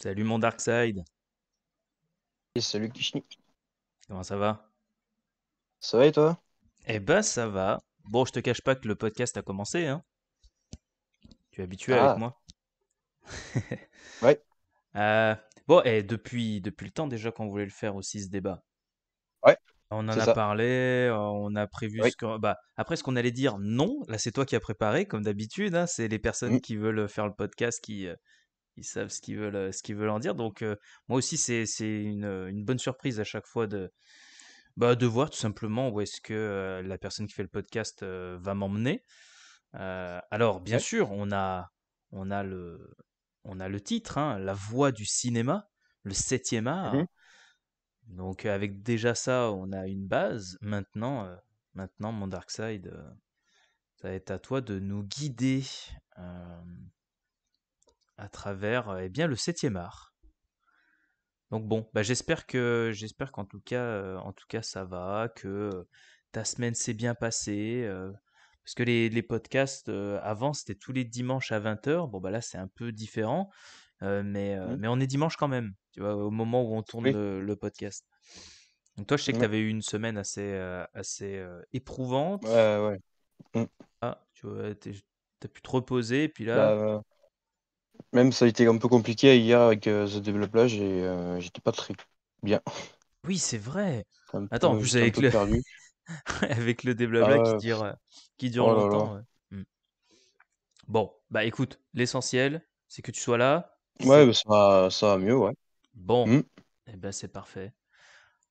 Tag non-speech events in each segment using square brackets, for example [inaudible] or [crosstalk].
Salut mon Darkseid. Et salut Kishni. Comment ça va Ça va et toi Eh ben ça va. Bon, je te cache pas que le podcast a commencé. Hein. Tu es habitué ah. avec moi [laughs] Ouais. Euh, bon, et eh, depuis, depuis le temps déjà qu'on voulait le faire aussi ce débat. Ouais. On en a parlé, on a prévu ce que... Bah, après, ce qu'on allait dire, non. Là, c'est toi qui as préparé, comme d'habitude. Hein. c'est les personnes mm. qui veulent faire le podcast qui, euh, ils savent ce qu'ils veulent, euh, ce qu'ils veulent en dire. Donc euh, moi aussi, c'est, une, euh, une, bonne surprise à chaque fois de, bah, de voir tout simplement où est-ce que la personne qui fait le podcast va m'emmener. alors bien sûr, on a, on a le, on a le titre, hein, la voix du cinéma, le septième art. Mmh Donc avec déjà ça, on a une base. Maintenant, maintenant mon Dark Side, ça va être à toi de nous guider à travers euh, eh bien le septième art. Donc bon, bah j'espère que j'espère qu'en tout cas euh, en tout cas ça va, que euh, ta semaine s'est bien passée. parce que les, podcasts avant c'était tous les dimanches à 20h. Bon bah là c'est un peu différent. mais, mmh. mais on est dimanche quand même, tu vois, au moment où on tourne le, podcast. Donc toi je sais que mmh. tu avais eu une semaine assez, assez éprouvante. Ouais ouais. Mmh. Ah, tu as pu te reposer, et puis là bah, même ça a été un peu compliqué hier avec euh, ce développage et euh, j'étais pas très bien. Oui, c'est vrai. Attends, en plus [laughs] avec le... avec le développage ah qui dure, qui dure oh longtemps. Hmm. Bon, bah écoute, l'essentiel, c'est que tu sois là. Ouais, bah, ça, va, ça, va mieux, ouais. Bon, hmm. et bah ben c'est parfait.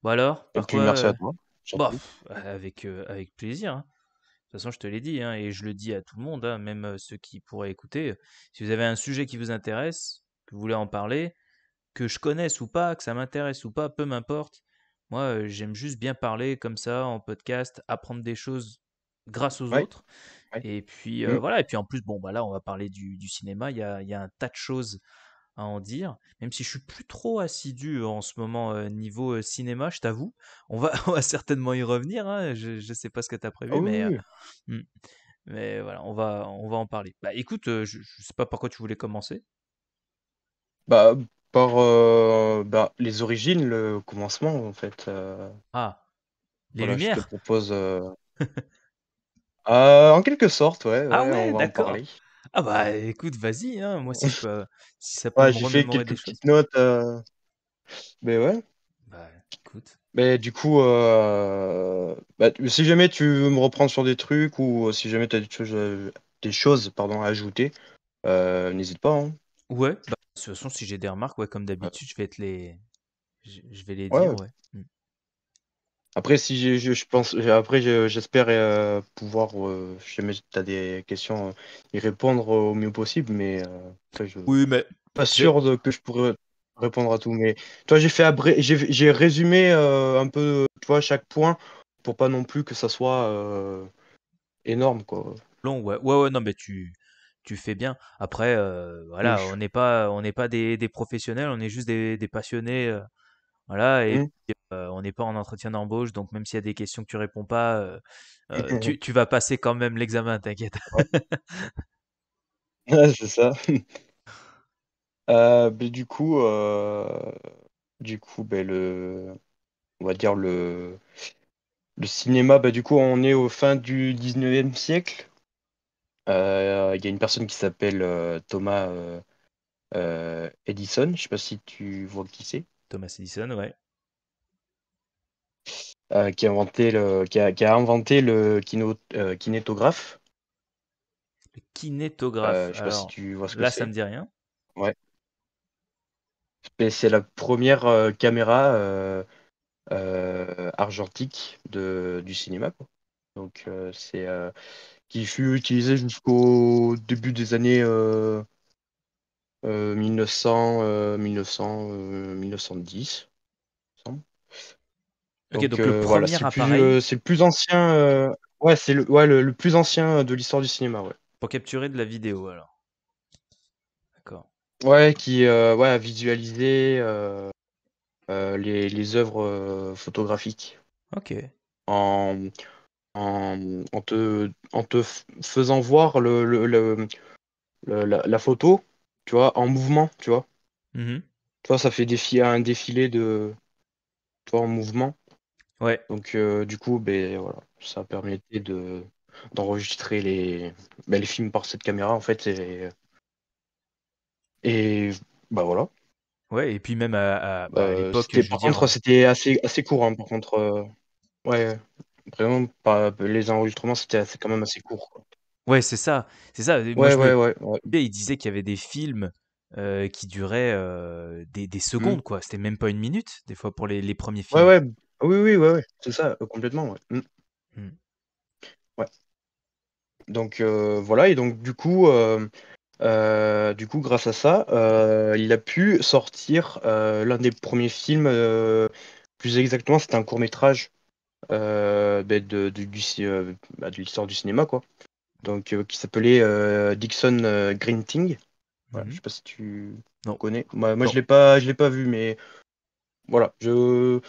Bon alors, par merci à euh, toi. Bah, avec, avec plaisir. Hein. De toute façon, je te l'ai dit, hein, et je le dis à tout le monde, hein, même euh, ceux qui pourraient écouter, si vous avez un sujet qui vous intéresse, que vous voulez en parler, que je connaisse ou pas, que ça m'intéresse ou pas, peu m'importe, moi, euh, j'aime juste bien parler comme ça en podcast, apprendre des choses grâce aux autres. Et puis euh, mmh. voilà, et puis en plus, bon, bah là, on va parler du, cinéma, il y a, un tas de choses à en dire, même si je suis plus trop assidu euh, en ce moment euh, niveau euh, cinéma, je t'avoue. On va, [laughs] on va certainement y revenir, hein. je, ne sais pas ce que tu as prévu, ah mais, hmm. mais voilà, on va, on va en parler. Bah écoute, je, ne sais pas par quoi tu voulais commencer. Bah, par bah, les origines, le commencement en fait. ah, les lumières Je te propose. [laughs] en quelque sorte, ouais. ah ouais, d'accord. Ah bah écoute, vas-y, hein, moi si, je si ça peut Ouais, j'ai quelques petites notes. Euh, mais ouais. Bah écoute. Mais du coup, euh, bah, si jamais tu veux me reprendre sur des trucs ou si jamais tu as des choses, à- euh, pardon, à ajouter, n'hésite pas. Hein. Ouais, bah, de toute façon, si j'ai des remarques, ouais, comme d'habitude, je vais te les... Je vais les dire, ouais. Mmh. Après, si je, pense, après, j'espère euh, pouvoir, euh, je sais si tu as des questions, euh, y répondre au mieux possible, mais je oui, mais pas sûr que je pourrais répondre à tout. Mais toi, j'ai fait j'ai résumé un peu, tu chaque point pour pas non plus que ça soit énorme, quoi. Long, ouais, ouais, ouais, non, mais tu, tu fais bien. Après, voilà, on n'est pas, on n'est pas des, professionnels, on est juste des, passionnés. Voilà, et mmh. on n'est pas en entretien d'embauche, donc même s'il y a des questions que tu réponds pas, [laughs] tu, vas passer quand même l'examen, t'inquiète. ouais, [laughs] c'est ça. [laughs] Euh, du coup, du coup, le, on va dire le, le cinéma, du coup, on est au fin du 19e siècle. Euh, il y a une personne qui s'appelle Thomas euh, Edison, je sais pas si tu vois qui c'est. Thomas Edison, ouais. Euh, qui, a inventé le, qui, a, inventé le euh, kinétographe. Le kinétographe. Euh, sais pas si tu vois ce que là, ça me dit rien. Ouais. C'est la première caméra argentique du cinéma. Donc, c'est qui fut utilisée jusqu'au début des années 1900, euh, 1900 euh, 1910. Euh, ok, donc, donc le euh, premier c'est appareil. Euh, c'est le plus ancien. ouais, c'est le, ouais, le, plus ancien de l'histoire du cinéma. Ouais. Pour capturer de la vidéo, alors. D'accord. Ouais, qui ouais, a visualisé les, les, œuvres photographiques. Ok. En, en, en, te, en te faisant voir le, le, le la, la, photo tu vois, en mouvement, tu vois. Mm-hmm. Tu vois, ça fait un défilé de, toi en mouvement. Ouais. Donc, euh, du coup, ben, voilà, ça permettait de d'enregistrer les, ben, films par cette caméra, en fait. Et, bah voilà. Ouais, et puis même à, bah, euh, l'époque. Par contre, c'était assez, assez court, hein, par contre. Euh, ouais, vraiment, les enregistrements, c'était quand même assez court. Ouais, c'est ça, c'est ça. Ouais, il disait qu'il y avait des films euh, qui duraient euh, des, mmh. secondes, quoi. C'était même pas une minute, des fois, pour les, premiers films. ouais. Oui, oui, ouais, ouais. C'est ça, euh, complètement, ouais. Mmh. Mmh. Donc voilà, et donc du coup, du coup, grâce à ça, il a pu sortir l'un des premiers films, plus exactement, c'était un court-métrage euh, ben, de, du, bah, de l'histoire du cinéma, quoi donc, euh, qui s'appelait euh, Dixon euh, Grinting, Voilà, mhm. Je sais pas si tu en connais. Moi, je l'ai pas, je l'ai pas vu, mais voilà. de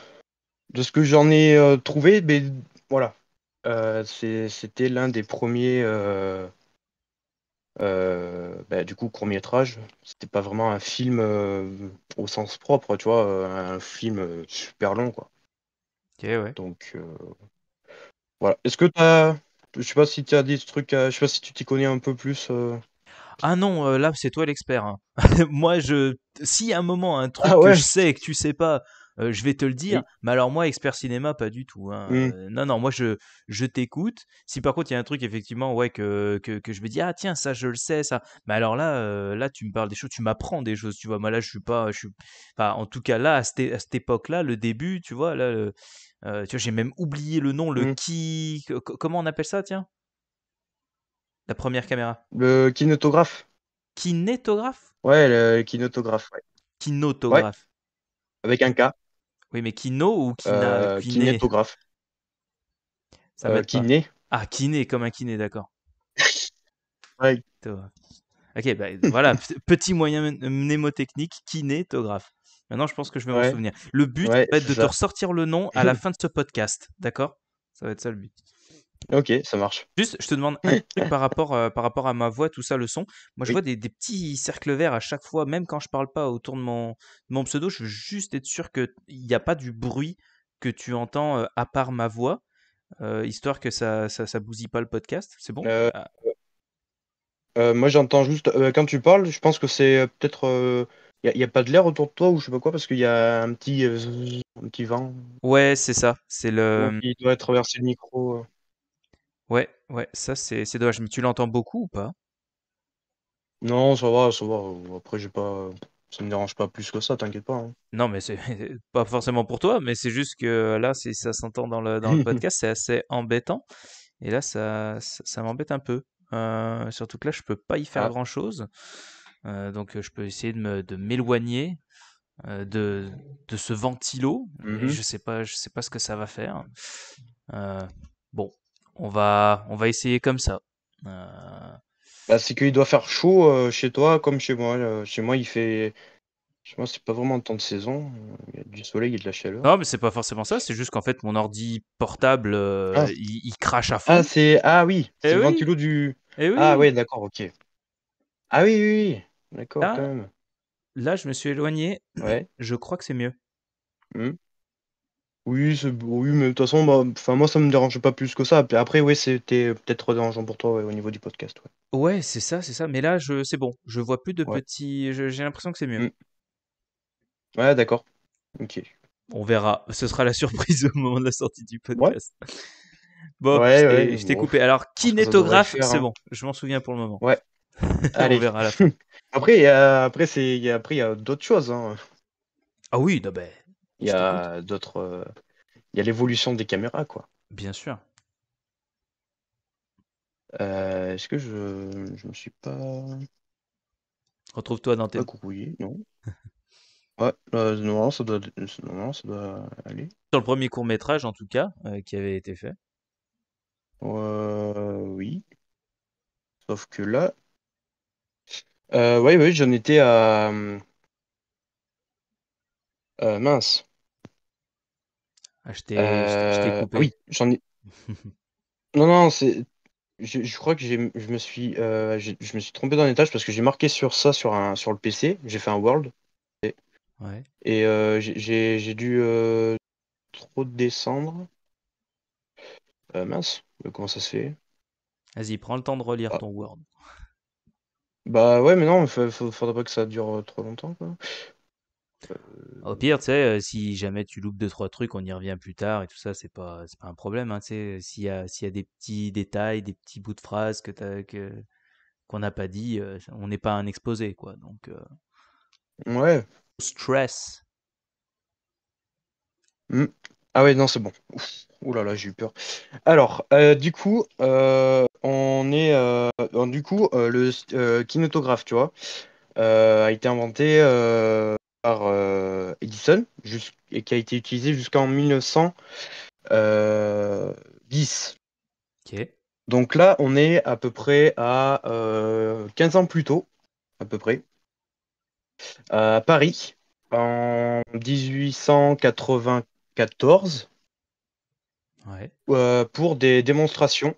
ce que j'en ai trouvé, mais voilà, c'était l'un des premiers. Bah, du coup, court métrage, c'était pas vraiment un film au sens propre, tu vois, un film super long, quoi. Ok ouais. Donc, voilà. Est-ce que tu as je sais pas si tu as dit ce truc, je sais pas si tu t'y connais un peu plus. Euh. Ah non, euh, là c'est toi l'expert. Hein. [laughs] Moi, je, si à un moment hein, un truc ah que je sais et que tu sais pas, euh, je vais te le dire. Mais alors moi, expert cinéma, pas du tout. Hein. Mmh. Euh, non, non, moi je, je t'écoute. Si par contre il y a un truc effectivement, ouais, que, que, je me dire, ah tiens, ça je le sais, ça. Mais alors là, euh, là tu me parles des choses, tu m'apprends des choses, tu vois. Moi là, je suis pas, je suis, enfin, en tout cas là, à cette, à cette époque-là, le début, tu vois, là, tu vois, j'ai même oublié le nom, le mmh. qui, comment on appelle ça, tiens. La première caméra. Le kinétographe. Kinétographe Ouais, le kinétographe, ouais. Kinotographe. Avec un K. Oui, mais Kino ou Kina kiné... Euh, kinétographe. Ça kiné. Euh, ah, kiné, comme un kiné, d'accord. [laughs] ouais. Ok, bah, voilà, petit moyen mnémotechnique, kinétographe. Maintenant, je pense que je vais me m'en souvenir. Le but va être de te ressortir le nom à la [laughs] fin de ce podcast, d'accord Ça va être ça le but. Ok, ça marche. Juste, je te demande un [laughs] truc par rapport, euh, par rapport à ma voix, tout ça, le son. Moi, je vois des, petits cercles verts à chaque fois, même quand je parle pas autour de mon, pseudo. Je veux juste être sûr qu'il n'y a pas du bruit que tu entends euh, à part ma voix, euh, histoire que ça, ça, ça, bousille pas le podcast. C'est bon ah. Moi, j'entends juste. quand tu parles, je pense que c'est peut-être. Il n'y a, pas de l'air autour de toi ou je sais pas quoi parce qu'il y a un petit, petit vent. Ouais, c'est ça. C'est le. Il doit traverser le micro. Ouais, ouais, ça c'est dommage, mais tu l'entends beaucoup ou pas? Non, ça va, ça va. Après, j'ai pas ça me dérange pas plus que ça, t'inquiète pas, hein. Non, mais c'est [laughs] pas forcément pour toi, mais c'est juste que là, si ça s'entend dans le, dans le [laughs] podcast, c'est assez embêtant. Et là, ça, ça, m'embête un peu. Euh, surtout que là, je peux pas y faire ah. grand-chose. Euh, donc, je peux essayer de me, de m'éloigner euh, de, de ce ventilo, mmh je sais pas, je sais pas ce que ça va faire. bon, on va, on va essayer comme ça. Euh, bah, c'est qu'il doit faire chaud euh, chez toi comme chez moi. Euh, chez moi, il fait. Chez moi, c'est pas vraiment le temps de saison. Il y a du soleil, il y a de la chaleur. Non, mais c'est pas forcément ça. C'est juste qu'en fait, mon ordi portable, ah. il, crache à fond. Ah, Ah oui, eh c'est le du. Eh ah oui, d'accord, ok. Ah oui, oui, D'accord, Là, je me suis éloigné. Ouais. Je crois que c'est mieux. Mmh. Oui, oui, mais de toute façon, bah, moi ça me dérange pas plus que ça. après, oui, c'était peut-être dérangeant pour toi au niveau du podcast. Ouais, c'est ça, c'est ça. Mais là, je, c'est bon. Je vois plus de petits. J'ai l'impression que c'est mieux. Mm. Ouais, d'accord. Ok. On verra. Ce sera la [laughs] surprise au moment de la sortie du podcast. Bon, je, je t'ai coupé. Alors, ah, kinétographe, c'est hein. bon. Je m'en souviens pour le moment. Ouais. [laughs] Allez. On verra la [laughs] fin. après, il y a, après, d'autres choses. Hein. Ah oui, non, ben, il y a d'autres. Euh, il y a l'évolution des caméras, quoi. Bien sûr. Euh, est-ce que je... je me suis pas. Retrouve-toi dans tes. Oui, non. [laughs] ouais, bah, normalement, ça doit... ça doit aller. Sur le premier court métrage, en tout cas, euh, qui avait été fait. oui. Sauf que là. Ouais, oui, j'en étais à. mince ah, Oui, j'en ai. [laughs] non, non, c'est. Je, crois que je me suis euh, je me suis trompé dans les tâches parce que j'ai marqué sur ça sur un sur le PC j'ai fait un world et, ouais. et euh, j'ai dû trop descendre mince comment ça se fait vas-y prends le temps de relire ah. ton world bah ouais mais non il faudrait pas que ça dure trop longtemps au pire, tu sais, euh, si jamais tu loupes deux trois trucs, on y revient plus tard et tout ça, c'est pas pas un problème. Hein, tu euh, s'il y a des petits détails, des petits bouts de phrases que que qu'on n'a pas dit, euh, on n'est pas un exposé quoi. Donc Ouais. stress. Mmh. Ah ouais, non, c'est bon. Ouh là là, j'ai eu peur. Alors, du coup, on est. du coup, le kinétographe, tu vois, a été inventé. Euh, Edison et qui a été utilisé jusqu'en 1910. Euh, Donc là, on est à peu près à 15 euh, ans plus tôt, à peu près, à Paris, en 1894, pour des démonstrations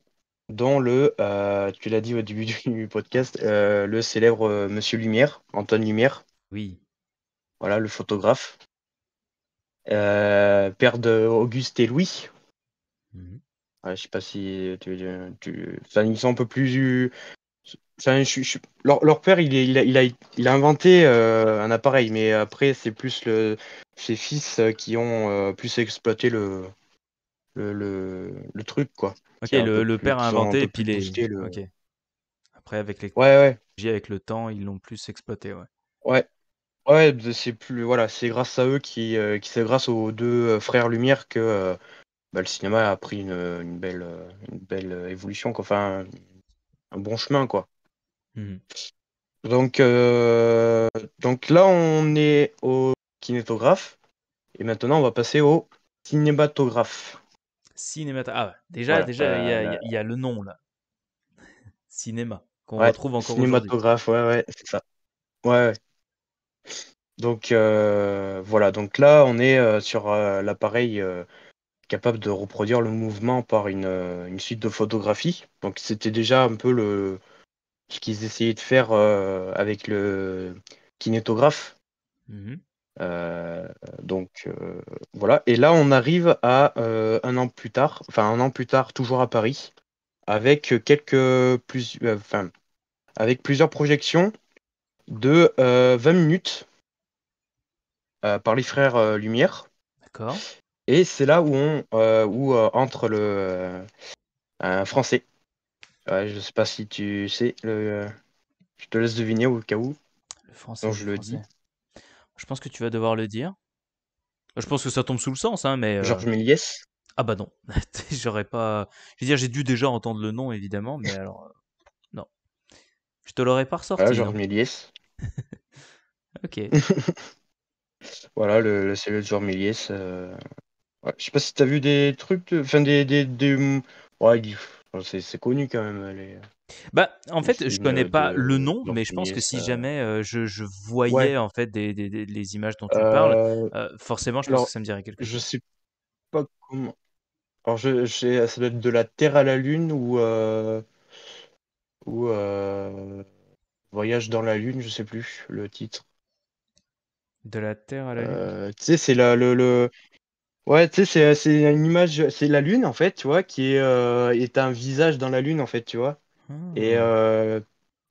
dont le, tu l'as dit au début du [laughs] podcast, le célèbre Monsieur Lumière, Antoine Lumière. Oui voilà, le photographe. Euh, père de Auguste et Louis. Je mhm. je sais pas si tu, ça, ils sont un peu plus. leur, père, il, a, il, a, inventé euh, un appareil, mais après, c'est plus ses fils euh, qui ont plus exploité le, le, truc, quoi. Ok, le, père a inventé et puis les. Après, avec les. Ouais, ouais. Avec le temps, ils l'ont plus exploité, ouais. Ouais, Ouais, c'est plus voilà, c'est grâce à eux qui, euh, qui- c'est grâce aux deux euh, frères Lumière que euh, bah, le cinéma a pris une, une belle une belle évolution, Enfin, un, bon chemin, quoi. Mmh. Donc donc là, on est au kinétographe et maintenant on va passer au cinématographe. Cinématographe. Ah, déjà, déjà, il y, a- le nom là. Cinéma, qu'on retrouve encore aujourd'hui. cinématographe, ouais, ouais, c'est ça. Ouais, ouais. Donc euh, voilà, donc là on est euh, sur euh, l'appareil capable de reproduire le mouvement par une, suite de photographies. Donc c'était déjà un peu le ce qu'ils essayaient de faire avec le kinétographe. Mhm. donc voilà. Et là on arrive à un an plus tard, enfin un an plus tard, toujours à Paris, avec quelques plus, avec plusieurs projections de 20 euh, minutes euh, par les frères euh, Lumière. D'accord. Et c'est là où, on, où entre le un français. je je sais pas si tu sais. Le... Je te laisse deviner au cas où. Le français. je le, dis. Je pense que tu vas devoir le dire. Je pense que ça tombe sous le sens, hein, mais. Georges Méliès. Ah bah non, [laughs] j'aurais pas. Je veux dire, j'ai dû déjà entendre le nom évidemment, mais alors non. Je te l'aurais pas ressorti. Ah, Georges Méliès. [laughs] ok. [laughs] voilà, le, le c'est le euh, je sais pas si t'as vu des trucs, enfin des, des, Ouais, c'est connu quand même. Bah, en fait, je connais pas le nom, mais je pense que si euh, jamais euh, je, voyais en fait des, des, les images dont tu parles, forcément, je pense que ça me dirait quelque chose. Je sais pas comment. Alors, je, sais, ça doit être de la Terre à la Lune ou ou Voyage dans la Lune, je sais plus le titre. De la Terre à la Lune. Euh, tu sais, c'est le, le, Ouais, tu sais, c'est une image, c'est la Lune en fait, tu vois, qui est, euh, est un visage dans la Lune en fait, tu vois. Ah. Et, euh,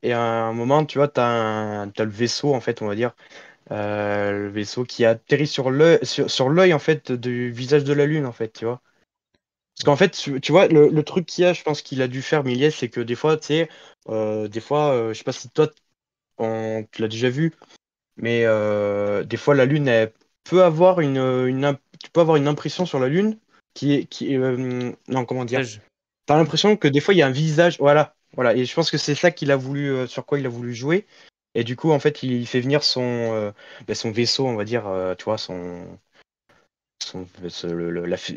et à un moment, tu vois, t'as un... as le vaisseau en fait, on va dire, le vaisseau qui atterrit sur l'œil, sur, sur l'œil en fait du visage de la Lune en fait, tu vois. Parce qu'en fait, tu, vois, le, truc qu'il a, je pense qu'il a dû faire Miliès, c'est que des fois, tu sais, euh, des fois, euh, je sais pas si toi, tu l'as déjà vu, mais euh, des fois, la Lune, peut avoir une, tu peux avoir une impression sur la Lune qui est. Qui, non, comment dire T'as l'impression que des fois, il y a un visage. Voilà, voilà. Et je pense que c'est ça qu'il a voulu, sur quoi il a voulu jouer. Et du coup, en fait, il, fait venir son, ben, son vaisseau, on va dire, tu vois, son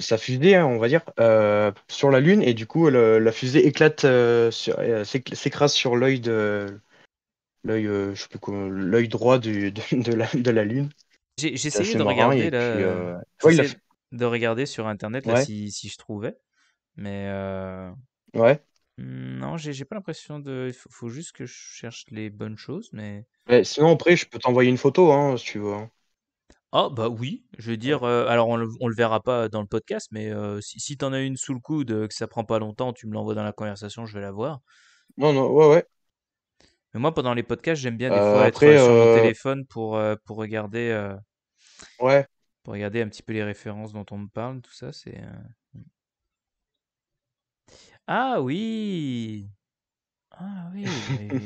sa fusée, hein, on va dire, euh, sur la Lune, et du coup, la fusée éclate, euh, euh, s'écrase sur l'œil de l'œil, je sais plus l'œil droit de, de, la, Lune. J'ai essayé de regarder de regarder sur internet si, si, je trouvais, mais ouais. Non, j'ai pas l'impression de. Il faut, juste que je cherche les bonnes choses, mais. sinon après, je peux t'envoyer une photo, hein, si tu veux. Hein. Ah bah oui, je veux dire, alors on le, le verra pas dans le podcast, mais si, t'en as une sous le coude, que ça prend pas longtemps, tu me l'envoies dans la conversation, je vais la voir. Non, non, ouais, ouais. Mais moi, pendant les podcasts, j'aime bien des fois être sur mon téléphone pour, pour regarder, ouais. pour regarder un petit peu les références dont on me parle, tout ça, c'est... Mmh. Ah oui! Ah oui,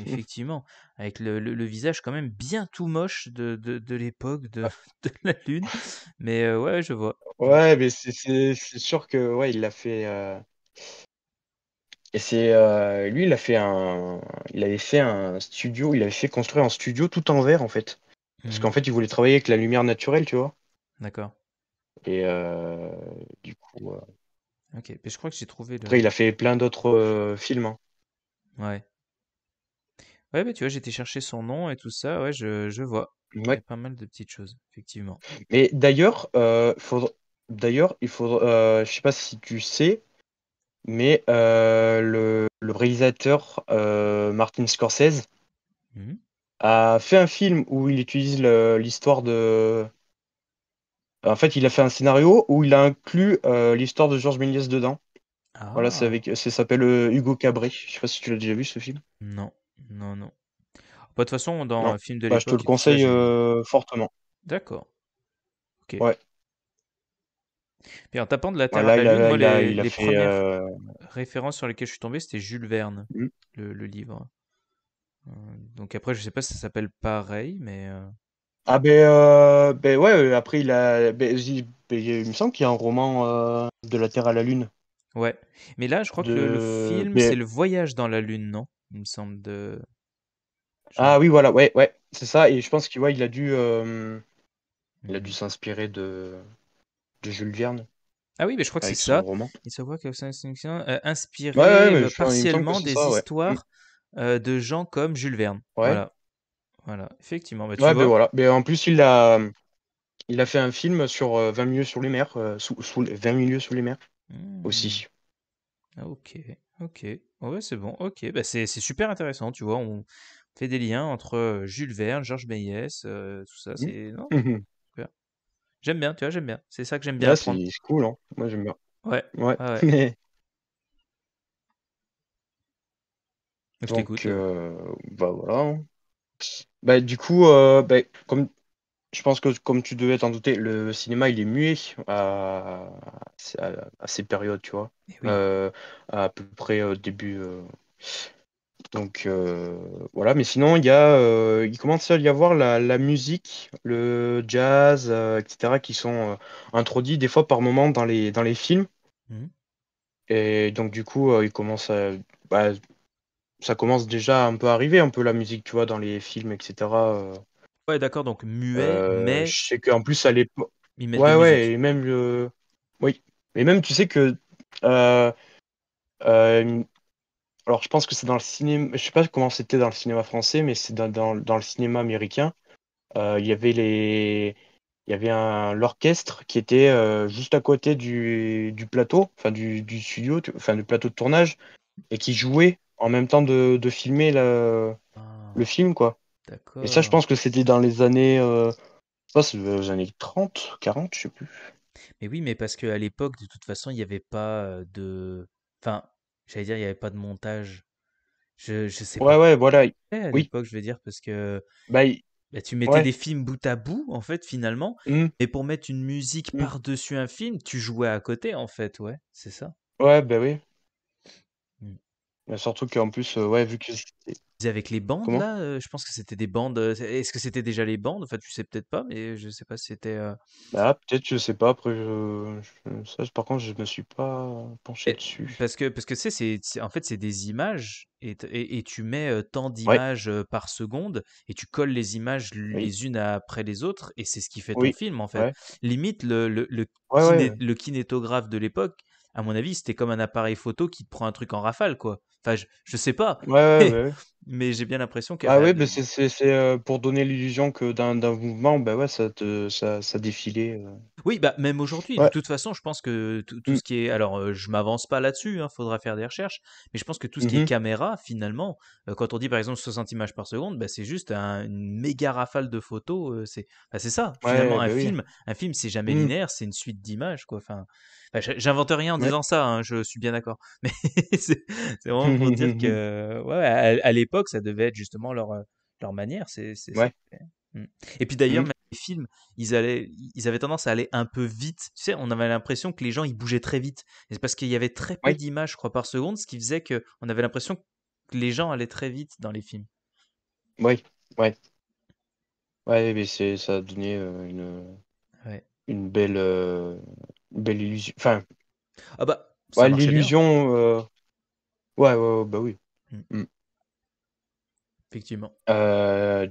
effectivement, avec le, visage quand même bien tout moche de, l'époque ah. [laughs] de, la Lune. Mais euh, ouais, je vois. Ouais, mais c'est sûr que ouais, il l'a fait. Euh, et c'est euh, lui, il a fait un, il avait fait un studio, il avait fait construire un studio tout en verre en fait, parce qu'en mmh. fait, il voulait travailler avec la lumière naturelle, tu vois. D'accord. Et du coup. Ok, mais je crois que j'ai trouvé. Après, il a fait plein d'autres films. Hein. Ouais. Ouais, mais bah, tu vois, j'étais chercher son nom et tout ça, ouais, je vois. pas mal de petites choses, effectivement. Mais d'ailleurs, euh, d'ailleurs, il faut. Euh, je sais pas si tu sais, mais euh, le le réalisateur, Martin Scorsese mmh a fait un film où il utilise l'histoire de en fait, il a fait un scénario où il a inclus, l'histoire de Georges Méliès dedans. Voilà, ah. avec, ça s'appelle euh, Hugo Cabré Je sais pas si tu l'as déjà vu ce film. Non, non, non. Bah, de toute façon, dans un film de bah, Je te le conseille euh, fortement. D'accord. Ok. Ouais. en tapant de la Terre à la Lune, les, premières euh, références sur lesquelles je suis tombé, c'était Jules Verne, mm. le, livre. Donc après, je sais pas si ça s'appelle pareil, mais. Ah ben, ben ouais, après il a, ben, ben, il me semble qu'il y a un roman de la Terre à la Lune. Ouais. Mais là, je crois que le film, c'est le voyage dans la Lune, non Il me semble de. ah oui, voilà, ouais, ouais, c'est ça. Et je pense qu'il il a dû, il a dû s'inspirer de... de Jules Verne. Ah oui, mais je crois que c'est ça. Il se voit que c'est euh, inspiré euh, partiellement des mm. histoires euh, de gens comme Jules Verne. Voilà. voilà, effectivement. Mais bah, tu vois... Ben voilà. Mais ben, en plus, il a, il a fait un film sur 20 milieux sur les mers, sous, sous 20 milieux sous les mers aussi. Ah, ok, ok. Ouais, c'est bon. Ok, bah, c'est super intéressant, tu vois. On fait des liens entre euh, Jules Verne, Georges Méliès, euh, tout ça. Mmh. C'est. Mmh j'aime bien, tu vois, j'aime bien. C'est ça que j'aime bien. C'est cool, hein. Moi, j'aime bien. Ouais. Ouais. Ah, [laughs] Donc, euh, bah voilà. Hein. Bah, du coup, euh, bah, comme je pense que, comme tu devais t'en douter, le cinéma, il est muet à, ces périodes, tu vois. Eh euh, à peu près au euh, début. Euh, donc voilà, mais sinon, il, y a, il commence à y avoir la, musique, le jazz, etc., qui sont introduits des fois par moment dans les, dans les films. Hmm. Et donc, du coup, il commence bah, ça commence déjà un peu à arriver, un peu la musique, tu vois, dans les films, etc. Ouais, d'accord, donc muet, euh, mais. Je sais qu'en plus, à l'époque. Ouais, ouais, et même. le euh, Oui. mais même, tu sais que. Euh, alors, je pense que c'est dans le cinéma. Je sais pas comment c'était dans le cinéma français, mais c'est dans, dans, le cinéma américain. Il y avait les. Il y avait un... l'orchestre qui était juste à côté du, du plateau, enfin du, studio, enfin du plateau de tournage, et qui jouait en même temps de, filmer ah. le film, quoi. Et ça, je pense que c'était dans les années, euh, euh années 30, 40, je sais plus. Mais oui, mais parce qu'à l'époque, de toute façon, il n'y avait pas euh, de. Enfin, j'allais dire, il n'y avait pas de montage. Je, je sais ouais, pas. Ouais, ouais, voilà. À oui. l'époque, je veux dire, parce que. Bah, bah tu mettais des films bout à bout, en fait, finalement. Mais mmh. Et pour mettre une musique mmh. par-dessus un film, tu jouais à côté, en fait, ouais, c'est ça. Ouais, bah oui. Mais surtout qu'en plus, euh, ouais, vu que avec les bandes là, euh, je pense que c'était des bandes. Euh, est-ce que c'était déjà les bandes Enfin, tu sais peut-être pas, mais je sais pas si c'était. Bah, peut-être, je sais pas. Après, Ça, par contre, je me suis pas penché dessus. Parce que, parce que tu sais, c'est en fait, c'est des images et, et, tu mets tant d'images par seconde et tu colles les images les unes après les autres et c'est ce qui fait ton film en fait. Limite le le, le, le kinétographe de l'époque à mon avis, c'était comme un appareil photo qui te prend un truc en rafale, quoi. Enfin, je, je sais pas. Ouais, [laughs] mais, j'ai bien l'impression que. Ah oui, mais c'est euh, pour donner l'illusion que d'un mouvement, bah ouais, ça, te, ça, ça défilait. Euh. Oui, bah même aujourd'hui. De toute façon, je pense que tout, mm. ce qui est. Alors, euh, je m'avance pas là-dessus, hein, faudra faire des recherches. Mais je pense que tout ce qui est mm-hmm. caméra, finalement, quand on dit par exemple 60 images par seconde, bah, c'est juste un, une méga rafale de photos. c'est bah, c'est ça. Finalement, un, bah film, un film, c'est jamais mm. linéaire, c'est une suite d'images, quoi. Enfin. J'invente rien en disant ça, hein, je suis bien d'accord. [laughs] Mais c'est vraiment pour dire que [laughs] ouais, à, l'époque, ça devait être justement leur, euh, leur manière. C'est, ouais. Mmh. Et puis d'ailleurs, mmh. les films, ils, allaient, ils avaient tendance à aller un peu vite. Tu sais, on avait l'impression que les gens, ils bougeaient très vite. c'est parce qu'il y avait très peu d'images, je crois, par seconde, ce qui faisait qu'on avait l'impression que les gens allaient très vite dans les films. Oui, oui. Ouais, mais ça a donné euh, une, une belle, euh, belle illusion. Enfin, ah bah, l'illusion. Euh, ouais, bah oui. Mm. Mm. Effectivement. Euh,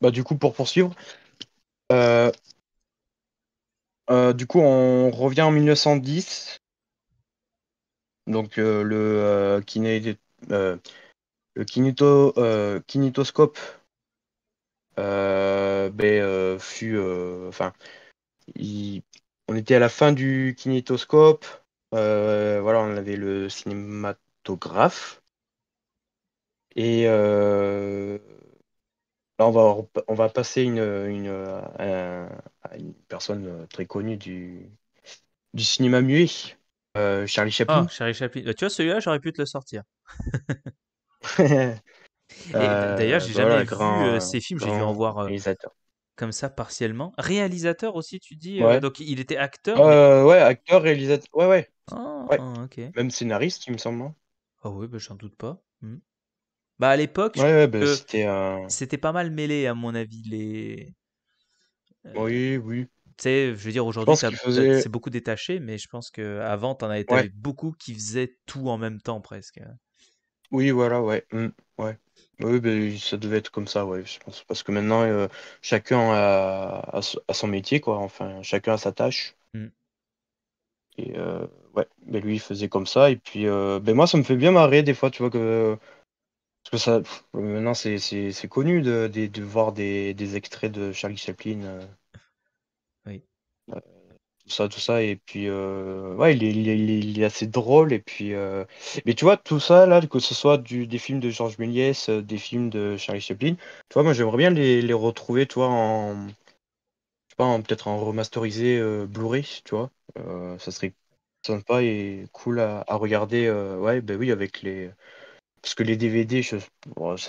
bah, du coup, pour poursuivre, euh, du coup, on revient en 1910. Donc, le, kiné... le kinéto... kinétoscope ben fut. Enfin, il on était à la fin du kinétoscope. Euh, voilà, on avait le cinématographe. Et euh, là, on va, on va passer une, une, à, euh, une personne très connue du, du cinéma muet, Charlie ah, Chaplin. Charlie Chaplin. Bah, tu vois, celui-là, j'aurais pu te le sortir. [laughs] d'ailleurs, j'ai jamais vu ces films, j'ai dû en voir comme ça partiellement. Réalisateur aussi, tu dis euh, Donc il était acteur euh, Ouais, acteur, réalisateur. Ouais, ouais. Ah, Même scénariste, il me semble. Hein. Ah oui, bah, j'en doute pas. Hmm. Bah à l'époque, ouais, bah, c'était, c'était pas mal mêlé, à mon avis. Les... Euh, oui, oui. Tu sais, je veux dire, aujourd'hui, c'est beaucoup détaché, mais je pense qu'avant, en avais, été beaucoup qui faisaient tout en même temps presque. Oui, voilà, ouais. Hmm. Ouais. Oui, ben, ça devait être comme ça, ouais, Parce que maintenant, euh, chacun a, son métier, quoi. Enfin, chacun a sa tâche. Mm. Et euh, ouais, ben, lui, il faisait comme ça. Et puis, euh, ben moi, ça me fait bien marrer des fois, tu vois, que. Parce que ça, maintenant, c'est, connu de, voir des, extraits de Charlie Chaplin. Oui tout ça, tout ça. Et puis, euh, ouais, il est, assez drôle. Et puis, euh, mais tu vois, tout ça, là, que ce soit du, des films de Georges Méliès, euh, des films de Charlie Chaplin, tu vois, moi, j'aimerais bien les, retrouver, toi en, pas, peut-être en remasterisé euh, Blu-ray, tu vois. ça serait sympa et cool à, regarder. ouais, ben oui, avec les. Parce que les DVD, ça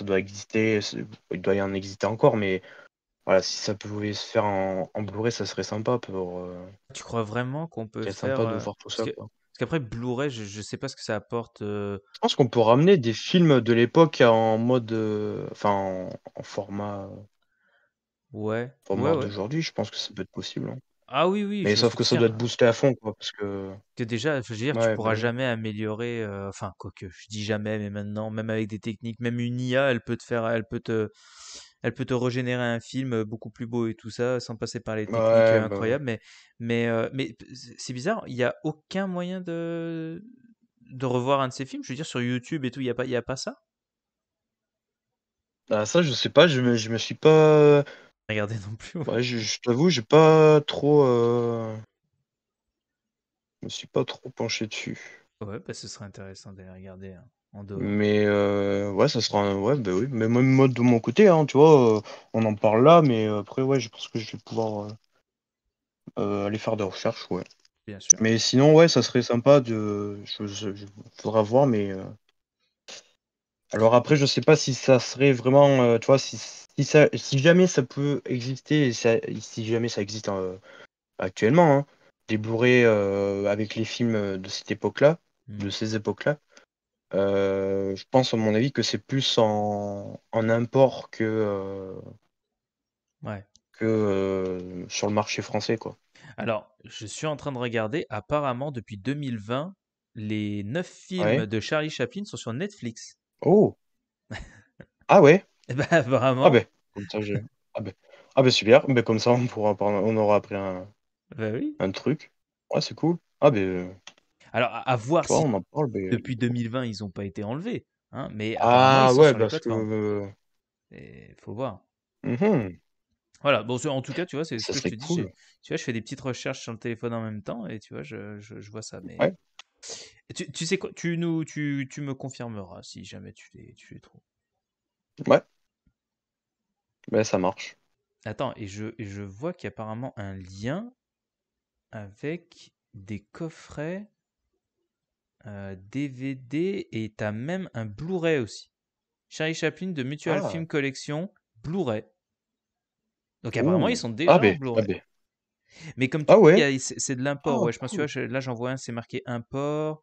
doit exister, il doit y en exister encore, mais si ça pouvait se faire en, Blu-ray, ça serait sympa pour. Euh, tu crois vraiment qu'on peut faire sympa de euh, voir tout ça. Parce qu'après Blu-ray, je, ne sais pas ce que ça apporte. Euh, je pense qu'on peut ramener des films de l'époque en mode, enfin, en, format. Ouais. Format d'aujourd'hui, je pense que ça peut être possible. Hein. Ah oui, oui. Mais sauf que ça doit être boosté à fond, parce que. Que déjà, je veux dire, tu pourras jamais améliorer. enfin, quoique, je dis jamais, mais maintenant, même avec des techniques, même une IA, elle peut te faire, elle peut te, elle peut te régénérer un film beaucoup plus beau et tout ça, sans passer par les techniques bah incroyables. Mais, mais, mais c'est bizarre, il n'y a aucun moyen de, de revoir un de ces films. Je veux dire, sur YouTube et tout, il n'y a, pas, y a pas ça ah, Ça, je sais pas, je me, me suis pas. Regardé non plus. je, t'avoue, j'ai pas trop. Je me suis pas trop penché dessus. Ouais, bah, ce serait intéressant d'aller regarder. Hein. Mais euh, ouais, ça sera ouais, bah oui. Mais même moi de mon côté, hein, tu vois, euh, on en parle là, mais euh, après, ouais, je pense que je vais pouvoir euh, aller faire des recherches, ouais. Bien sûr. Mais sinon, ouais, ça serait sympa de. Je, Faudra voir, mais. Alors après, je sais pas si ça serait vraiment, tu vois, si, si, jamais ça peut exister, et ça, si jamais ça existe actuellement, hein, des avec les films de cette époque-là, de hmm. ces époques-là, euh, je pense, à mon avis, que c'est plus en, import que, euh, que euh, sur le marché français. Quoi. Alors, je suis en train de regarder. Apparemment, depuis 2020, les 9 films de Charlie Chaplin sont sur Netflix. Oh [laughs] Ah ouais Bah, apparemment. Ah ben, ah ben, Ah ben. ben super, comme ça on pourra on aura appris un, ben oui. un truc. Ouais c'est cool. Ah ben alors, à, voir si euh, depuis 2020, ils n'ont pas été enlevés. Hein, mais ah ouais, parce que. Il euh, faut voir. Mmh voilà, bon, en tout cas, tu vois, c'est ce que je dis. Tu vois, je fais des petites recherches sur le téléphone en même temps et tu vois, je, vois ça. Mais... Tu, sais quoi, tu, nous, tu, me confirmeras si jamais tu les, tu les trouves. Ouais. Ben, ça marche. Attends, et je, et je vois qu'il y a apparemment un lien avec des coffrets DVD euh, et t'as même un Blu-ray aussi. Charlie Chaplin de Mutual ah. Film Collection, Blu-ray. Donc apparemment, ils sont déjà ah, en Blu-ray. Ah, mais comme tu ouais. c'est de l'import. ouais, je pense que là, j'en vois un, c'est marqué import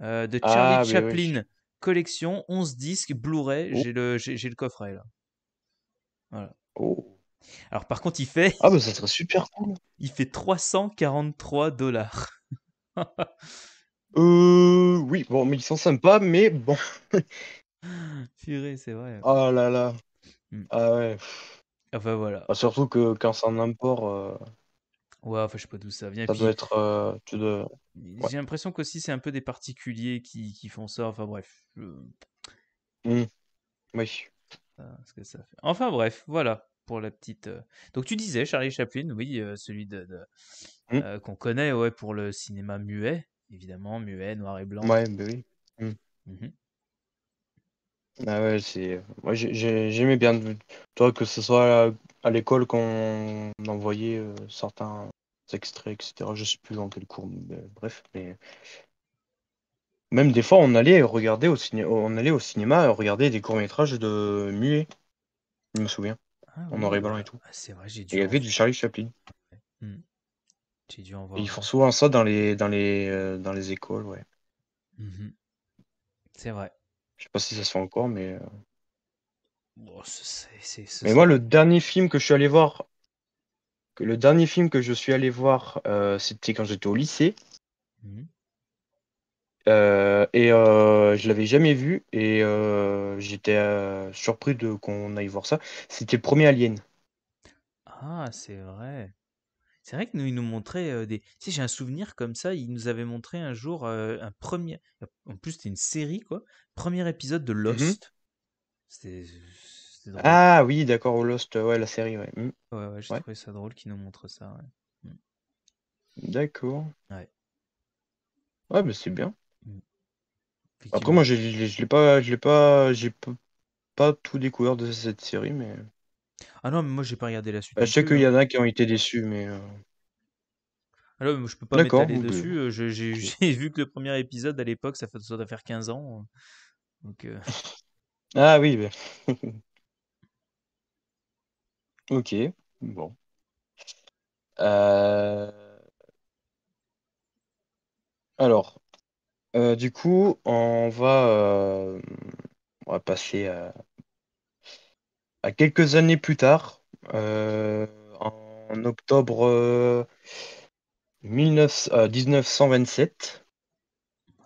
euh, de Charlie Chaplin. Collection, 11 disques, Blu-ray, oh. j'ai le, le, coffret là. Oh. Alors par contre, il fait. Ah, bah, ça serait super cool. [laughs] Il fait 343 dollars. [laughs] Euh, oui, bon, mais ils sont sympas, mais bon. [laughs] Purée, c'est vrai. Oh là là. Hmm. Ah ouais. Enfin voilà. Bah, surtout que quand c'est en import. Euh, ouais, enfin, je sais pas d'où ça vient. Ça doit être. Euh, J'ai l'impression qu'aussi, c'est un peu des particuliers qui, font ça. Enfin, bref. Hmm. Oui. Enfin, bref, voilà pour la petite. Euh. Donc, tu disais Charlie Chaplin, oui, celui de, hmm. qu'on connaît ouais, pour le cinéma muet évidemment, muet, noir et blanc. Ouais, bah oui. Mm. Mhm. Ah c'est. j'aimais bien. Toi, que ce soit à l'école qu'on envoyait euh, certains extraits, etc. Je sais plus dans quel cours, euh, bref. Mais même des fois, on allait regarder au on allait au cinéma regarder des courts métrages de muet. Je me souviens. On ah en noir et blanc et tout. Ah, c'est vrai, j'ai Il y avait du Charlie Chaplin. Mm ils font souvent ça dans les, dans euh, dans les écoles, mhm. C'est vrai. Je sais pas si ça se fait encore, mais. Euh. Mais moi, le dernier film que je suis allé voir, le dernier film que je suis allé voir, euh, c'était quand j'étais au lycée. Mhm. et euh, je l'avais jamais vu et j'étais surpris de qu'on aille voir ça. C'était le premier Alien. Ah, c'est vrai. C'est vrai que nous, nous montrait des. si j'ai un souvenir comme ça. Il nous avait montré un jour un premier. En plus, c'était une série, quoi. Premier épisode de mmh Lost. Ah oui, d'accord, Lost, ouais, la série, ouais. Mmh. Ouais, ouais, j'ai trouvé ça drôle qu'il nous montre ça. Mmh. D'accord. Ouais. Ouais, mais bah, c'est bien. Après, moi, je l'ai pas, je l'ai pas, j'ai pas tout découvert de cette série, mais ah non, mais moi j'ai pas regardé la suite. Bah, je sais qu'il y en hein. a qui ont été déçus, mais. Euh. Alors, ah je peux pas m'étaler dessus. Euh, [laughs] j'ai vu que le premier épisode à l'époque, ça, fait, doit faire 15 ans. Hein. Donc, euh. [laughs] Ah oui, bah. [laughs] ok. Bon. Alors, du coup, on va passer à quelques années plus tard, euh, en octobre 1927,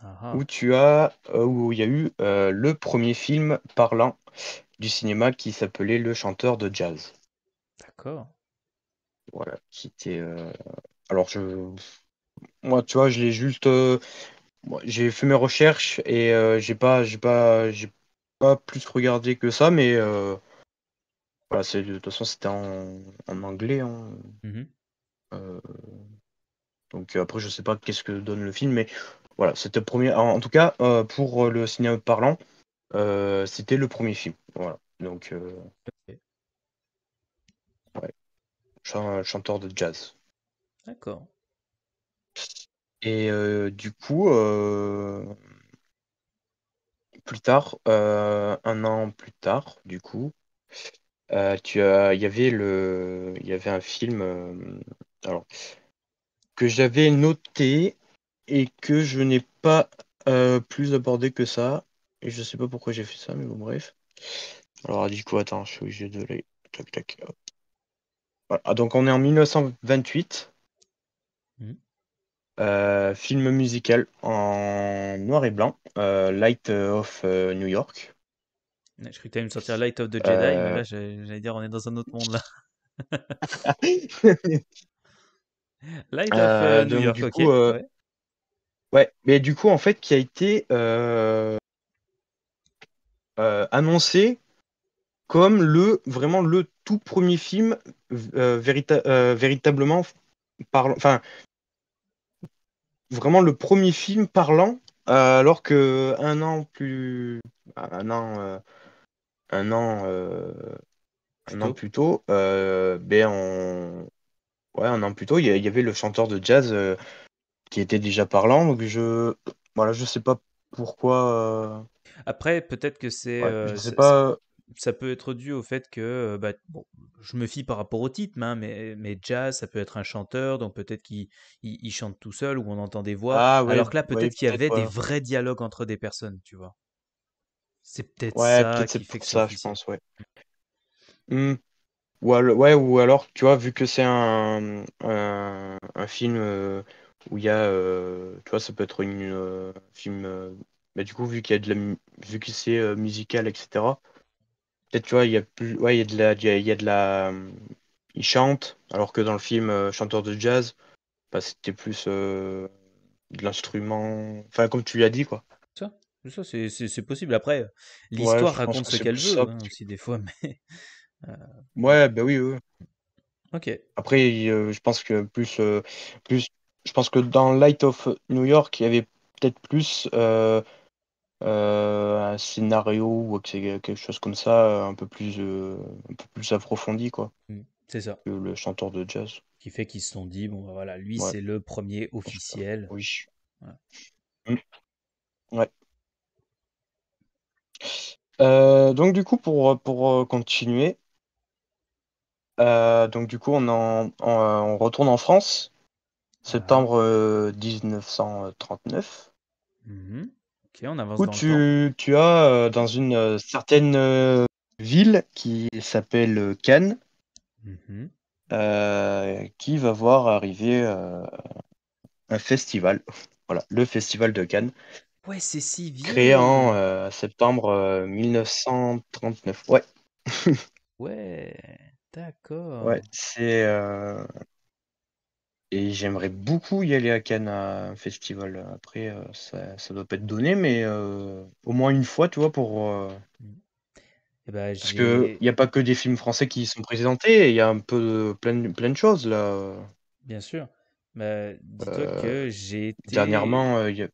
euh, euh, où tu as où il y a eu le premier film parlant du cinéma qui s'appelait Le chanteur de jazz. D'accord. Voilà, qui était. Alors je, moi, tu vois, je l'ai juste. j'ai fait mes recherches et j'ai pas, j'ai pas, j'ai pas plus regardé que ça, mais bah, de toute façon, c'était en, anglais. Hein. Mmh euh, donc euh, après, je sais pas qu'est-ce que donne le film, mais voilà, c'était le premier. En, tout cas, euh, pour le cinéma parlant, c'était le premier film. Voilà. Donc, chanteur de jazz. D'accord. Et du coup, plus tard, un an plus tard, du coup, euh, il y avait le, il y avait un film, euh, que j'avais noté et que je n'ai pas euh, plus abordé que ça. Et je sais pas pourquoi j'ai fait ça, mais bon bref. Alors du coup, attends, je suis obligé de les, tac tac. donc on est en 1928. Mm. film musical en noir et blanc, Light of New York. Je croyais que tu me sortir Light of the Jedi, mais là, euh. j'allais dire, on est dans un autre monde, là. [laughs] Light of euh, euh New York, ok. Coup, euh, ouais. mais du coup, en fait, qui a été annoncé comme le vraiment le tout premier film véritablement parlant, enfin vraiment le premier film parlant, alors que un an plus un an un an, euh, plus tôt, euh, ben on... Ouais, un an plus tôt, il y, avait le chanteur de jazz euh, qui était déjà parlant. Donc je voilà, je sais pas pourquoi. Après, peut-être que c'est. pas. Ça peut être dû au fait que, bah, je me fie par rapport au titre, hein, mais, mais jazz, ça peut être un chanteur, donc peut-être qu'il il, chante tout seul ou on entend des voix. Ah alors que là, peut-être qu'il y avait des vrais dialogues entre des personnes, tu vois. C'est peut-être ouais, ça. peut ça, je pense, ouais. Hmm. Ou, alors, ouais, ou alors, tu vois, vu que c'est un, euh, un, film euh, où il y a. Euh, tu vois, ça peut être une film. mais bah, du coup, vu qu'il y a de la, vu que c'est musical, etc. Peut-être, tu vois, il y a plus. Ouais, il y a de la. Il y a de la il chante, alors que dans le film Chanteur de jazz, bah, c'était plus de l'instrument. Enfin, comme tu l'as dit, quoi. Ça, c'est possible. Après, l'histoire raconte ce qu'elle veut hein, aussi des fois. [laughs] Mais... Euh, ouais, bah oui, Ok. Après, je pense que plus, euh, plus, je pense que dans Light of New York, il y avait peut-être plus euh, un scénario ou quelque chose comme ça, un peu plus, un peu plus approfondi, quoi. Mmh, c'est ça. le chanteur de jazz. Qui fait qu'ils se sont dit, bon, bah voilà, lui, c'est le premier officiel. Oui. Ouais. Mmh. Euh, donc du coup, pour, pour euh, continuer, euh, donc du coup, on, on, retourne en France, septembre 1939. Mhm. Ok, on avance. Où tu, tu as dans une certaine ville qui s'appelle Cannes, mhm. qui va voir arriver un festival, voilà, le festival de Cannes, Ouais, c'est si Créé en euh, septembre 1939. Euh, ouais. [laughs] ouais, d'accord. Ouais, c'est. Euh, et j'aimerais beaucoup y aller à Cannes à un festival. Après, ça, ça doit pas être donné, mais au moins une fois, tu vois, pour. Eh ben, parce qu'il n'y a pas que des films français qui sont présentés, il y a un peu de- plein, de- plein choses là. Bien sûr. Mais bah, dis-toi que j'ai été. dernièrement, il y a-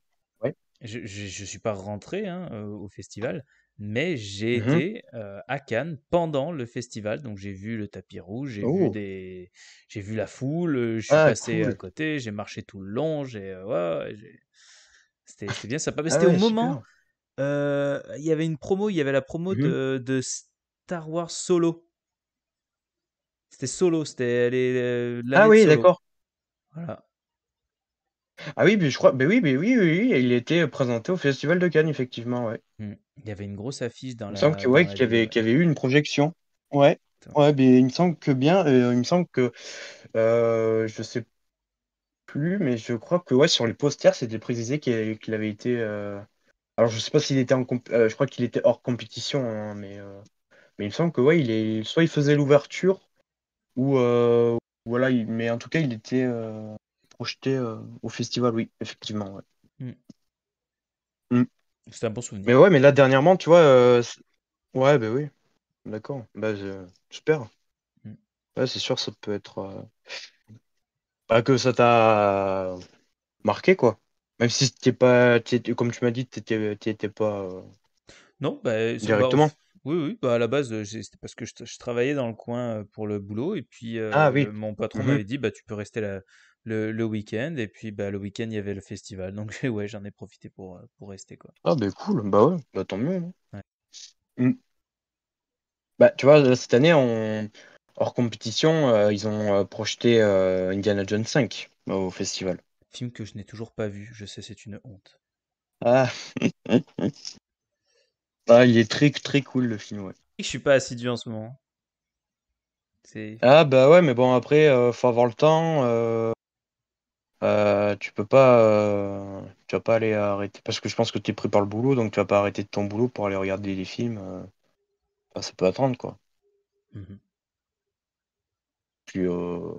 je ne suis pas rentré hein, euh, au festival, mais j'ai mmh été euh, à Cannes pendant le festival. Donc j'ai vu le tapis rouge, j'ai vu oh. des, vu la foule, euh, je suis ah, passé à côté, j'ai marché tout le long, c'était, bien sympa. Mais ah c'était au moment, il y avait une promo, il y avait la promo mmh de, de, Star Wars Solo. C'était Solo, c'était ah oui, d'accord. Voilà. Ah oui, mais je crois, mais oui, mais oui, oui, il était présenté au Festival de Cannes, effectivement, ouais. Mmh. Il y avait une grosse affiche dans Il me semble que, qu'il y avait, qu'il avait eu une projection. Ouais. Ouais, mais il me semble que bien, euh, il me semble que, euh, je sais plus, mais je crois que, ouais, sur les posters, c'était précisé qu'il avait été. Euh, alors, je sais pas s'il était en. je crois qu'il était hors compétition, hein, mais, mais il me semble que, ouais, il est... soit il faisait l'ouverture, ou. Voilà, mais en tout cas, il était projeté euh, au festival, oui, effectivement. Ouais. Mm. Mm. C'est un bon souvenir. Mais ouais, mais là, dernièrement, tu vois, euh, ouais, bah oui. D'accord. Bah, j'espère. Mm. c'est sûr, ça peut être. Euh, pas que ça t'a marqué, quoi. Même si c'était pas. comme tu m'as dit, t'étais étais pas. Non, bah, directement. Oui, oui, bah à la base, c'était parce que je, travaillais dans le coin pour le boulot et puis ah mon patron mm-hmm. m'avait dit bah, tu peux rester là le, le week-end. Et puis bah, le week-end, il y avait le festival. Donc [laughs] ouais, j'en ai profité pour, euh, pour rester. Quoi. Ah, bah cool, bah ouais, bah, tant mieux. Hein. Mmh. Bah, tu vois, cette année, on... hors compétition, euh, ils ont euh, projeté Indiana Jones 5 au festival. Film que je n'ai toujours pas vu, je sais, c'est une honte. Ah. [laughs] ah. il est très très cool le film, ouais. Je suis pas assidu en ce moment. Ah bah ouais, mais bon, après, faut avoir le temps. Euh, tu peux pas, euh, tu vas pas aller arrêter parce que je pense que tu es pris par le boulot, donc tu vas pas arrêter de ton boulot pour aller regarder les films. Euh. ça peut attendre quoi. Mmh Puis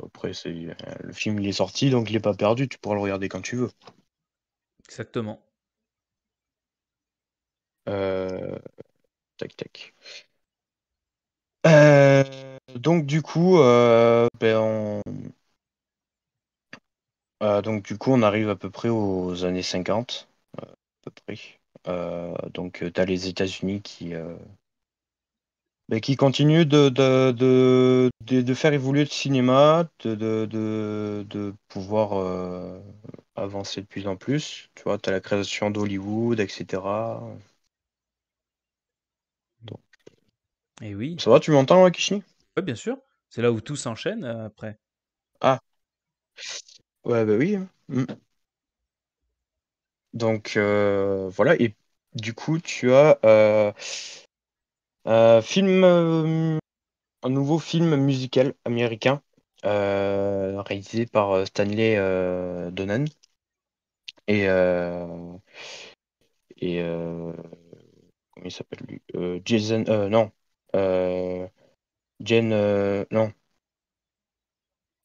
après, c'est le film il est sorti, donc il est pas perdu. Tu pourras le regarder quand tu veux. Exactement. Tac tac. donc du coup, ben, on, euh, donc du coup, on arrive à peu près aux années 50, euh, près. Euh, donc tu as les États-Unis qui, ben, qui continuent de de, faire évoluer le cinéma, de, pouvoir avancer de plus en plus. Tu vois, tu as la création d'Hollywood, etc. Et eh oui. Ça va, tu m'entends, hein, Kishni Oui, bien sûr. C'est là où tout s'enchaîne après. Ah. Ouais, bah oui. Hein. Mm. Donc euh, voilà, et du coup, tu as un euh, euh, film, un nouveau film musical américain réalisé par Stanley euh, et, et comment il s'appelle lui Jason, non, euh, Jen, non,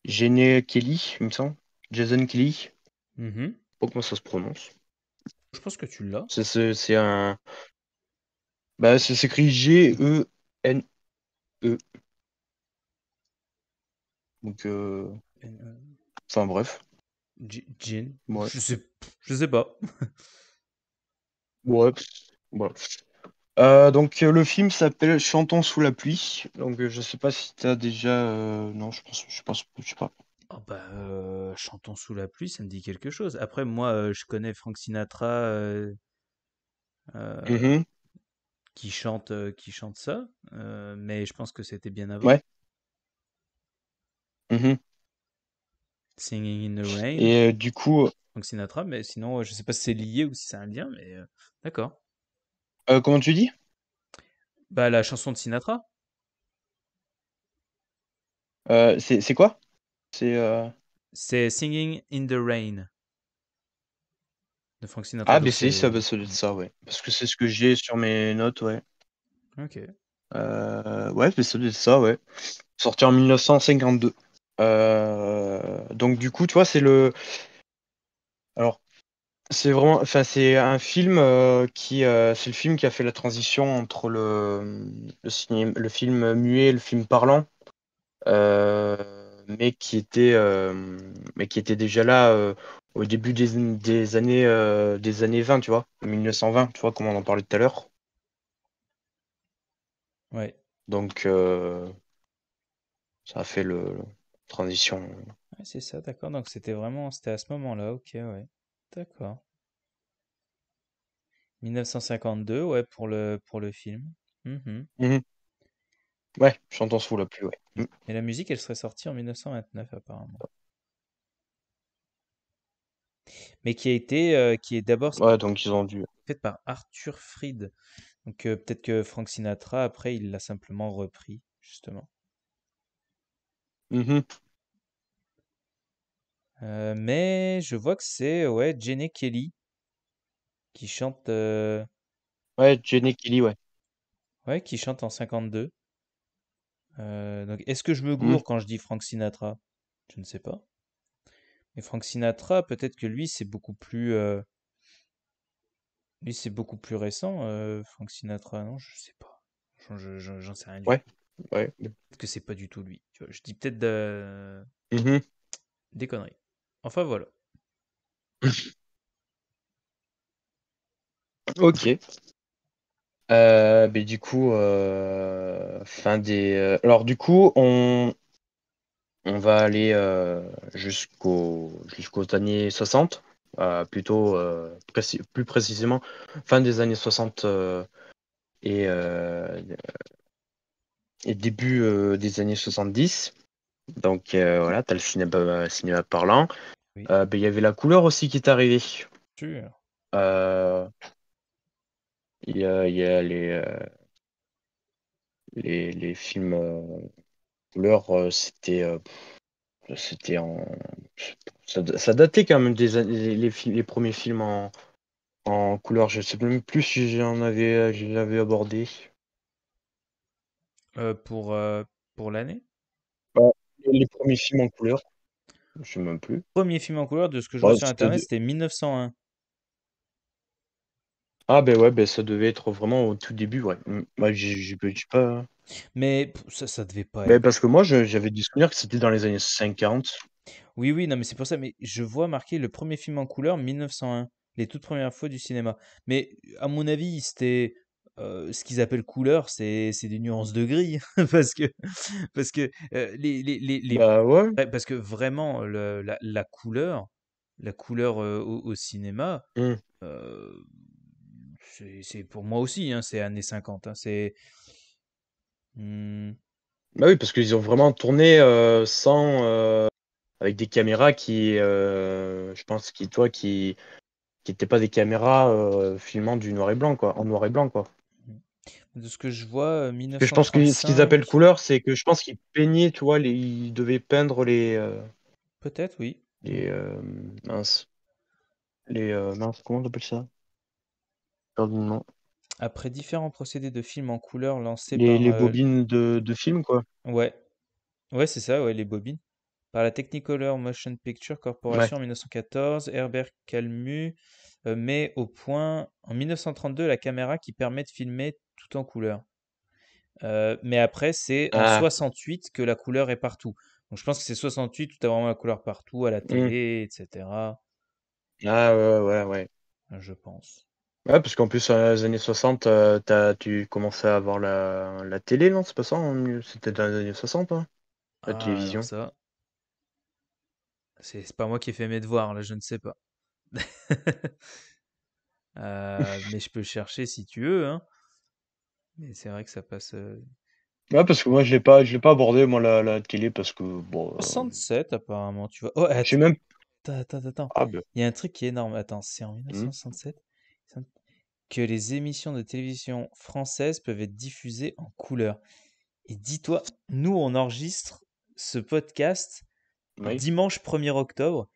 Gene Kelly, il me semble. Jason Kelly. Mm comment ça se prononce. Je pense que tu l'as. C'est un. Bah, c'est écrit G-E-N-E. E. Donc. Euh, e. Enfin, bref. Jean e. je, sais... sais pas. [laughs] ouais, euh, donc euh, le film s'appelle Chantons sous la pluie. Donc je sais pas si tu as déjà non, je pense je pense je sais pas. Oh bah, Chantons sous la pluie, ça me dit quelque chose. Après, moi, je connais Frank Sinatra mmh qui, chante, qui chante ça, mais je pense que c'était bien avant. Ouais. Mmh Singing in the Rain. Et du coup. Frank Sinatra, mais sinon, je sais pas si c'est lié ou si c'est un lien, mais d'accord. comment tu dis Bah, la chanson de Sinatra. c'est quoi c'est. Euh, c'est Singing in the Rain. De Frank Sinatra. Ah, ça ça, ouais. Parce que c'est ce que j'ai sur mes notes, ouais. Ok. Euh, ouais, c'est ça, ouais. Sorti en 1952. Euh, donc, du coup, tu vois, c'est le. Alors, c'est vraiment. Enfin, c'est un film qui. c'est le film qui a fait la transition entre le, le, le film muet et le film parlant. Euh mais qui était euh, mais qui était déjà là euh, au début des, années des années 20, euh, tu vois, 1920, tu vois, comme on en parlait tout à l'heure. Ouais. Donc ça a fait le, transition. Ouais, c'est ça, d'accord. Donc c'était vraiment c'était à ce moment-là, ok, ouais. D'accord. 1952, ouais, pour le pour le film. Mmh mmh Ouais, Chantons sous la plus ouais. Mm. Et la musique, elle serait sortie en 1929, apparemment. Mais qui a été, euh, qui est d'abord. Ouais, donc ils ont dû. Faite par Arthur Fried. Donc euh, peut-être que Frank Sinatra, après, il l'a simplement repris, justement. Mm-hmm. Euh, mais je vois que c'est ouais, Jenny Kelly qui chante. Ouais, Jenny Kelly, ouais. Ouais, qui chante en 52. Euh, donc, est-ce que je me mmh. gourre quand je dis Frank Sinatra Je ne sais pas. Mais Frank Sinatra, peut-être que lui, c'est beaucoup plus. Euh, lui, c'est beaucoup plus récent, euh, Frank Sinatra. Non, je ne sais pas. J'en, sais rien du ouais. Ouais. Peut-être que c'est pas du tout lui. je dis peut-être de... Mmh des conneries. Enfin, voilà. [laughs] ok. Euh, du coup, euh, fin des. Euh, alors du coup, on, on va aller jusqu'au jusqu'aux années 60, plutôt plus précisément fin des années 60 et, et début des années 70. Donc voilà, t'as le cinéma, parlant. Ben, il y avait la couleur aussi qui est arrivée. Il y a, les, euh, les, films euh, couleurs, euh, c'était c'était en ça, ça, datait quand même des les, les, les premiers films en, en, couleur je sais même plus si j'en avais abordé pour pour l'année les premiers films en couleur je sais même plus premier film en couleur de ce que je vois sur internet c'était 1901 ah ben ouais, ben ça devait être vraiment au tout début, ouais. Moi, je peux pas. Mais ça, ça devait pas ben, être. parce que moi, j'avais du souvenir que c'était dans les années 50. Oui, oui, non, mais c'est pour ça. Mais je vois marqué le premier film en couleur 1901, les toutes premières fois du cinéma. Mais à mon avis, c'était euh, ce qu'ils appellent couleur, c'est des nuances de gris, [laughs] parce que parce que euh, les, les, les, bah, parce que vraiment le- la, couleur, la couleur euh, au, cinéma, mmh c'est pour moi aussi, hein, c'est années 50. Hein, c'est. Hmm. Bah oui, parce qu'ils ont vraiment tourné euh, sans. Euh, avec des caméras qui. Euh, je pense qui, toi, qui. qui n'étaient pas des caméras filmant du noir et blanc, quoi. En noir et blanc, quoi. De ce que je vois, 1935... Je pense que ce qu'ils appellent couleur, c'est que je pense qu'ils peignaient, tu les, ils devaient peindre les. Peut-être, oui. Les. mince. Les. mince, comment on ça après différents procédés de films en couleur lancés Les, par, les euh, bobines de, film quoi. Ouais. Ouais, c'est ça, ouais, les bobines. Par la Technicolor Motion Picture Corporation en 1914, Herbert Calmu euh, met au point en 1932 la caméra qui permet de filmer tout en couleur. Euh, mais après, c'est en 68 ah. que la couleur est partout. Donc je pense que c'est 68 tout tu vraiment la couleur partout, à la mm. télé, etc. Ah ouais, ouais, ouais. Je pense parce qu'en plus, dans les années 60, euh, tu commençais à avoir la, télé, non? C'est pas ça? Hein? C'était dans les années 60, hein, La ah, télévision. ça, c'est pas moi qui ai fait mes devoirs, là, je ne sais pas. [laughs] Euh, mais je peux chercher si tu veux, hein. Mais c'est vrai que ça passe. Euh, ouais, parce que moi, je l'ai pas, pas abordé, moi, la, la télé, parce que, bon, 67 apparemment, tu vois. Oh, même... Ah, ben. Il y a un truc qui est énorme. Attends, c'est en 1967. Mmh que les émissions de télévision françaises peuvent être diffusées en couleur. Et dis-toi, nous, on enregistre ce podcast dimanche 1er octobre.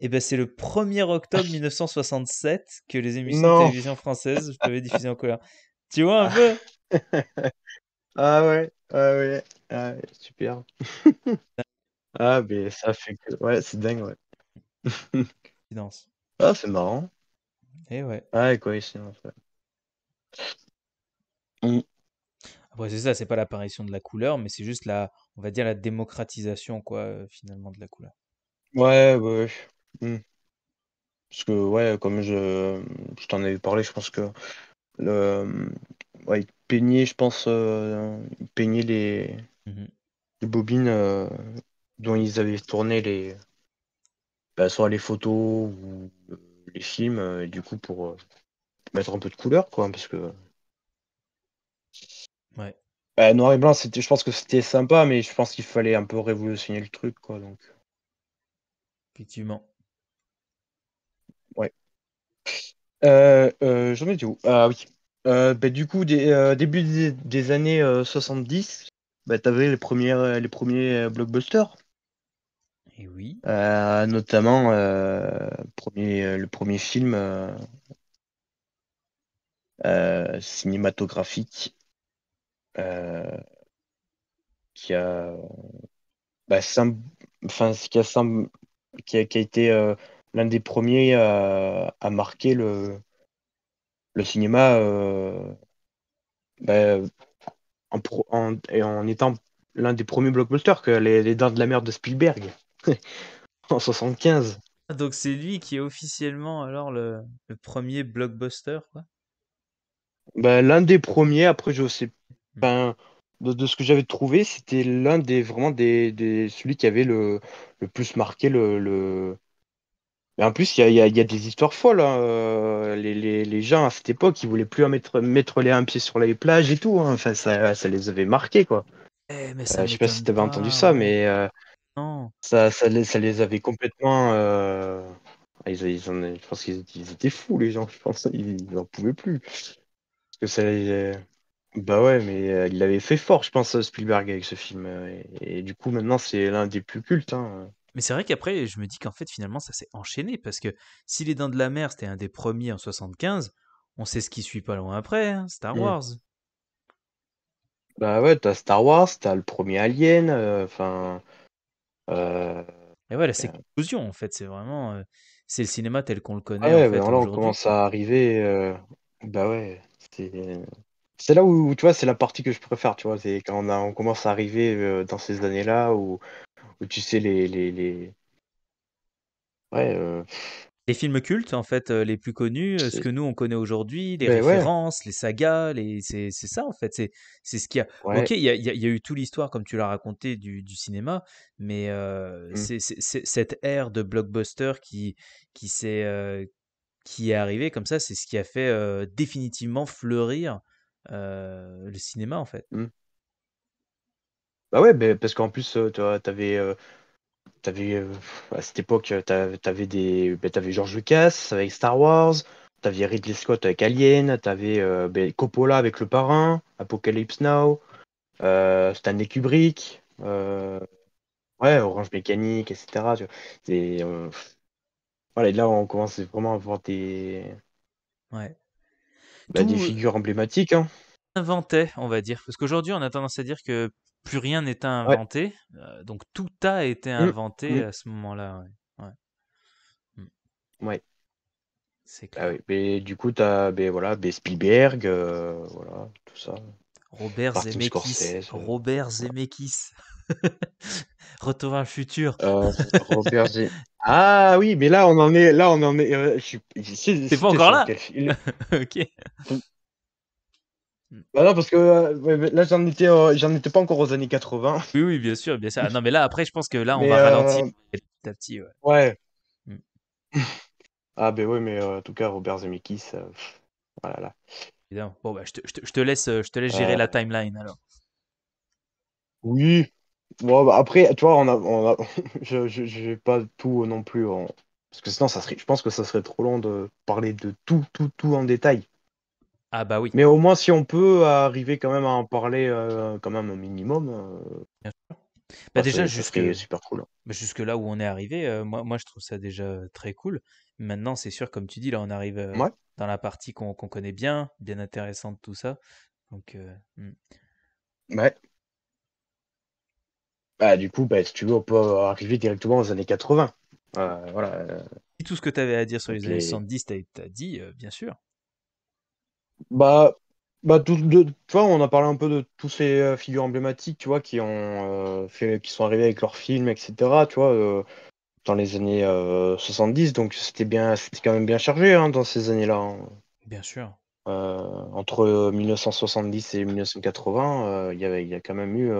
Et eh ben c'est le 1er octobre 1967 que les émissions de télévision françaises peuvent être diffusées en couleur. Tu vois un peu [laughs] Ah ouais, ouais, ouais ah super. [laughs] ah, mais ça fait que. Ouais, c'est dingue, ouais. [laughs] ah, c'est marrant. Et eh ah ouais. quoi, mm. Après, c'est ça, c'est pas l'apparition de la couleur, mais c'est juste la, on va dire, la démocratisation, quoi, euh, finalement, de la couleur. Ouais, bah ouais. Mm. Parce que, ouais, comme je, t'en avais parlé, je pense que le, euh, ouais, peignait, je pense, euh, peigner il mm-hmm. les, bobines dont ils avaient tourné les, bah, soit les photos ou les films, euh, et du coup pour euh, mettre un peu de couleur, quoi, hein, parce que. Ouais. Bah, noir et blanc, c'était, je pense que c'était sympa, mais je pense qu'il fallait un peu révolutionner le truc, quoi, donc. Effectivement. Ouais. Euh, euh, j'en ai Ah oui. Euh, bah, du coup, des, euh, début des, années 70, bah, avais les premières les premiers blockbusters oui. Euh, notamment euh, premier, euh, le premier film cinématographique qui a, bah, enfin, qui, a qui a, a, été l'un des premiers à, marquer le, le cinéma bah, en, en, en étant l'un des premiers blockbusters, que les, les Dents de la mer de Spielberg. [laughs] en 75. Ah, donc c'est lui qui est officiellement alors le, le premier blockbuster, quoi. Ben, l'un des premiers. Après, je sais, ben, de, ce que j'avais trouvé, c'était l'un des vraiment des, des, celui qui avait le, le plus marqué le, le... en plus, il y a, y a, des histoires folles. Hein, euh, les, les, les, gens à cette époque, ils voulaient plus mettre, mettre les un pied sur les plages et tout. Hein. Enfin, ça, ça les avait marqués, quoi. Eh, mais euh, ça je sais pas si tu avais entendu ça, mais euh, non. Ça, ça, les, ça les avait complètement. Euh, ah, ils, en, je pense qu'ils étaient fous, les gens. Je pense ils n'en pouvaient plus. Parce que ça euh, Bah ouais, mais euh, il l'avait fait fort, je pense, Spielberg avec ce film. Et, du coup, maintenant, c'est l'un des plus cultes. hein. Mais c'est vrai qu'après, je me dis qu'en fait, finalement, ça s'est enchaîné. Parce que si Les Dents de la Mer, c'était un des premiers en 75, on sait ce qui suit pas loin après, hein, Star mm. Wars. Bah ouais, t'as Star Wars, t'as le premier Alien, enfin, euh, et voilà c'est euh, conclusion en fait, c'est vraiment euh, c'est le cinéma tel qu'on le connaît. Ah ouais, en fait, alors on commence à arriver. bah ouais, c'est là où tu vois c'est la partie que je préfère tu vois c'est quand on, a, on, commence à arriver dans ces années là où, tu sais les, les, les... ouais euh, les films cultes, en fait, les plus connus, ce que nous on connaît aujourd'hui, les ben références, les sagas, les... c'est ça en fait, c'est c'est ce qu'il a. Ok, il y a, eu toute l'histoire, comme tu l'as raconté, du, cinéma, mais mmh. c'est cette ère de blockbuster qui, qui, s'est, qui est arrivée comme ça, c'est ce qui a fait définitivement fleurir le cinéma en fait. Mmh. Bah ouais, parce qu'en plus, tu avais... T'avais euh, à cette époque, euh, t'avais avais des, ben, George Lucas avec Star Wars, t'avais Ridley Scott avec Alien, t'avais avais euh, ben, Coppola avec Le Parrain, Apocalypse Now, Stanley Kubrick, ouais, Orange Mécanique, etc. Tu et là, on commence vraiment à voir des. Ouais. Ben, des figures emblématiques. Hein. Inventait, on va dire. Parce qu'aujourd'hui, on a tendance à dire que plus rien n'était inventé. Euh, donc tout a été mmh. inventé mmh. à ce moment-là. Ouais. ouais. Mmh. ouais. C'est ah clair. Ah oui. mais, du coup, tu as mais, ben voilà, mais ben Spielberg, euh, voilà, tout ça. Robert Zemeckis. Euh, Robert Zemeckis. [laughs] Retour vers le futur. Robert Z. Ah oui, mais là on en est, là on en est. je suis... C'est pas encore là. [laughs] ok. Mm. Bah non, parce que euh, là, j'en étais, euh, j'en étais pas encore aux années 80. [laughs] Oui, oui, bien sûr, bien sûr. Ah non, mais là, après, je pense que là, on va euh, ralentir petit à petit. Ouais. Mm. [laughs] Ah, ben oui, mais en tout cas, Robert Zemeckis, voilà, oh là. Bon, ben je, te, je te- laisse, je te laisse gérer la timeline alors. Oui. Bon, bah, après, tu vois, on a, on [laughs] je, je, pas tout non plus. Parce que sinon, ça serait... je pense que ça serait trop long de parler de tout, tout, tout en détail. Ah bah oui. Mais au moins, si on peut arriver quand même à en parler euh, quand même un minimum. Euh, bien sûr. Bah déjà, jusque, super cool. Hein. Bah, jusque là où on est arrivé, euh, moi, moi je trouve ça déjà très cool. Maintenant, c'est sûr, comme tu dis, là on arrive dans la partie qu'on connaît bien, bien intéressante, tout ça. Donc, hmm. Ouais. Bah, du coup, bah, si tu veux, on peut arriver directement aux années 80. voilà. tout ce que tu avais à dire sur les années 70, tu as, dit, bien sûr. Bah, bah tu vois, on a parlé un peu de tous ces euh, figures emblématiques, tu vois, qui ont euh, qui sont arrivées avec leurs films, etc. Tu euh, dans les années 70, donc c'était bien, c'était quand même bien chargé hein, dans ces années-là. Hein. Bien sûr. entre 1970 et 1980, il y avait, il y a quand même eu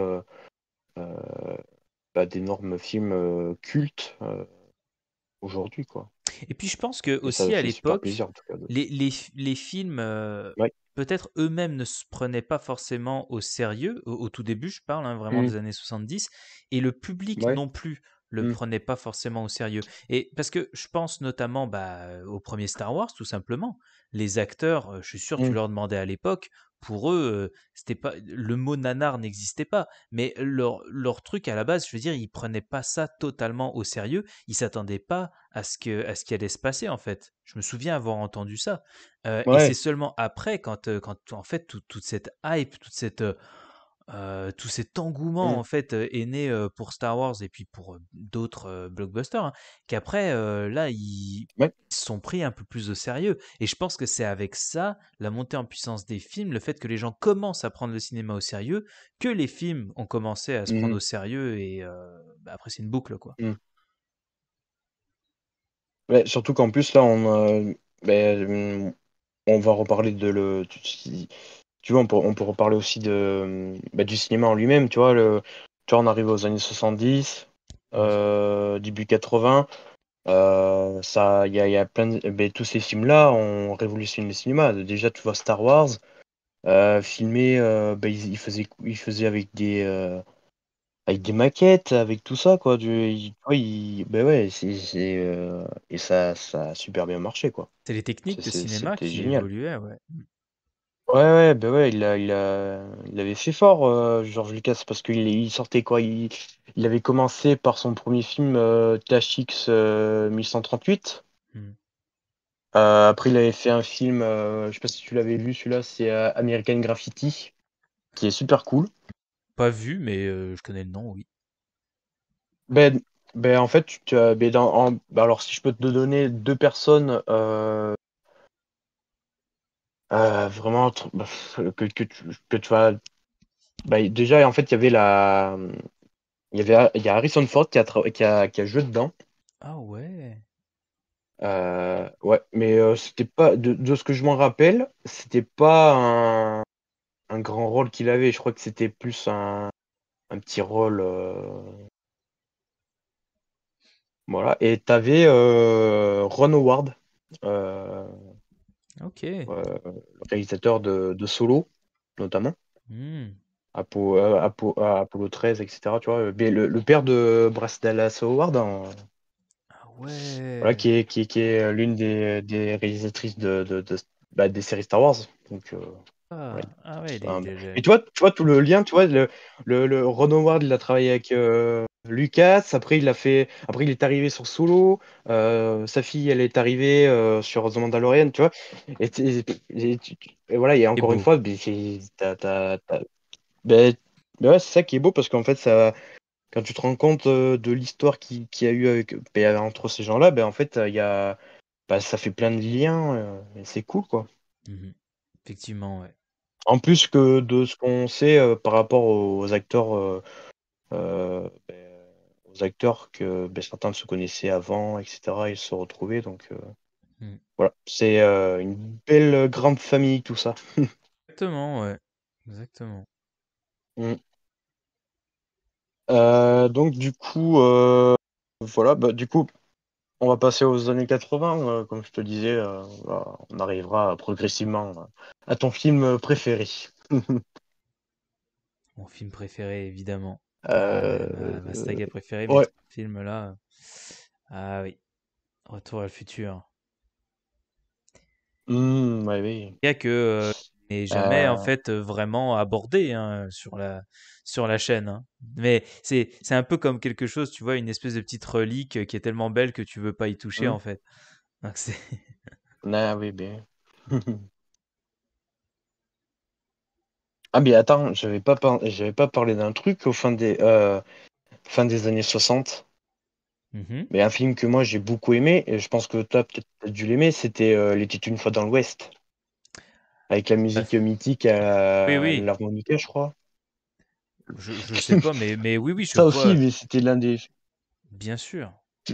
bah, d'énormes films cultes aujourd'hui, quoi. Et puis je pense que aussi à l'époque, les, les, les, films euh, peut-être eux-mêmes ne se prenaient pas forcément au sérieux, au, tout début je parle hein, vraiment mmh. des années 70, et le public non plus le mmh. prenait pas forcément au sérieux. Et parce que je pense notamment bah, au premier Star Wars tout simplement. Les acteurs, euh, je suis sûr, que tu mmh. leur demandais à l'époque, pour eux, euh, c'était pas le mot nanar n'existait pas, mais leur, truc à la base, je veux dire, ils prenaient pas ça totalement au sérieux, ils s'attendaient pas à ce que à ce qui allait se passer en fait. Je me souviens avoir entendu ça, euh, et c'est seulement après quand euh, quand en fait toute cette hype, toute cette euh, tout cet engouement mmh. en fait euh, est né euh, pour Star Wars et puis pour d'autres blockbusters hein, qu'après là ils... sont pris un peu plus au sérieux et je pense que c'est avec ça la montée en puissance des films le fait que les gens commencent à prendre le cinéma au sérieux que les films ont commencé à se prendre mmh. au sérieux et bah, après c'est une boucle quoi mmh. surtout qu'en plus là on ben, on va reparler de le tu vois, on peut, on reparler aussi de, bah, du cinéma en lui-même, tu vois, le, tu on arrive aux années 70, euh, début 80, euh, ça, y a, plein de, ben, tous ces films-là ont révolutionné le cinéma. Déjà, tu vois Star Wars, euh, filmé, il, faisait, il avec des avec des maquettes, avec tout ça, quoi. Du, ben ouais, et ça, ça a super bien marché, quoi. C'est les techniques de cinéma qui génial. évoluaient, Ouais, ouais, bah ouais, il l'avait il avait fait fort, euh, George Lucas, parce qu'il sortait quoi? Il, avait commencé par son premier film euh, 1138. Euh, hmm. euh, après, il avait fait un film, je sais pas si tu l'avais vu, celui-là, c'est American Graffiti, qui est super cool. Pas vu, mais je connais le nom, oui. Ben, ben en fait, tu, ben, ben, alors si je peux te donner deux personnes, euh, vraiment, bah, que, que, tu, que tu vois Bah, déjà, en fait, il y avait la. Il y avait il y a Harrison Ford qui a, qui, a, qui a joué dedans. Ah ouais. Euh, ouais, mais euh, c'était pas de, ce que je m'en rappelle, c'était pas un, un, grand rôle qu'il avait. Je crois que c'était plus un, un, petit rôle. Voilà. Et t'avais Ron Howard, Ok. Euh, réalisateur de, de, Solo, notamment. Mm. Apollo, Apollo, Apollo 13, etc. Tu vois, euh, le, le père de Bryce Dallas Howard. Hein, ah ouais. Voilà, qui est, qui, qui est l'une des, des, réalisatrices de, de, de bah, des séries Star Wars. Donc. Ah, ouais. Ah ouais, il enfin, il est... Et tu vois, tu vois, tout le lien, tu vois, le, le, le Ron Howard, il a travaillé avec euh, Lucas, après il a fait, après il est arrivé sur Solo, euh, sa fille elle est arrivée euh, sur The Mandalorian, tu vois. Et, voilà il y a encore une fois, ben, ben, ben c'est ça qui est beau parce qu'en fait ça, quand tu te rends compte euh, de l'histoire qui, qui a eu entre ces gens-là, ben en fait il y a, ça fait plein de liens, c'est cool quoi. Mhm. Effectivement, ouais. En plus que de ce qu'on sait par rapport aux acteurs acteurs que ben, certains se connaissaient avant, etc. Ils se retrouvaient. Donc euh, mm. voilà, c'est euh, une belle grande famille tout ça. [laughs] Exactement, ouais. Exactement. Mm. Euh, donc du coup, voilà, bah, du coup, on va passer aux années 80. comme je te disais, on arrivera progressivement à ton film préféré. [laughs] Mon film préféré, évidemment. Ah, euh, ma saga euh, préférée, ce film-là. Ah oui. Retour à le futur. Mmh, Il y a que n'est euh, jamais en fait vraiment abordé hein, sur la sur la chaîne. Hein. Mais c'est c'est un peu comme quelque chose, tu vois, une espèce de petite relique qui est tellement belle que tu veux pas y toucher mmh. en fait. Donc ah oui bien. [laughs] Ah mais attends, j'avais pas, j'avais pas parlé d'un truc au fin des, euh, fin des années 60. Mm-hmm. Mais un film que moi j'ai beaucoup aimé, et je pense que toi peut-être dû l'aimer, c'était euh, L'été une fois dans l'Ouest. Avec la musique mythique à, l'harmonica, je crois. Je, sais pas, mais, mais oui, oui, je Ça aussi, mais c'était l'un des. Bien sûr.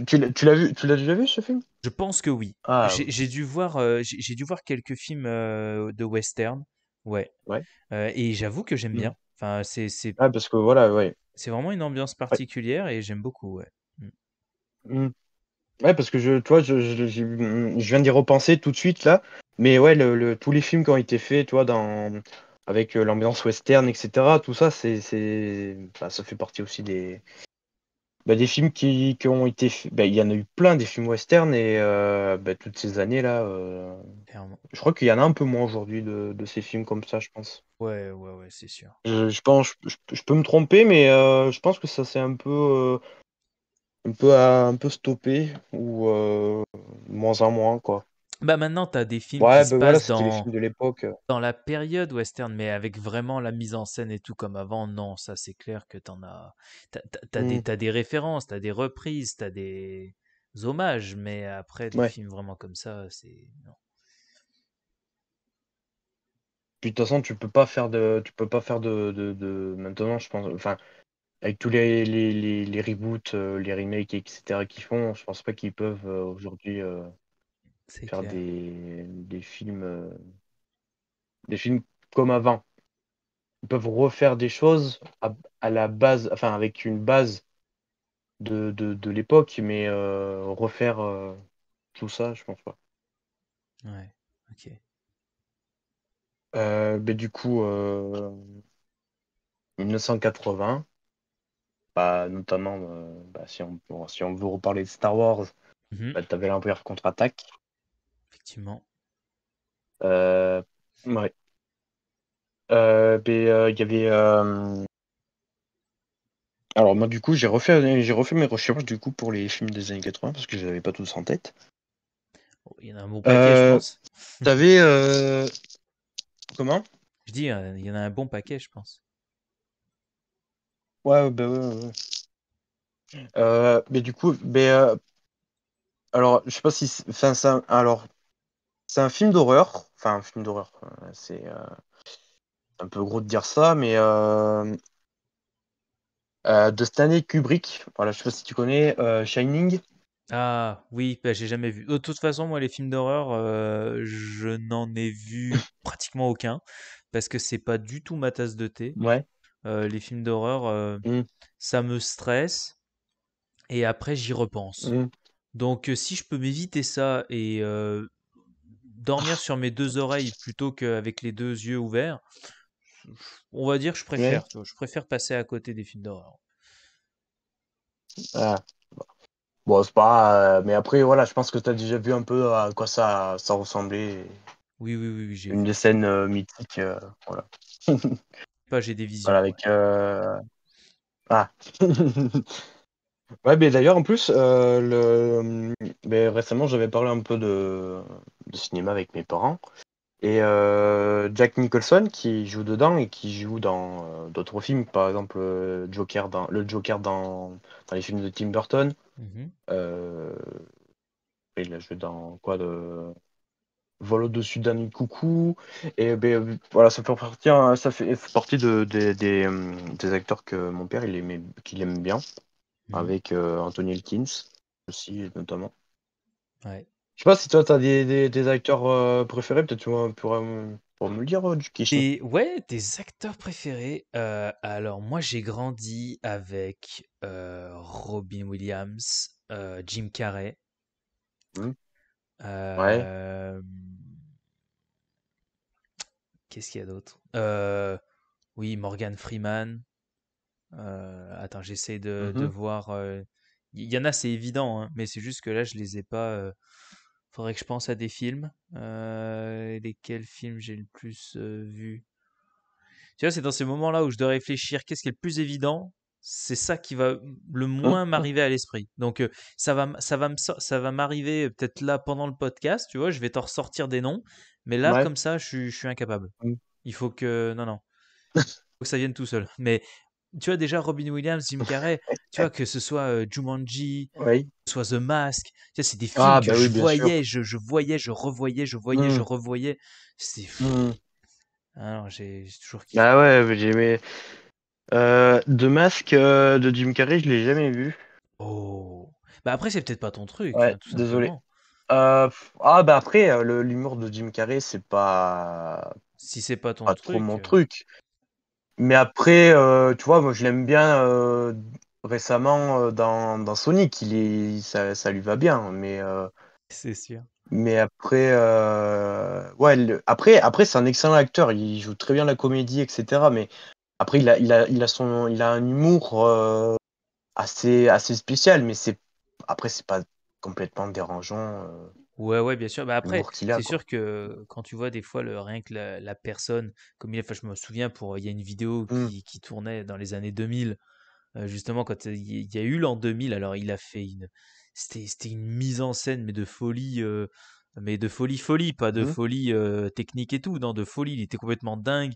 Tu, l'as vu, tu l'as déjà vu ce film Je pense que oui. Ah. j'ai, dû voir, euh, j'ai, dû voir quelques films de western. Ouais. Ouais. Euh, et j'avoue que j'aime mmh. bien. Enfin, c'est, ah, parce que voilà, ouais. c'est vraiment une ambiance particulière et j'aime beaucoup. Ouais. Mmh. Mmh. parce que je, toi, viens d'y repenser tout de suite là. Mais ouais, le, tous les films qui ont été faits, toi, dans, avec euh, l'ambiance western, etc., tout ça, c'est, ça fait partie aussi des, bah, des films qui, ont été. Bah, il y en a eu plein des films western et euh, bah, toutes ces années-là. Euh, je crois qu'il y en a un peu moins aujourd'hui de, ces films comme ça, je pense. Ouais, ouais, ouais, c'est sûr. Je, pense, je, peux me tromper, mais euh, je pense que ça s'est un peu. un un peu stoppé ou moins en moins quoi. Bah, maintenant, tu as des films qui se bah, passent dans, de l'époque. Euh. dans la période western, mais avec vraiment la mise en scène et tout comme avant. Non, ça c'est clair que en as. Tu mmh. des, références, tu des références, des reprises, tu as des hommages, mais après des films vraiment comme ça, c'est de toute façon, tu peux pas faire de, tu peux pas faire de, maintenant, je pense, enfin, avec tous les, les, les, reboots, euh, les remakes, etc. qu'ils font, je pense pas qu'ils peuvent euh, aujourd'hui faire des, films euh, des films comme avant. Ils peuvent refaire des choses à, la base, enfin avec une base de, l'époque, mais euh, refaire euh, tout ça, je pense pas. Ouais, ok. mais ben, du coup, 1980, bah, notamment bah, si, on, si on veut reparler de Star Wars, mhm. bah, t'avais l'Empire contre-attaque effectivement. Euh, ouais. Euh, ben, euh, il y avait. Alors moi du coup j'ai refait j'ai refait mes recherches du coup pour les films des années 80 parce que je n'avais pas tous en tête. Oh, il y en a un bon paquet, je pense. T'avais comment Je dis il y en a un bon paquet, je pense. Ouais bah ouais. ouais. mais ben, du coup mais alors je sais pas si fin ça alors c'est un film d'horreur. Enfin, un film d'horreur. C'est euh, un peu gros de dire ça, mais euh, euh, de Stanley Kubrick. Voilà, je sais pas si tu connais Shining. Ah oui, bah, j'ai jamais vu. De toute façon, moi, les films d'horreur, je n'en ai vu [laughs] pratiquement aucun parce que c'est pas du tout ma tasse de thé. Ouais. les films d'horreur, mm. ça me stresse et après j'y repense. Mm. Donc, si je peux m'éviter ça et dormir ah. sur mes deux oreilles plutôt qu'avec les deux yeux ouverts, on va dire que je préfère. Tu vois, je préfère passer à côté des films d'horreur. Ah, bon, c'est pas. Euh, mais après, voilà, je pense que tu as déjà vu un peu à quoi ça, ça ressemblait. Oui, oui, oui. j'ai Une des scènes euh, mythiques. Euh, voilà. pas, j'ai des visions. avec. Ah. [laughs] Ouais, mais d'ailleurs, en plus, euh, récemment, j'avais parlé un peu de... cinéma avec mes parents. Et euh, Jack Nicholson, qui joue dedans et qui joue dans euh, d'autres films, par exemple euh, Joker dans... le Joker dans... les films de Tim Burton. il a joué dans quoi de Vol au-dessus d'un coucou. Et ben, voilà, ça fait partie, hein, ça fait partie de, des acteurs que mon père il qu'il aime bien. Mhm. avec euh, Anthony Elkins aussi, notamment. Ouais. Je sais pas si toi, tu as des, acteurs euh, préférés, peut-être tu pourrais euh, pour, me le dire, du hein. Ouais, tes acteurs préférés. alors, moi, j'ai grandi avec Robin Williams, Jim Carrey. Mhm. ouais. Qu'est-ce qu'il y a d'autre Oui, Morgan Freeman. Euh, attends, j'essaie de, mmh voir. Il euh, y en a, c'est évident, hein, mais c'est juste que là, je les ai pas. Euh, faudrait que je pense à des films. lesquels films j'ai le plus vu Tu vois, c'est dans ces moments-là où je dois réfléchir. Qu'est-ce qui est le plus évident c'est ça qui va le hein? moins hein? m'arriver à l'esprit. Donc ça va ça va ça va m'arriver peut-être là pendant le podcast, tu vois, je vais t'en ressortir des noms, mais là comme ça, je, suis incapable. Mmh. Il faut que non non. [laughs] faut que ça vienne tout seul. Mais tu vois déjà Robin Williams, Jim Carrey, [laughs] tu vois que ce soit euh, Jumanji, soit The Mask, c'est des ah, films que bah je voyais, je, voyais, je revoyais, je voyais, je mmh. revoyais, c'est fou. Mmh. j'ai toujours kiffé. Ah ouais, j'ai aimé. Euh, The Mask euh, de Jim Carrey, je l'ai jamais vu. Oh. Bah après c'est peut-être pas ton truc. Ouais, hein, désolé. ah bah après l'humour de Jim Carrey c'est pas. Si c'est pas ton pas Trop mon truc. Mais après, euh, tu vois, moi je l'aime bien euh, récemment euh, dans, dans, Sonic, il est, ça, lui va bien. Mais, c'est sûr. Mais après, ouais, après, après c'est un excellent acteur, il joue très bien la comédie, etc. Mais après, il a, il a, il a, son, il a un humour assez, assez spécial, mais c'est, après, c'est pas complètement dérangeant. Ouais, ouais, bien sûr. Bah, après, c'est sûr que quand tu vois des fois le, rien que la, personne, comme il, enfin, je me souviens, pour, il y a une vidéo mmh. qui, tournait dans les années 2000, euh, justement, quand il y a eu l'an 2000, alors il a fait une. C'était une mise en scène, mais de folie. Euh, mais de folie, folie, pas de mmh. folie euh, technique et tout, non, de folie. Il était complètement dingue.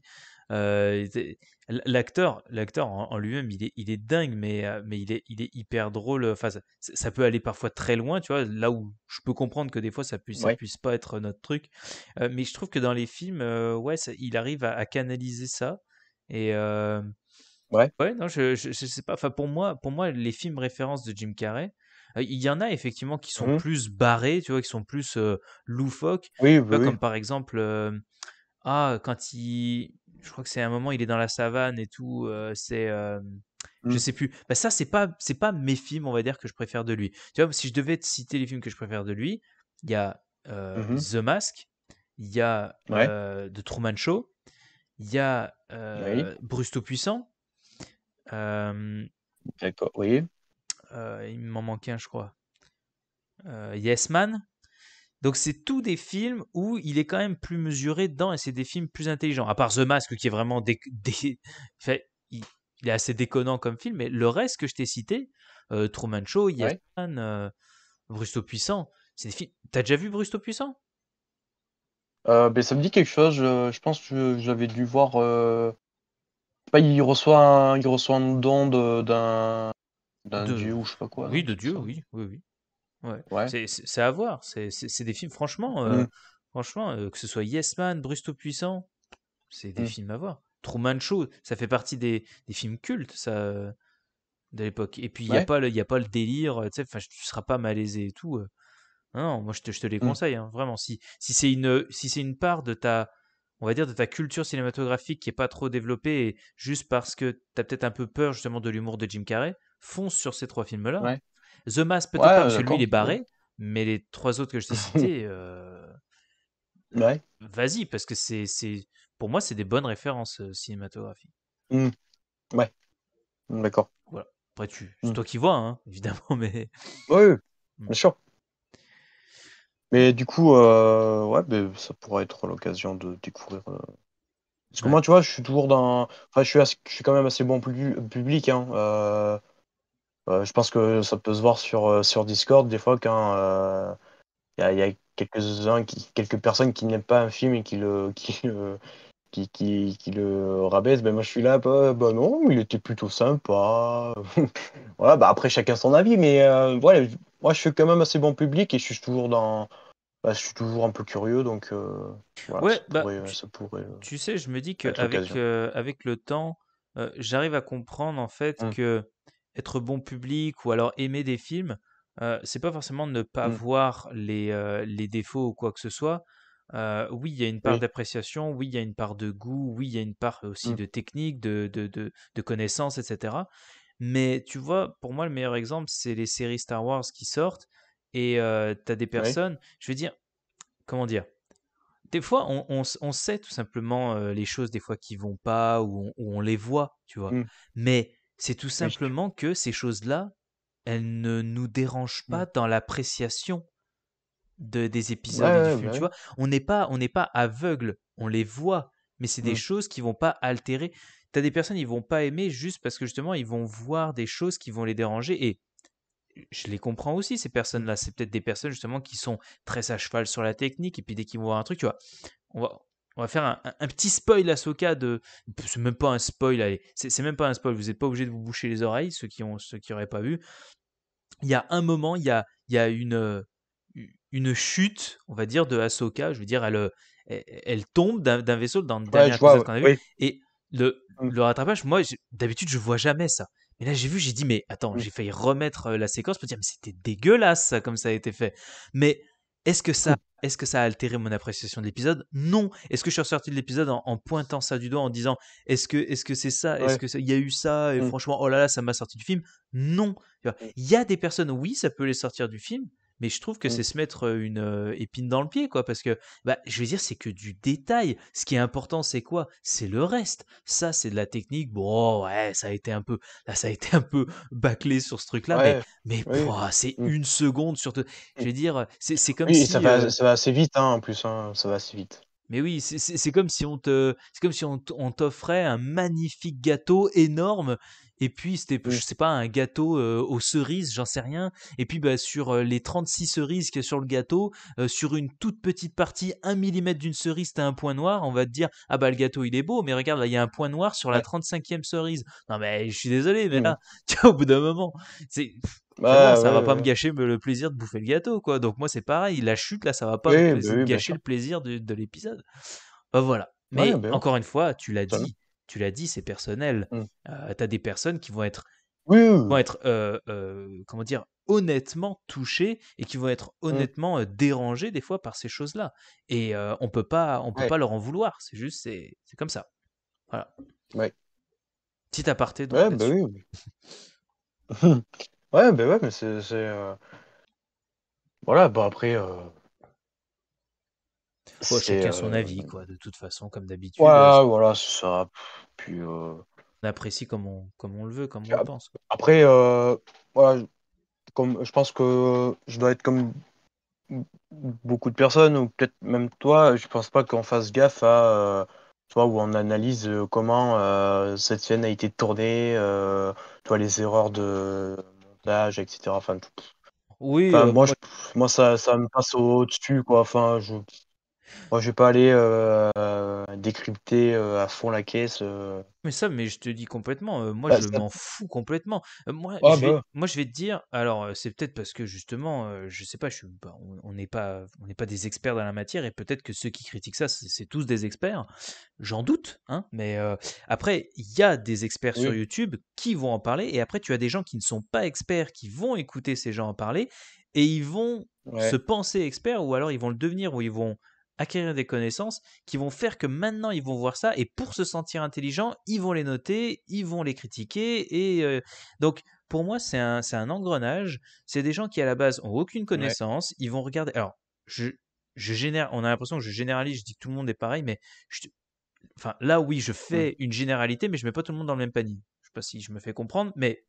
Euh, l'acteur, l'acteur en, lui-même, il est, il est dingue, mais, euh, mais il, est, il est hyper drôle. Enfin, ça, peut aller parfois très loin, tu vois, là où je peux comprendre que des fois ça puisse, ça puisse pas être notre truc. Euh, mais je trouve que dans les films, ouais, il arrive à, canaliser ça. Et ouais. ouais, non, je, je, sais pas. Enfin, pour moi, pour moi, les films références de Jim Carrey, il y en a effectivement qui sont mmh plus barrés, tu vois, qui sont plus loufoques. Comme par exemple, ah, quand il, je crois que c'est un moment, il est dans la savane et tout. c'est, je mmh. sais plus. Bah ça, c'est pas, c'est pas mes films, on va dire que je préfère de lui. Tu vois, si je devais te citer les films que je préfère de lui, il y a mmh The Mask, il y a The Truman Show, il y a oui. Bruce puissant oui. il m'en manquait un, je crois. yes Man. Donc c'est tous des films où il est quand même plus mesuré dedans et c'est des films plus intelligents. À part The Mask qui est vraiment [laughs] dé... Dé... il... est assez déconnant comme film, mais le reste que je t'ai cité, euh, Truman Show, Yann, euh, Brusto Puissant, c'est des films. T'as déjà vu Brusto Puissant euh, ben, ça me dit quelque chose. Je, pense que j'avais dû voir. Euh, pas, il reçoit un, il reçoit don d'un dieu ou je sais pas quoi. Oui, de dieu, oui, oui, oui. C'est à voir. C'est des films, franchement, euh, mm. franchement euh, que ce soit Yes Man, Bruce puissant c'est des mm. films à voir. Truman Show, ça fait partie des, films cultes, de l'époque. Et puis, il n'y a, a, pas le délire, tu ne seras pas malaisé et tout. Euh. Non, moi, je te, les mm. conseille, hein, vraiment. Si, c'est une, part de ta on va dire, de ta culture cinématographique qui n'est pas trop développée, juste parce que tu as peut-être un peu peur justement de l'humour de Jim Carrey, fonce sur ces trois films-là. The Mask, peut-être pas, parce que lui, il est barré, mais les trois autres que je t'ai [laughs] cités, euh, vas-y, parce que c'est, pour moi, c'est des bonnes références euh, cinématographiques. Mmh. Ouais, mmh, d'accord. Voilà. Après, tu... c'est mmh. toi qui vois, hein, [laughs] évidemment, mais. Oui, bien sûr. Mais du coup, euh, ouais, mais ça pourrait être l'occasion de découvrir. Parce que moi, tu vois, je suis toujours dans. Enfin, je suis, quand même assez bon public. Hein. Euh, je pense que ça peut se voir sur, euh, sur Discord des fois quand euh, il y, a, quelques, uns qui, quelques personnes qui n'aiment pas un film et qui le, [laughs] qui, qui, le rabaisse, ben moi je suis là, bah, bah, non, il était plutôt sympa. [laughs] voilà, bah, après chacun son avis, mais voilà, moi je suis quand même assez bon public et je suis toujours dans. je suis toujours un peu curieux, donc ouais, ça pourrait, tu, sais, je me dis qu'avec avec avec le temps, j'arrive à comprendre en fait mmh. que être bon public ou alors aimer des films, c'est pas forcément ne pas mmh. voir les, les, défauts ou quoi que ce soit. oui, il y a une part d'appréciation, oui, il y a une part de goût, oui, il y a une part aussi mmh. de technique, de, de, de, connaissances, etc. Mais tu vois, pour moi, le meilleur exemple, c'est les séries Star Wars qui sortent et tu as des personnes, je veux dire, comment dire des fois, on, on, sait tout simplement les choses, des fois qui vont pas, ou on, les voit, tu vois. Mmh. Mais c'est tout simplement que ces choses-là, elles ne nous dérangent pas mmh. dans l'appréciation de, des épisodes et du film. Bah tu vois, on n'est pas, on n'est pas aveugle, on les voit, mais c'est des mmh. choses qui vont pas altérer. T'as des personnes, ils vont pas aimer juste parce que justement, ils vont voir des choses qui vont les déranger et je les comprends aussi, ces personnes-là. C'est peut-être des personnes justement qui sont très à cheval sur la technique et puis dès qu'ils vont voir un truc, tu vois, on va faire un, petit spoil Ahsoka de. C'est même pas un spoil, allez. C'est même pas un spoil, vous n'êtes pas obligé de vous boucher les oreilles, ceux qui ont, ceux qui n'auraient pas vu. Il y a un moment, il y a, il y a une, euh, une chute, on va dire, de Ahsoka. Je veux dire, elle, euh, elle, tombe d'un vaisseau dans le dernier Et le, mm. le rattrapage, moi, d'habitude, je vois jamais ça. Mais là, j'ai vu, j'ai dit, mais attends, mm. j'ai failli remettre euh, la séquence pour dire, mais c'était dégueulasse, ça, comme ça a été fait. Mais est-ce que ça, est-ce que ça a altéré mon appréciation de l'épisode Non. Est-ce que je suis ressorti de l'épisode en, pointant ça du doigt, en disant est-ce que, est-ce que c'est ça, est-ce que il y a eu ça, et mm. franchement, oh là là, ça m'a sorti du film Non. Mm. Il y a des personnes, oui, ça peut les sortir du film, mais je trouve que mmh. c'est se mettre une épine dans le pied, quoi, parce que, bah, je veux dire, c'est que du détail. Ce qui est important, c'est quoi C'est le reste. Ça, c'est de la technique. Bon, ouais, ça a été un peu, là, ça a été un peu bâclé sur ce truc-là, mais, mais c'est mmh. une seconde sur. Mmh. Je veux dire, c'est comme si. Ça va, ça va, assez vite, hein, en plus, hein, ça va assez vite. Mais oui, c'est comme si on te, c'est comme si on t'offrait un magnifique gâteau énorme et puis c'était mmh. je sais pas un gâteau aux cerises j'en sais rien et puis bah, sur les 36 cerises qu'il y a sur le gâteau sur une toute petite partie 1 mm d'une cerise t'as un point noir on va te dire ah bah le gâteau il est beau mais regarde il y a un point noir sur la 35e cerise non mais je suis désolé mais là mmh. [laughs] tu au bout d'un moment c'est bah, ça va pas me gâcher le plaisir de bouffer le gâteau quoi donc moi c'est pareil la chute là ça va pas me, bah gâcher le plaisir de, de l'épisode bah, voilà mais bah encore une fois tu l'as dit tu l'as dit, c'est personnel. Mmh. Euh, tu as des personnes qui vont être, Vont être euh, euh, comment dire, honnêtement touchées et qui vont être mmh. honnêtement dérangées des fois par ces choses-là. Et on peut pas, on peut pas leur en vouloir. C'est juste, c'est, comme ça. Voilà. Ouais. Petit aparté. Donc, ouais, ben oui. [laughs] ouais, ben ouais, mais c'est. Voilà, bah après, chacun son euh, avis, quoi, de toute façon, comme d'habitude. Euh, voilà, ça. Puis, euh, on apprécie comme on, comme on le veut, comme on pense. Après, voilà, comme, je pense que je dois être comme beaucoup de personnes, ou peut-être même toi, je pense pas qu'on fasse gaffe à toi où on analyse comment cette scène a été tournée, toi les erreurs de montage, etc. Enfin, Oui. moi, moi ça, ça, me passe au-dessus, quoi. Enfin, je, moi, je vais pas aller euh, décrypter euh, à fond la caisse. Euh. Mais ça, mais je te dis complètement, moi, bah, je m'en fous complètement. moi, ah, je vais, bah. moi, je vais te dire, alors, c'est peut-être parce que justement, je sais pas, je suis, on n'est pas, on n'est pas des experts dans la matière, et peut-être que ceux qui critiquent ça, c'est tous des experts. J'en doute, hein. Mais après, il y a des experts sur YouTube qui vont en parler, et après, tu as des gens qui ne sont pas experts qui vont écouter ces gens en parler, et ils vont se penser experts, ou alors ils vont le devenir, ou ils vont acquérir des connaissances qui vont faire que maintenant ils vont voir ça et pour se sentir intelligent, ils vont les noter, ils vont les critiquer et euh, donc pour moi c'est un, engrenage, c'est des gens qui à la base ont aucune connaissance, ils vont regarder alors je, je génère on a l'impression que je généralise, je dis que tout le monde est pareil mais enfin là oui, je mmh. fais une généralité mais je mets pas tout le monde dans le même panier sais pas si je me fais comprendre, mais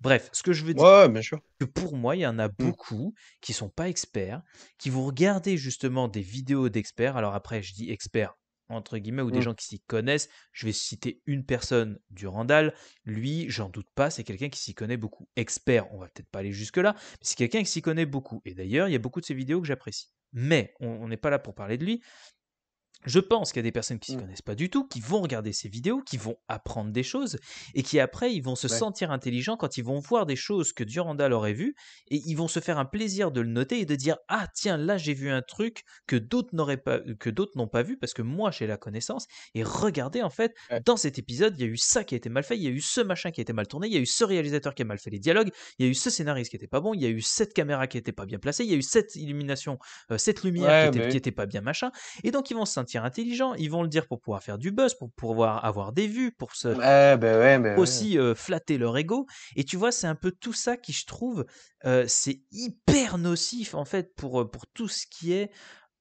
bref, ce que je veux dire, c'est que pour moi, il y en a mm. beaucoup qui sont pas experts, qui vont regarder justement des vidéos d'experts. Alors après, je dis experts entre guillemets, ou des mm. gens qui s'y connaissent. Je vais citer une personne du Randal. Lui, j'en doute pas, c'est quelqu'un qui s'y connaît beaucoup. Expert, on va peut-être pas aller jusque-là, mais c'est quelqu'un qui s'y connaît beaucoup. Et d'ailleurs, il y a beaucoup de ses vidéos que j'apprécie. Mais on n'est pas là pour parler de lui. Je pense qu'il y a des personnes qui ne s'y mmh. connaissent pas du tout, qui vont regarder ces vidéos, qui vont apprendre des choses, et qui après, ils vont se sentir intelligents quand ils vont voir des choses que Durandal aurait vues, et ils vont se faire un plaisir de le noter et de dire Ah, tiens, là, j'ai vu un truc que d'autres n'auraient pas, que d'autres n'ont pas vu parce que moi, j'ai la connaissance. Et regardez, en fait, dans cet épisode, il y a eu ça qui a été mal fait, il y a eu ce machin qui a été mal tourné, il y a eu ce réalisateur qui a mal fait les dialogues, il y a eu ce scénariste qui n'était pas bon, il y a eu cette caméra qui n'était pas bien placée, il y a eu cette illumination, euh, cette lumière qui n'était pas bien machin. Et donc, ils vont se sentir intelligent, Ils vont le dire pour pouvoir faire du buzz, pour pouvoir avoir des vues, pour se ouais, ben ben aussi euh, flatter leur ego. Et tu vois, c'est un peu tout ça qui, je trouve, euh, c'est hyper nocif en fait pour, euh, pour tout ce qui est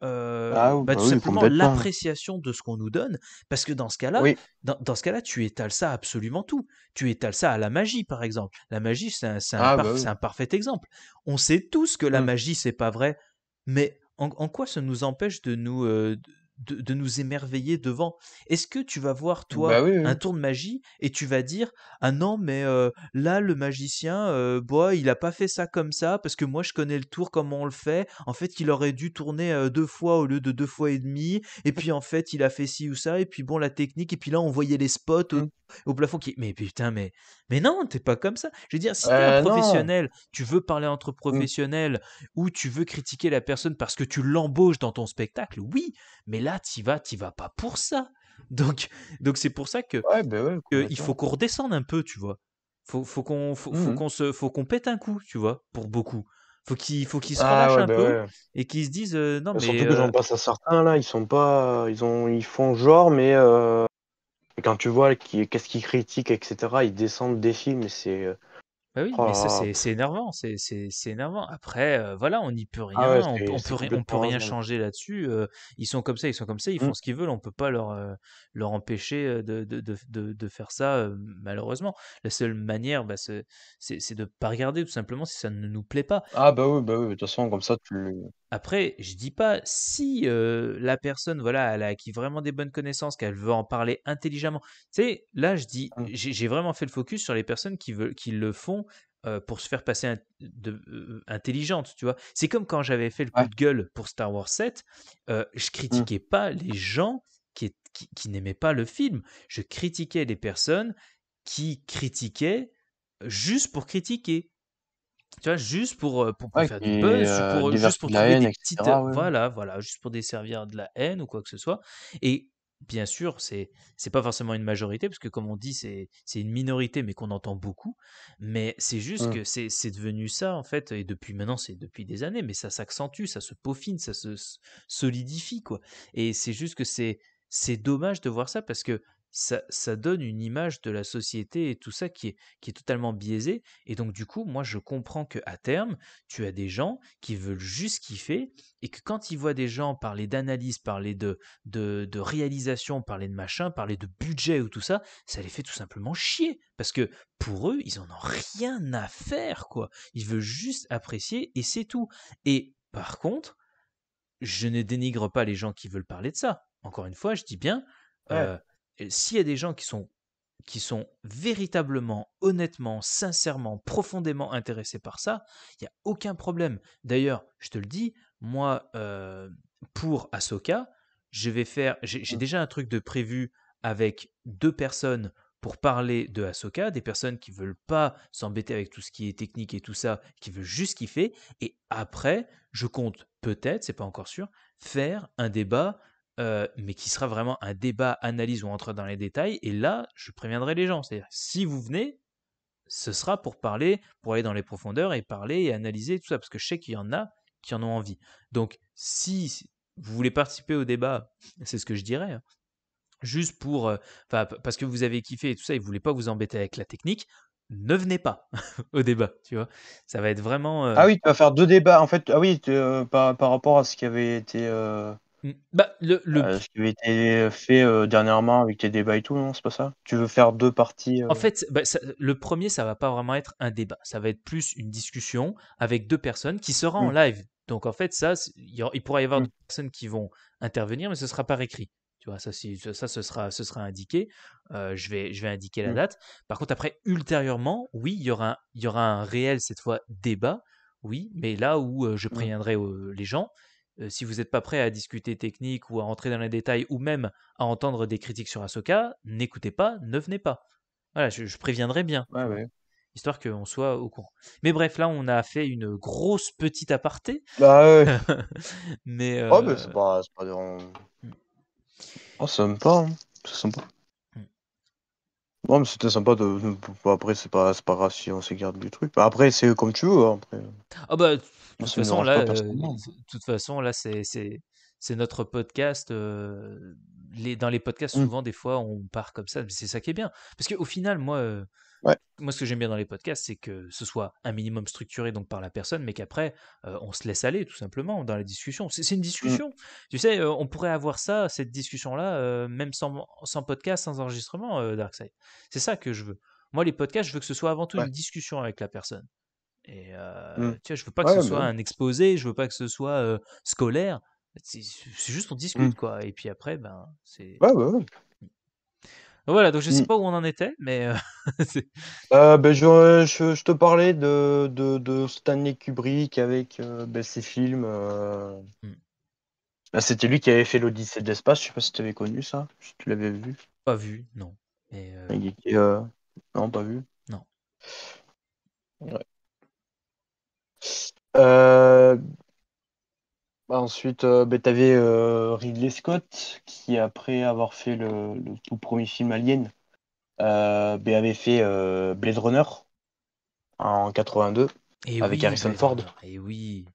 ah bah, bah tout simplement l'appréciation de ce qu'on nous donne, parce que dans ce cas-là, dans, dans, ce cas-là, tu étales ça absolument tout. Tu étales ça à la magie, par exemple. La magie, c'est un, ah, bah un, parfait exemple. On sait tous que la mm. magie, c'est pas vrai, mais en, quoi ça nous empêche de nous, de, nous émerveiller devant. Est-ce que tu vas voir, toi, bah un tour de magie et tu vas dire Ah non, mais euh, là, le magicien, euh, bois il a pas fait ça comme ça parce que moi, je connais le tour, comment on le fait. En fait, il aurait dû tourner euh, deux fois au lieu de deux fois et demi. Et puis, en fait, il a fait ci ou ça. Et puis, bon, la technique. Et puis là, on voyait les spots au, mmh. plafond qui. Mais putain, mais, mais non, t'es pas comme ça. Je veux dire, si t'es un bah, professionnel, tu veux parler entre mmh. professionnels ou tu veux critiquer la personne parce que tu l'embauches dans ton spectacle, oui, mais là, là, tu vas, tu vas pas pour ça. Donc, donc c'est pour ça que, ben il faut qu'on redescende un peu, tu vois. Faut, faut qu'on, faut, mmh qu'on se, faut qu'on pète un coup, tu vois, pour beaucoup. Faut qu'il, faut qu'ils se ah relâchent un ben peu et qu'ils se disent euh, non mais. Surtout que euh, j'en passe à certains là, ils sont pas, ils ont, ils font genre mais euh, quand tu vois qu'est-ce qu'ils critiquent, etc., ils descendent des films, c'est bah oui, oh mais c'est énervant, c'est énervant. Après, euh, voilà, on n'y peut ah rien, on, on, peut, rien changer là-dessus. Euh, ils sont comme ça, ils sont comme ça, ils mmh. font ce qu'ils veulent, on ne peut pas leur, euh, leur empêcher de, faire ça, malheureusement. La seule manière, bah, c'est de ne pas regarder, tout simplement, si ça ne nous plaît pas. Ah bah oui, bah oui, de toute façon, comme ça, tu... Après, je dis pas si euh, la personne, voilà, elle a acquis vraiment des bonnes connaissances, qu'elle veut en parler intelligemment. Tu sais, là, je dis, mmh. j'ai vraiment fait le focus sur les personnes qui, veulent, qui le font euh, pour se faire passer euh, intelligente, tu vois. C'est comme quand j'avais fait le coup de gueule pour Star Wars 7, je mmh. critiquais pas les gens qui n'aimaient pas le film. Je critiquais les personnes qui critiquaient juste pour critiquer. Tu vois, juste pour, euh, faire du buzz, juste pour euh, des petites. Voilà, voilà, juste pour desservir de la haine ou quoi que ce soit. Et bien sûr, c'est c'est pas forcément une majorité, parce que comme on dit, c'est une minorité, mais qu'on entend beaucoup. Mais c'est juste mmh. que c'est devenu ça, en fait, et depuis maintenant, c'est depuis des années, mais ça s'accentue, ça se peaufine, ça se solidifie, quoi. Et c'est juste que c'est c'est dommage de voir ça, parce que ça, donne une image de la société et tout ça qui est, qui est totalement biaisé Et donc, du coup, moi, je comprends que à terme, tu as des gens qui veulent juste kiffer et que quand ils voient des gens parler d'analyse, parler de, de, réalisation, parler de machin, parler de budget ou tout ça, ça les fait tout simplement chier. Parce que pour eux, ils n'en ont rien à faire, quoi. Ils veulent juste apprécier et c'est tout. Et par contre, je ne dénigre pas les gens qui veulent parler de ça. Encore une fois, je dis bien, euh, s'il y a des gens qui sont, qui sont véritablement, honnêtement, sincèrement, profondément intéressés par ça, il n'y a aucun problème. D'ailleurs, je te le dis, moi, euh, pour Ahsoka, je vais faire. J'ai mmh. déjà un truc de prévu avec deux personnes pour parler de Ahsoka, des personnes qui veulent pas s'embêter avec tout ce qui est technique et tout ça, qui veulent juste kiffer. Et après, je compte peut-être, c'est pas encore sûr, faire un débat euh, mais qui sera vraiment un débat, analyse où on rentre dans les détails. Et là, je préviendrai les gens. C'est-à-dire, si vous venez, ce sera pour parler, pour aller dans les profondeurs et parler et analyser tout ça, parce que je sais qu'il y en a qui en ont envie. Donc, si vous voulez participer au débat, c'est ce que je dirais, hein. juste pour, euh, parce que vous avez kiffé et tout ça, et vous ne voulez pas vous embêter avec la technique, ne venez pas [laughs] au débat, tu vois. Ça va être vraiment. Euh ah oui, tu vas faire deux débats en fait. Ah oui, par, rapport à ce qui avait été Mmh. Bah, euh, ce qui avait été fait euh, dernièrement avec tes débats et tout, non, c'est pas ça Tu veux faire deux parties En euh? fait, bah, le premier, ça va pas vraiment être un débat, ça va être plus une discussion avec deux personnes qui sera en mmh. live. Donc en fait, ça, il, pourrait pourra y avoir deux mmh. des personnes qui vont intervenir, mais ce sera par écrit. Tu vois, ça, ça ce, sera, ce sera indiqué. je, vais, je vais indiquer la date. Par contre, après, ultérieurement, oui, il y aura, il y aura un réel, cette fois, débat. Oui, mais là où je préviendrai les gens, euh, si vous n'êtes pas prêt à discuter technique ou à entrer dans les détails ou même à entendre des critiques sur Ahsoka, n'écoutez pas, ne venez pas. Voilà, je, préviendrai bien. Histoire qu'on soit au courant. Mais bref, là, on a fait une grosse petite aparté. Bah ouais. [laughs] mais. Oh, mais bah, euh, c'est pas. pas pas. Hmm. Oh, sympa. Hein. Non, mais c'était sympa de. Bah, après, c'est pas, c'est pas grave si on garde du truc. Bah, après, c'est comme tu veux. Hein, ah, bah, euh, de toute façon, là, c'est, notre podcast. Euh, les, dans les podcasts, mmh. souvent, des fois, on part comme ça. Mais c'est ça qui est bien. Parce qu'au final, moi, euh, moi, ce que j'aime bien dans les podcasts, c'est que ce soit un minimum structuré donc par la personne, mais qu'après, euh, on se laisse aller tout simplement dans la discussion. C'est une discussion. Mm. Tu sais, euh, on pourrait avoir ça, cette discussion-là, euh, même sans, sans, podcast, sans enregistrement, Darkside. C'est ça que je veux. Moi, les podcasts, je veux que ce soit avant tout une discussion avec la personne. Et mm. tu vois, je veux pas que ce soit bah un exposé, je veux pas que ce soit scolaire. C'est juste on discute, mm. quoi. Et puis après, ben, c'est. Ouais, ouais, ouais. Bah voilà, donc je sais mmh. pas où on en était, mais. Euh, [laughs] bah, ben, je, te parlais de, de, Stanley Kubrick avec euh, ben, ses films. Euh, mmh. ah, c'était lui qui avait fait l'Odyssée de l'espace, je sais pas si tu avais connu ça, si tu l'avais vu. Pas vu, non. non, pas vu. Non. Ouais. Bah, ensuite, euh, bah, euh, Ridley Scott, qui après avoir fait le, tout premier film Alien, euh, bah, avait fait euh, Blade Runner en 82 avec Harrison Ford. Et oui.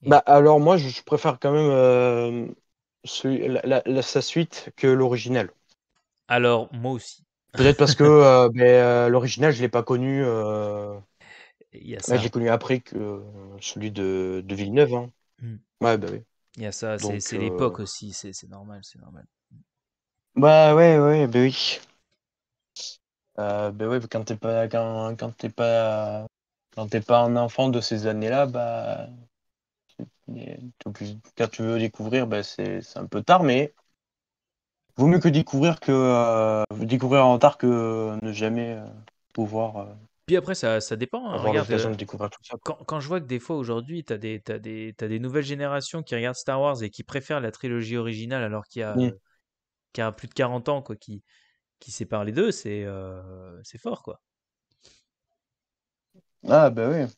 Bah alors moi, je, préfère quand même sa suite que l'original. Alors moi aussi. Peut-être parce que [laughs] l'original, je ne l'ai pas connu j'ai connu après que euh, celui de, Villeneuve. Hein. Hmm. Bah Il y a ça, c'est, l'époque euh, aussi, c'est, normal, c'est normal. Bah ouais, ouais, bah oui. Euh, bah bah quand t'es pas, quand, t'es pas, quand pas un enfant de ces années-là, bah quand tu veux découvrir, c'est, un peu tard, mais vaut mieux que découvrir que découvrir en retard que ne jamais pouvoir puis après, ça, ça dépend. Hein, regarde, euh, quand, je vois que des fois aujourd'hui, tu as des, t'as des, des nouvelles générations qui regardent Star Wars et qui préfèrent la trilogie originale alors qu'il y a, mmh. y a plus de 40 ans quoi, qui, qui sépare les deux, c'est euh, c'est fort. quoi. Ah, bah oui.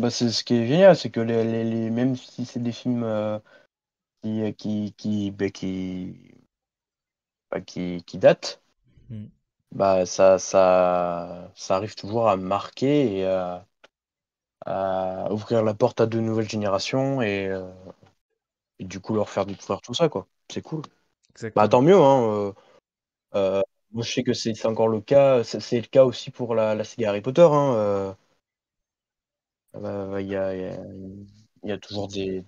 Bah, c'est ce qui est génial, c'est que les, les, même si c'est des films euh, qui, qui, bah, qui, qui, bah, qui, qui datent, mmh. Bah, ça, ça, arrive toujours à marquer et à, ouvrir la porte à de nouvelles générations et, euh, du coup leur faire du pouvoir. tout ça, quoi. C'est cool. Bah, tant mieux, hein, euh, euh, moi, je sais que c'est encore le cas. C'est le cas aussi pour la, la série Harry Potter. Hein, bah, il y, a, y, a, toujours des,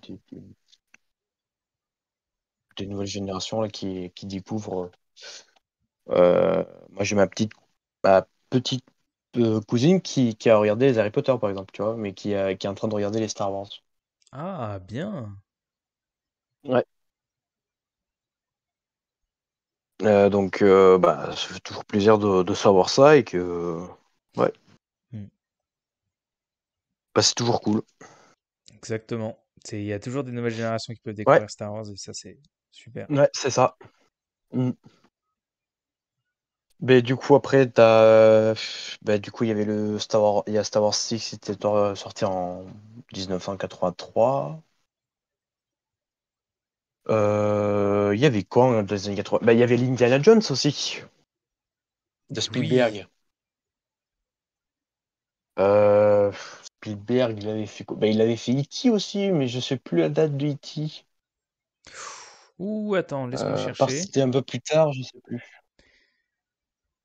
des, nouvelles générations qui, qui découvrent euh, moi, j'ai ma petite, ma petite euh, cousine qui, a regardé les Harry Potter, par exemple, tu vois, mais qui, euh, est en train de regarder les Star Wars. Ah, bien. Ouais. donc, bah, ça fait toujours plaisir de, savoir ça et que. Ouais. Hmm. Bah, c'est toujours cool. Exactement. Il y a toujours des nouvelles générations qui peuvent découvrir Star Wars et ça, c'est super. Ouais, c'est ça. hum bah, du coup, après, t'as. Bah, du coup, il y avait le Star Wars. y a Star Wars 6 qui sorti en 1983. Euh, il y avait quand hein, dans les bah, Il y avait l'Indiana Jones aussi. De Spielberg. Euh, Spielberg, il avait fait quoi Il avait fait E.T. aussi, mais je sais plus la date de E.T. Ouh, attends, laisse-moi euh, chercher. C'était un peu plus tard, je sais plus.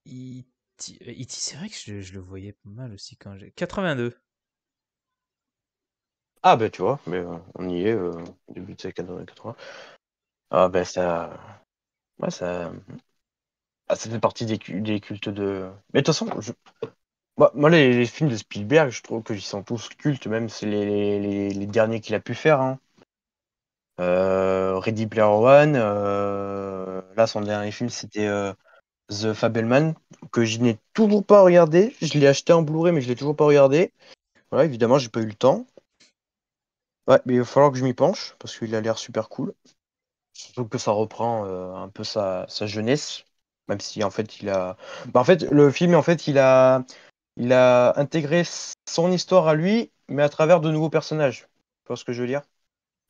Euh, c'est vrai que je, le voyais pas mal aussi quand j'ai. 82. Ah, bah tu vois, mais euh, on y est, euh, début de ces 80. Ah, ben ça. Ouais, ça. Ah, ça fait partie des, cultes de. Mais de toute façon, bah, moi, les, films de Spielberg, je trouve que j'y sens tous cultes, même c'est les, derniers qu'il a pu faire. Hein. Ready Player One, là, son dernier film, c'était. The Fabelman, que je n'ai toujours pas regardé. Je l'ai acheté en Blu-ray, mais je l'ai toujours pas regardé. Voilà, évidemment, j'ai pas eu le temps. Ouais, mais il va falloir que je m'y penche, parce qu'il a l'air super cool. Surtout que ça reprend euh, un peu sa, jeunesse, même si en fait il a. Bah, en fait, le film, en fait, il a, il a intégré son histoire à lui, mais à travers de nouveaux personnages. Tu ce que je veux dire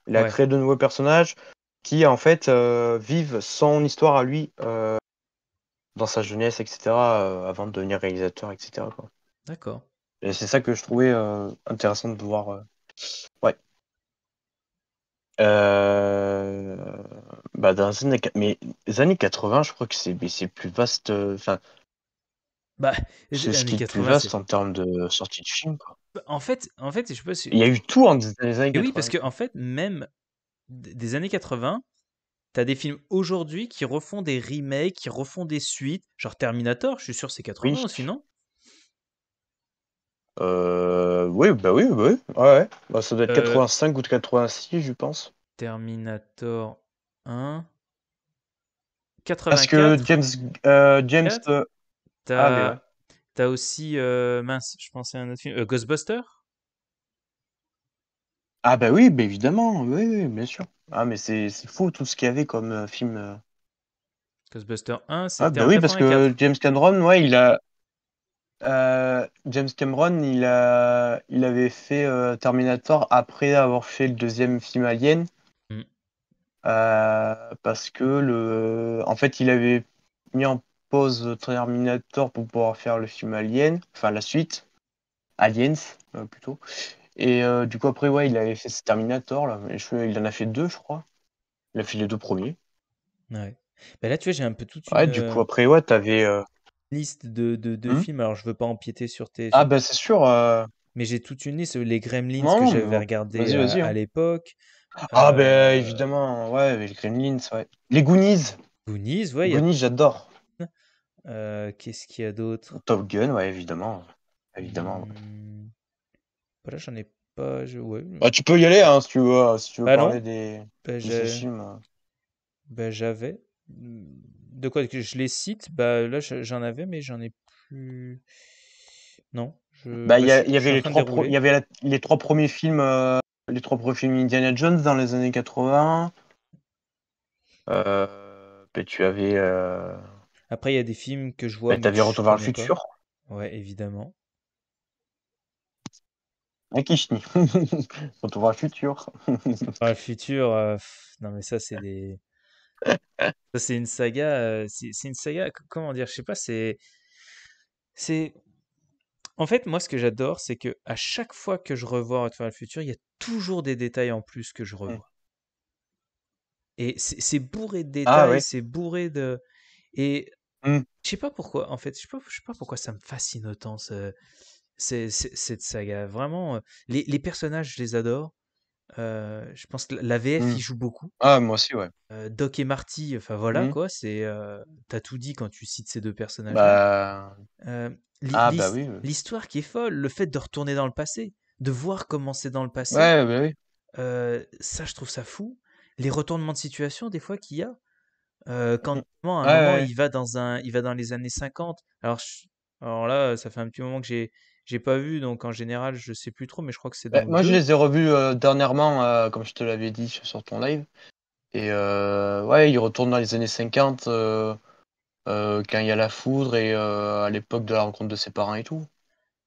Il a créé de nouveaux personnages qui en fait euh, vivent son histoire à lui euh, dans sa jeunesse, etc., euh, avant de devenir réalisateur, etc. D'accord. Et c'est ça que je trouvais euh, intéressant de voir. Euh, ouais. Bah, dans les années... Mais les années 80, je crois que c'est, c'est plus vaste. Enfin, bah, c'est ce 80, plus vaste en termes de sortie de film. en fait, en fait, je sais pas si... Il y a eu tout en des années 80. oui, parce que en fait, même des années 80, T'as des films aujourd'hui qui refont des remakes, qui refont des suites, genre Terminator, je suis sûr c'est 80 oui. aussi, euh, oui, bah oui, oui, ouais, bah, ça doit être 85 euh, ou 86, je pense. Terminator 1. 84. Parce que James. Hein euh, James ah, T'as aussi. Euh, mince, je pensais à un autre film. Ghostbuster ah bah oui, bah évidemment, oui, bien sûr. Ah mais c'est fou tout ce qu'il y avait comme euh, film. 1, euh. Ah bah oui, parce que James Cameron, ouais, il a euh, James Cameron, il a il avait fait Terminator après avoir fait le deuxième film Alien. Mm. parce que le, en fait, il avait mis en pause Terminator pour pouvoir faire le film Alien, enfin la suite, Aliens plutôt. Et euh, du coup, après, ouais, il avait fait ses Terminator, là. il en a fait deux, je crois. Il a fait les deux premiers. Ouais. Bah là, tu vois, j'ai un peu tout Ouais, du coup, euh, après, ouais, t'avais. Euh, liste de, de, hmm? films, alors je veux pas empiéter sur tes. Ah, ben, c'est sûr. Mais j'ai toute une liste, les Gremlins que j'avais regardé hein. à l'époque. Ah, ben évidemment, ouais, les Gremlins, ouais. Les Goonies. Goonies, ouais. Goonies, j'adore. Qu'est-ce qu'il y a d'autre Top Gun, ouais, évidemment. Évidemment. Hmm. Voilà, j'en ai pas. Ouais. Bah, tu peux y aller hein, si tu veux, si tu veux bah, parler des, films. Bah, j'avais. De quoi que je les cite Bah là, j'en avais, mais j'en ai plus. Non. Bah, il y, avait les trois, y avait les trois premiers films, euh, les trois premiers films Indiana Jones dans les années 80. Et euh, ben, tu avais. Euh, Après, il y a des films que je vois. Ben, t'avais Retour vers le futur. Ouais, évidemment. Et Kishni. on voit futur. Un [laughs] futur, [laughs] euh, non mais ça c'est des. Ça, c'est une saga. Euh, c'est, une saga. Comment dire Je sais pas. C'est. C'est. En fait, moi, ce que j'adore, c'est que à chaque fois que je revois Retour le futur, il y a toujours des détails en plus que je revois. Mm. Et c'est, bourré de ah détails, c'est bourré de. Et mm. je sais pas pourquoi. En fait, je sais pas, sais pas pourquoi ça me fascine autant. Ce c'est, cette saga. Vraiment, euh, les, personnages, je les adore. Euh, je pense que la VF il mmh. joue beaucoup. Ah, moi aussi, ouais. Euh, Doc et Marty, enfin voilà mmh. quoi, c'est. T'as tout dit quand tu cites ces deux personnages. Bah, ah, bah l'histoire qui est folle, le fait de retourner dans le passé, de voir comment c'est dans le passé. Ouais, bah oui. ça, je trouve ça fou. Les retournements de situation, des fois, qu'il y a. quand mmh. il, va dans un, il va dans les années 50. Alors, Alors là, ça fait un petit moment que j'ai j'ai pas vu, donc en général, je sais plus trop, mais je crois que c'est. Bah, moi, je les ai revus euh, dernièrement, euh, comme je te l'avais dit sur ton live. Et euh, ouais, ils retournent dans les années 50, quand il y a la foudre et à l'époque de la rencontre de ses parents et tout.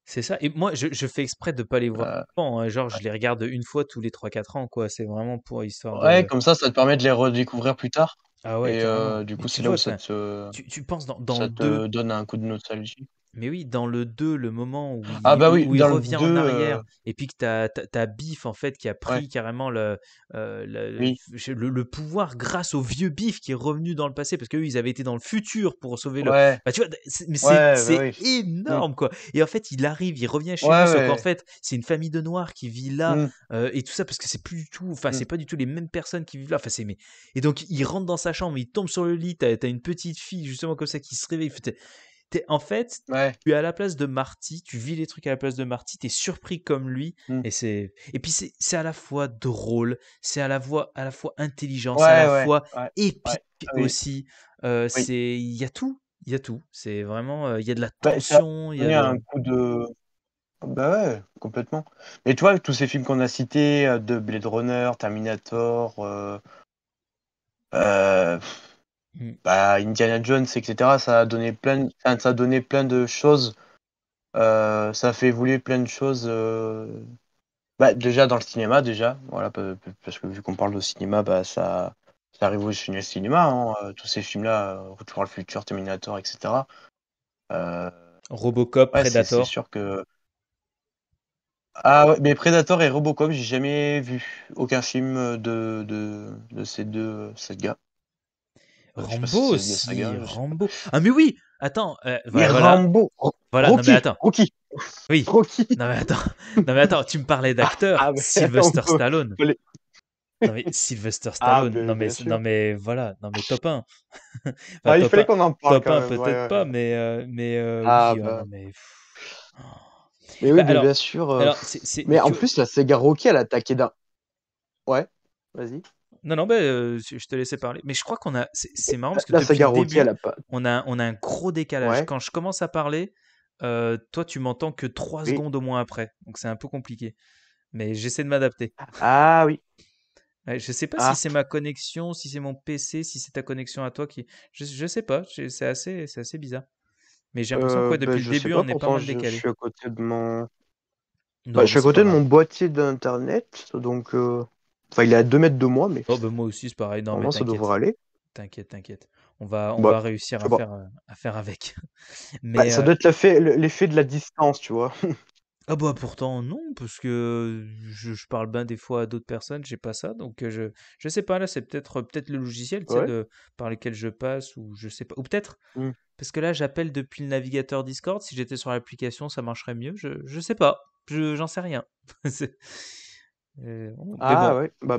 C'est ça. Et moi, je, fais exprès de pas les voir. Bon, hein. genre, je les regarde une fois tous les 3-4 ans, quoi. C'est vraiment pour histoire. Ouais, comme ça, ça te permet de les redécouvrir plus tard. Ah ouais, et, du coup, c'est là où ça tu, penses dans, dans te donne un coup de nostalgie. Mais oui, dans le 2, le moment où il, ah bah revient en euh, arrière, et puis que t'as as, Biff, en fait, qui a pris carrément euh, le, le, pouvoir grâce au vieux Biff qui est revenu dans le passé, parce qu'eux, ils avaient été dans le futur pour sauver le... Bah, tu vois, mais c'est bah énorme, quoi. Et en fait, il arrive, il revient chez lui, sauf qu'en fait, c'est une famille de Noirs qui vit là, mmh. euh, et tout ça, parce que c'est plus du tout... Enfin, mmh. c'est pas du tout les mêmes personnes qui vivent là. Enfin, Mais... Et donc, il rentre dans sa chambre, il tombe sur le lit, t'as as une petite fille, justement, comme ça, qui se réveille en fait, tu es à la place de Marty, tu vis les trucs à la place de Marty, tu es surpris comme lui. Mm. Et, c'est, et puis, c'est à la fois drôle, c'est à la, fois, à la fois intelligent, c'est à la fois épique aussi. Euh, c'est Il y a tout. Il y a tout. C'est vraiment. Euh, y a de la bah, tension. il y a un coup de. Bah ouais, complètement. et tu vois, tous ces films qu'on a cités, euh, de Blade Runner, Terminator, euh... Mm. Bah, Indiana Jones, etc., ça a donné plein, ça a donné plein de choses. Euh, ça a fait évoluer plein de choses. Euh, bah, déjà dans le cinéma, déjà. Voilà, parce que vu qu'on parle de cinéma, bah, ça, ça au révolutionné cinéma. Hein, euh, tous ces films-là, Retour à le futur, Terminator, etc. Robocop, Predator. C'est sûr que. Ah ouais, mais Predator et Robocop, j'ai jamais vu aucun film de, de, de ces deux gars Rambo si Rambo. Ah, mais oui Attends. Euh, voilà, mais Rambo. Voilà, Rocky, non, mais attends. Rocky. Oui. Rocky. Non, mais attends. [laughs] Non, mais attends, tu me parlais d'acteur. Ah, ah, Sylvester Stallone. Non mais Sylvester Stallone, ah, non, mais, non mais voilà, non mais top 1. [laughs] il fallait qu'on en parle. Top 1 peut-être pas, mais, euh, mais, euh, ah, oui, oh, bah. mais... mais... oui, bah, mais bien sûr. Mais en plus, la Sega Rocky, elle a attaqué d'un. Ouais, vas-y. Non, non, bah, euh, je te laissais parler. Mais je crois qu'on a. C'est marrant parce que depuis le début, on, a, on a un gros décalage. Quand je commence à parler, euh, toi, tu m'entends que 3 secondes au moins après. Donc c'est un peu compliqué. Mais j'essaie de m'adapter. Ah oui. Ouais, je sais pas si ah. c'est ma connexion, si c'est mon PC, si c'est ta connexion à toi qui. Je, ne sais pas. C'est assez, assez bizarre. Mais j'ai l'impression que euh, depuis bah, le début, on est pas mal décalé. Je suis à côté de mon. Bah, je suis à côté de mon boîtier d'internet, donc Enfin, il est à 2 mètres de moi, mais. Oh, bah, moi aussi, c'est pareil. Normalement, ça devrait aller. T'inquiète, t'inquiète. On va, on bah, va réussir à faire, euh, à faire, avec. [laughs] Bah, mais, ça euh, doit être l'effet de la distance, tu vois. [laughs] Ah bah pourtant non, parce que je, parle bien des fois à d'autres personnes, j'ai pas ça, donc euh, je je sais pas là, c'est peut-être peut-être le logiciel de, par lequel je passe ou je sais pas, ou peut-être mmh. parce que là j'appelle depuis le navigateur Discord, si j'étais sur l'application ça marcherait mieux, je je sais pas, je j'en sais rien. [laughs] Euh, ah ouais, bah,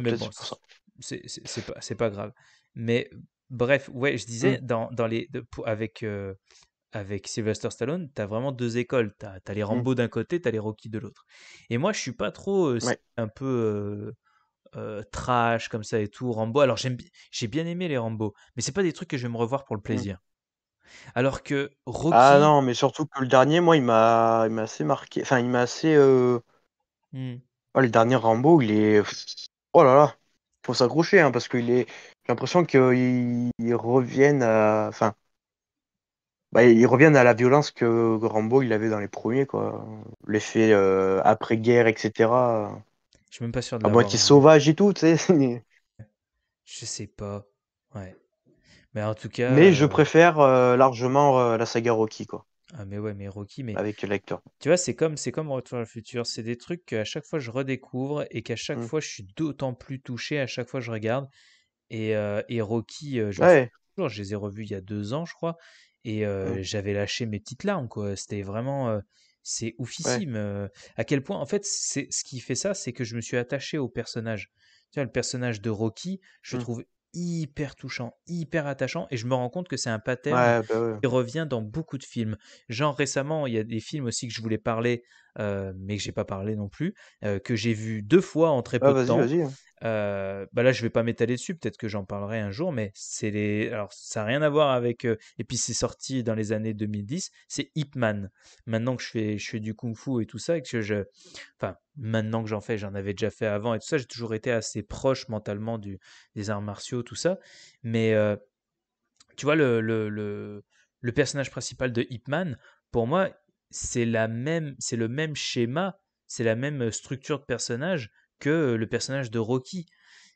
C'est pas, grave. Mais bref, ouais, je disais, mmh. dans, dans, les, avec, euh, avec Sylvester Stallone, t'as vraiment deux écoles. T'as as les mmh. Rambo d'un côté, t'as les Rocky de l'autre. Et moi, je suis pas trop euh, un peu trash comme ça et tout, Rambo. Alors j'ai bien aimé les Rambo, mais c'est pas des trucs que je vais me revoir pour le mmh. plaisir. Alors que ah Rocky... Ah non, mais surtout que le dernier, moi, il m'a assez marqué. Enfin, il m'a assez. Euh le dernier Rambo, il est. Oh là là Faut s'accrocher, hein, parce que J'ai l'impression qu'ils reviennent à. Enfin. Bah, ils reviennent à la violence que Rambo il avait dans les premiers, quoi. L'effet euh, après-guerre, etc. Je suis même pas sûr de À moitié hein. sauvage et tout, tu sais. [laughs] Je sais pas. Ouais. Mais en tout cas. Mais je euh, préfère euh, largement la saga Rocky, quoi. Ah mais ouais, mais Rocky, mais avec le lecteur. Tu vois, c'est comme c'est comme Retour à le futur, c'est des trucs qu'à chaque fois je redécouvre et qu'à chaque mmh. fois je suis d'autant plus touché à chaque fois je regarde. Et, euh, et Rocky, euh, je, toujours, je les ai revus il y a deux ans, je crois, et euh, mmh. j'avais lâché mes petites larmes quoi. C'était vraiment c'est oufissime. à quel point en fait c'est ce qui fait ça, c'est que je me suis attaché au personnage. Tu vois, le personnage de Rocky, je mmh. trouve hyper touchant, hyper attachant, et je me rends compte que c'est un pattern bah qui revient dans beaucoup de films. Genre récemment, il y a des films aussi que je voulais parler, euh, mais que j'ai pas parlé non plus, euh, que j'ai vu deux fois en très ah, peu de temps. Hein. Euh, bah là, je vais pas m'étaler dessus, peut-être que j'en parlerai un jour, mais c'est les. Alors, ça n'a rien à voir avec. Euh, et puis, c'est sorti dans les années 2010, c'est Ip Man. Maintenant que je fais, je du kung fu et tout ça, et que je. Enfin, maintenant que j'en fais, j'en avais déjà fait avant et tout ça, j'ai toujours été assez proche mentalement des arts martiaux, tout ça. Mais euh, tu vois, le, le, personnage principal de Ip Man, pour moi, c'est la même, c'est le même schéma, c'est la même structure de personnage que euh, le personnage de Rocky.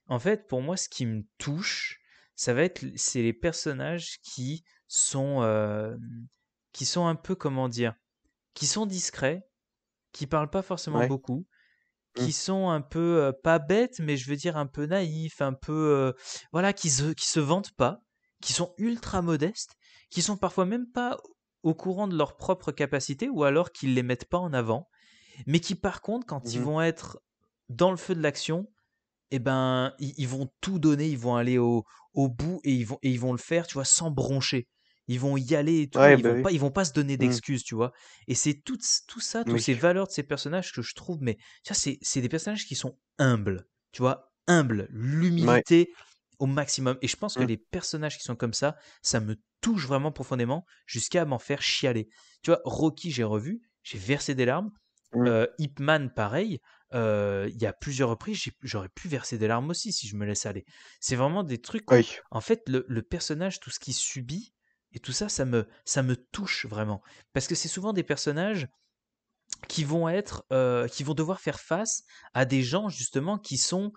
En fait, pour moi, ce qui me touche, ça va être c'est les personnages qui sont euh, qui sont un peu comment dire, qui sont discrets, qui parlent pas forcément beaucoup, qui mmh. sont un peu euh, pas bêtes, mais je veux dire un peu naïfs, un peu voilà, qui se, se vantent pas, qui sont ultra modestes, qui sont parfois même pas au courant de leurs propres capacités ou alors qu'ils les mettent pas en avant, mais qui par contre quand ils mmh vont être dans le feu de l'action, eh ben, ils, vont tout donner, ils vont aller au, bout et ils, vont, ils vont le faire, tu vois, sans broncher. Ils vont y aller et tout, ils, bah vont pas, ils vont pas se donner mmh. d'excuses, tu vois. Et c'est tout, tout ça, toutes ces valeurs de ces personnages que je trouve, mais ça, c'est des personnages qui sont humbles, tu vois, humbles, l'humilité au maximum. Et je pense que mmh. les personnages qui sont comme ça, ça me touche vraiment profondément jusqu'à m'en faire chialer. Tu vois, Rocky, j'ai revu, j'ai versé des larmes. Mmh. Euh, Man, pareil il y a plusieurs reprises, j'aurais pu verser des larmes aussi si je me laisse aller. C'est vraiment des trucs. Où, En fait, le, personnage, tout ce qu'il subit et tout ça, ça me, ça me touche vraiment. Parce que c'est souvent des personnages qui vont être, qui vont devoir faire face à des gens justement qui sont,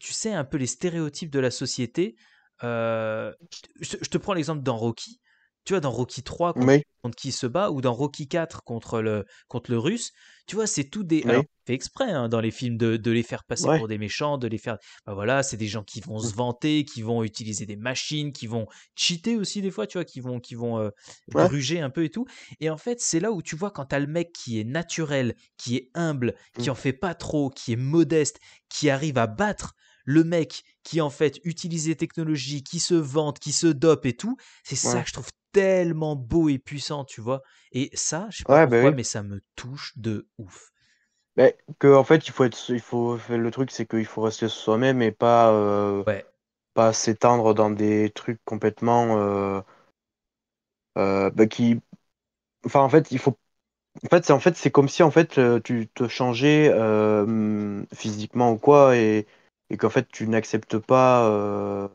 tu sais, un peu les stéréotypes de la société. je, te prends l'exemple dans Rocky. Tu vois, dans Rocky 3, contre, qui il se bat, ou dans Rocky 4 contre le, contre le russe, tu vois, c'est tout des. fait exprès hein, dans les films de, de les faire passer pour des méchants, de les faire. bah voilà, c'est des gens qui vont se vanter, qui vont utiliser des machines, qui vont cheater aussi des fois, tu vois, qui vont, qui vont euh, un peu et tout. Et en fait, c'est là où tu vois quand t'as le mec qui est naturel, qui est humble, mmh. qui en fait pas trop, qui est modeste, qui arrive à battre le mec qui en fait utilise des technologies, qui se vante, qui se dope et tout, c'est ça que je trouve tellement beau et puissant, tu vois. Et ça, je sais pas bah pourquoi, mais ça me touche de ouf. mais bah, que en fait, il faut être, il faut le truc, c'est qu'il faut rester soi-même et pas, euh, pas s'étendre dans des trucs complètement euh, euh, bah, qui, enfin en fait, il faut, en fait, c'est en fait, c'est comme si en fait tu te changeais physiquement ou quoi et, et qu'en fait tu n'acceptes pas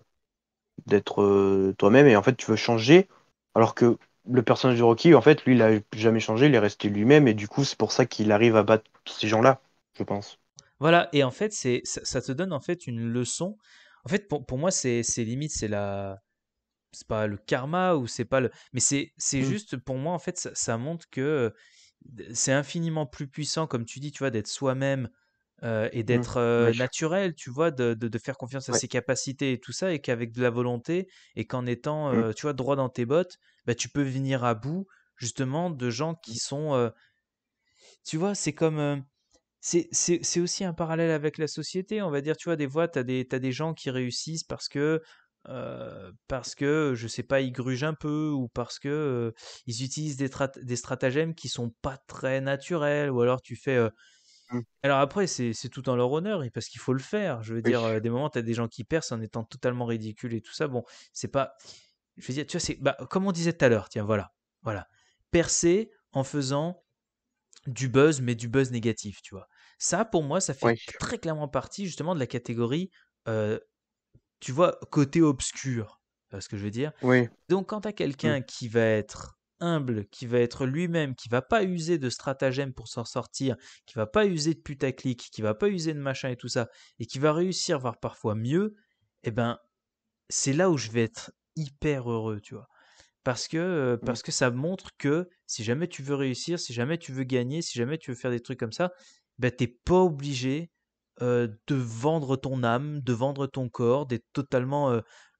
d'être toi-même et en fait tu veux changer alors que le personnage de Rocky, en fait, lui, il n'a jamais changé, il est resté lui-même, et du coup, c'est pour ça qu'il arrive à battre ces gens-là, je pense. Voilà, et en fait, c'est ça, te donne en fait une leçon. En fait, pour, moi, c'est limite, c'est la. C'est pas le karma ou c'est pas le. Mais c'est mm. juste, pour moi, en fait, ça, ça montre que euh, c'est infiniment plus puissant, comme tu dis, tu vois, d'être soi-même et mmh. d'être naturel, tu vois, de, faire confiance à ses capacités et tout ça, et qu'avec de la volonté, et qu'en étant, mmh. tu vois, droit dans tes bottes, bah, tu peux venir à bout, justement, de gens mmh. qui sont. tu vois, c'est comme. c'est aussi un parallèle avec la société, on va dire, tu vois, des fois, tu as, des, des gens qui réussissent parce que. parce que je sais pas, ils grugent un peu ou parce que ils utilisent des, des, stratagèmes qui sont pas très naturels ou alors tu fais Mmh. Alors après, c'est tout en leur honneur et parce qu'il faut le faire. Je veux dire, euh, des moments, tu as des gens qui percent en étant totalement ridicules et tout ça. Bon, c'est pas. Je veux dire, tu vois, c'est. Bah, comme on disait tout à l'heure, tiens, voilà. Voilà. Percer en faisant du buzz, mais du buzz négatif, tu vois. Ça, pour moi, ça fait très clairement partie justement de la catégorie, euh, tu vois, côté obscur. Tu ce que je veux dire Oui. Donc, quand tu as mmh. quelqu'un qui va être humble, qui va être lui-même, qui va pas user de stratagèmes pour s'en sortir, qui va pas user de putaclic, qui va pas user de machin et tout ça, et qui va réussir, voire parfois mieux, eh ben, c'est là où je vais être hyper heureux, tu vois. Parce que, euh, mmh. parce que ça montre que si jamais tu veux réussir, si jamais tu veux gagner, si jamais tu veux faire des trucs comme ça, ben, t'es pas obligé euh, de vendre ton âme, de vendre ton corps, d'être totalement euh,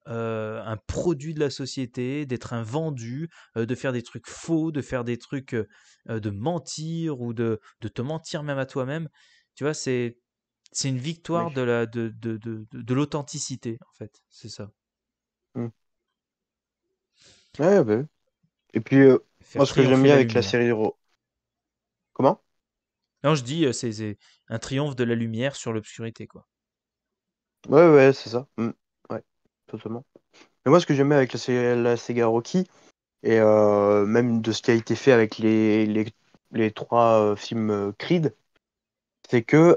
euh, un produit de la société, d'être un vendu, euh, de faire des trucs faux, de faire des trucs, euh, de mentir ou de, te mentir même à toi-même. Tu vois, c'est c'est une victoire de la de, l'authenticité en fait, c'est ça. Mmh. Ouais, bah. Et puis moi ce que j'aime bien avec la série Hero. Comment Non, je dis c'est un triomphe de la lumière sur l'obscurité quoi. Ouais ouais, c'est ça. Mmh. Mais moi, ce que j'aimais avec la, Sega Rocky, et euh, même de ce qui a été fait avec les, trois euh, films euh, Creed, c'est que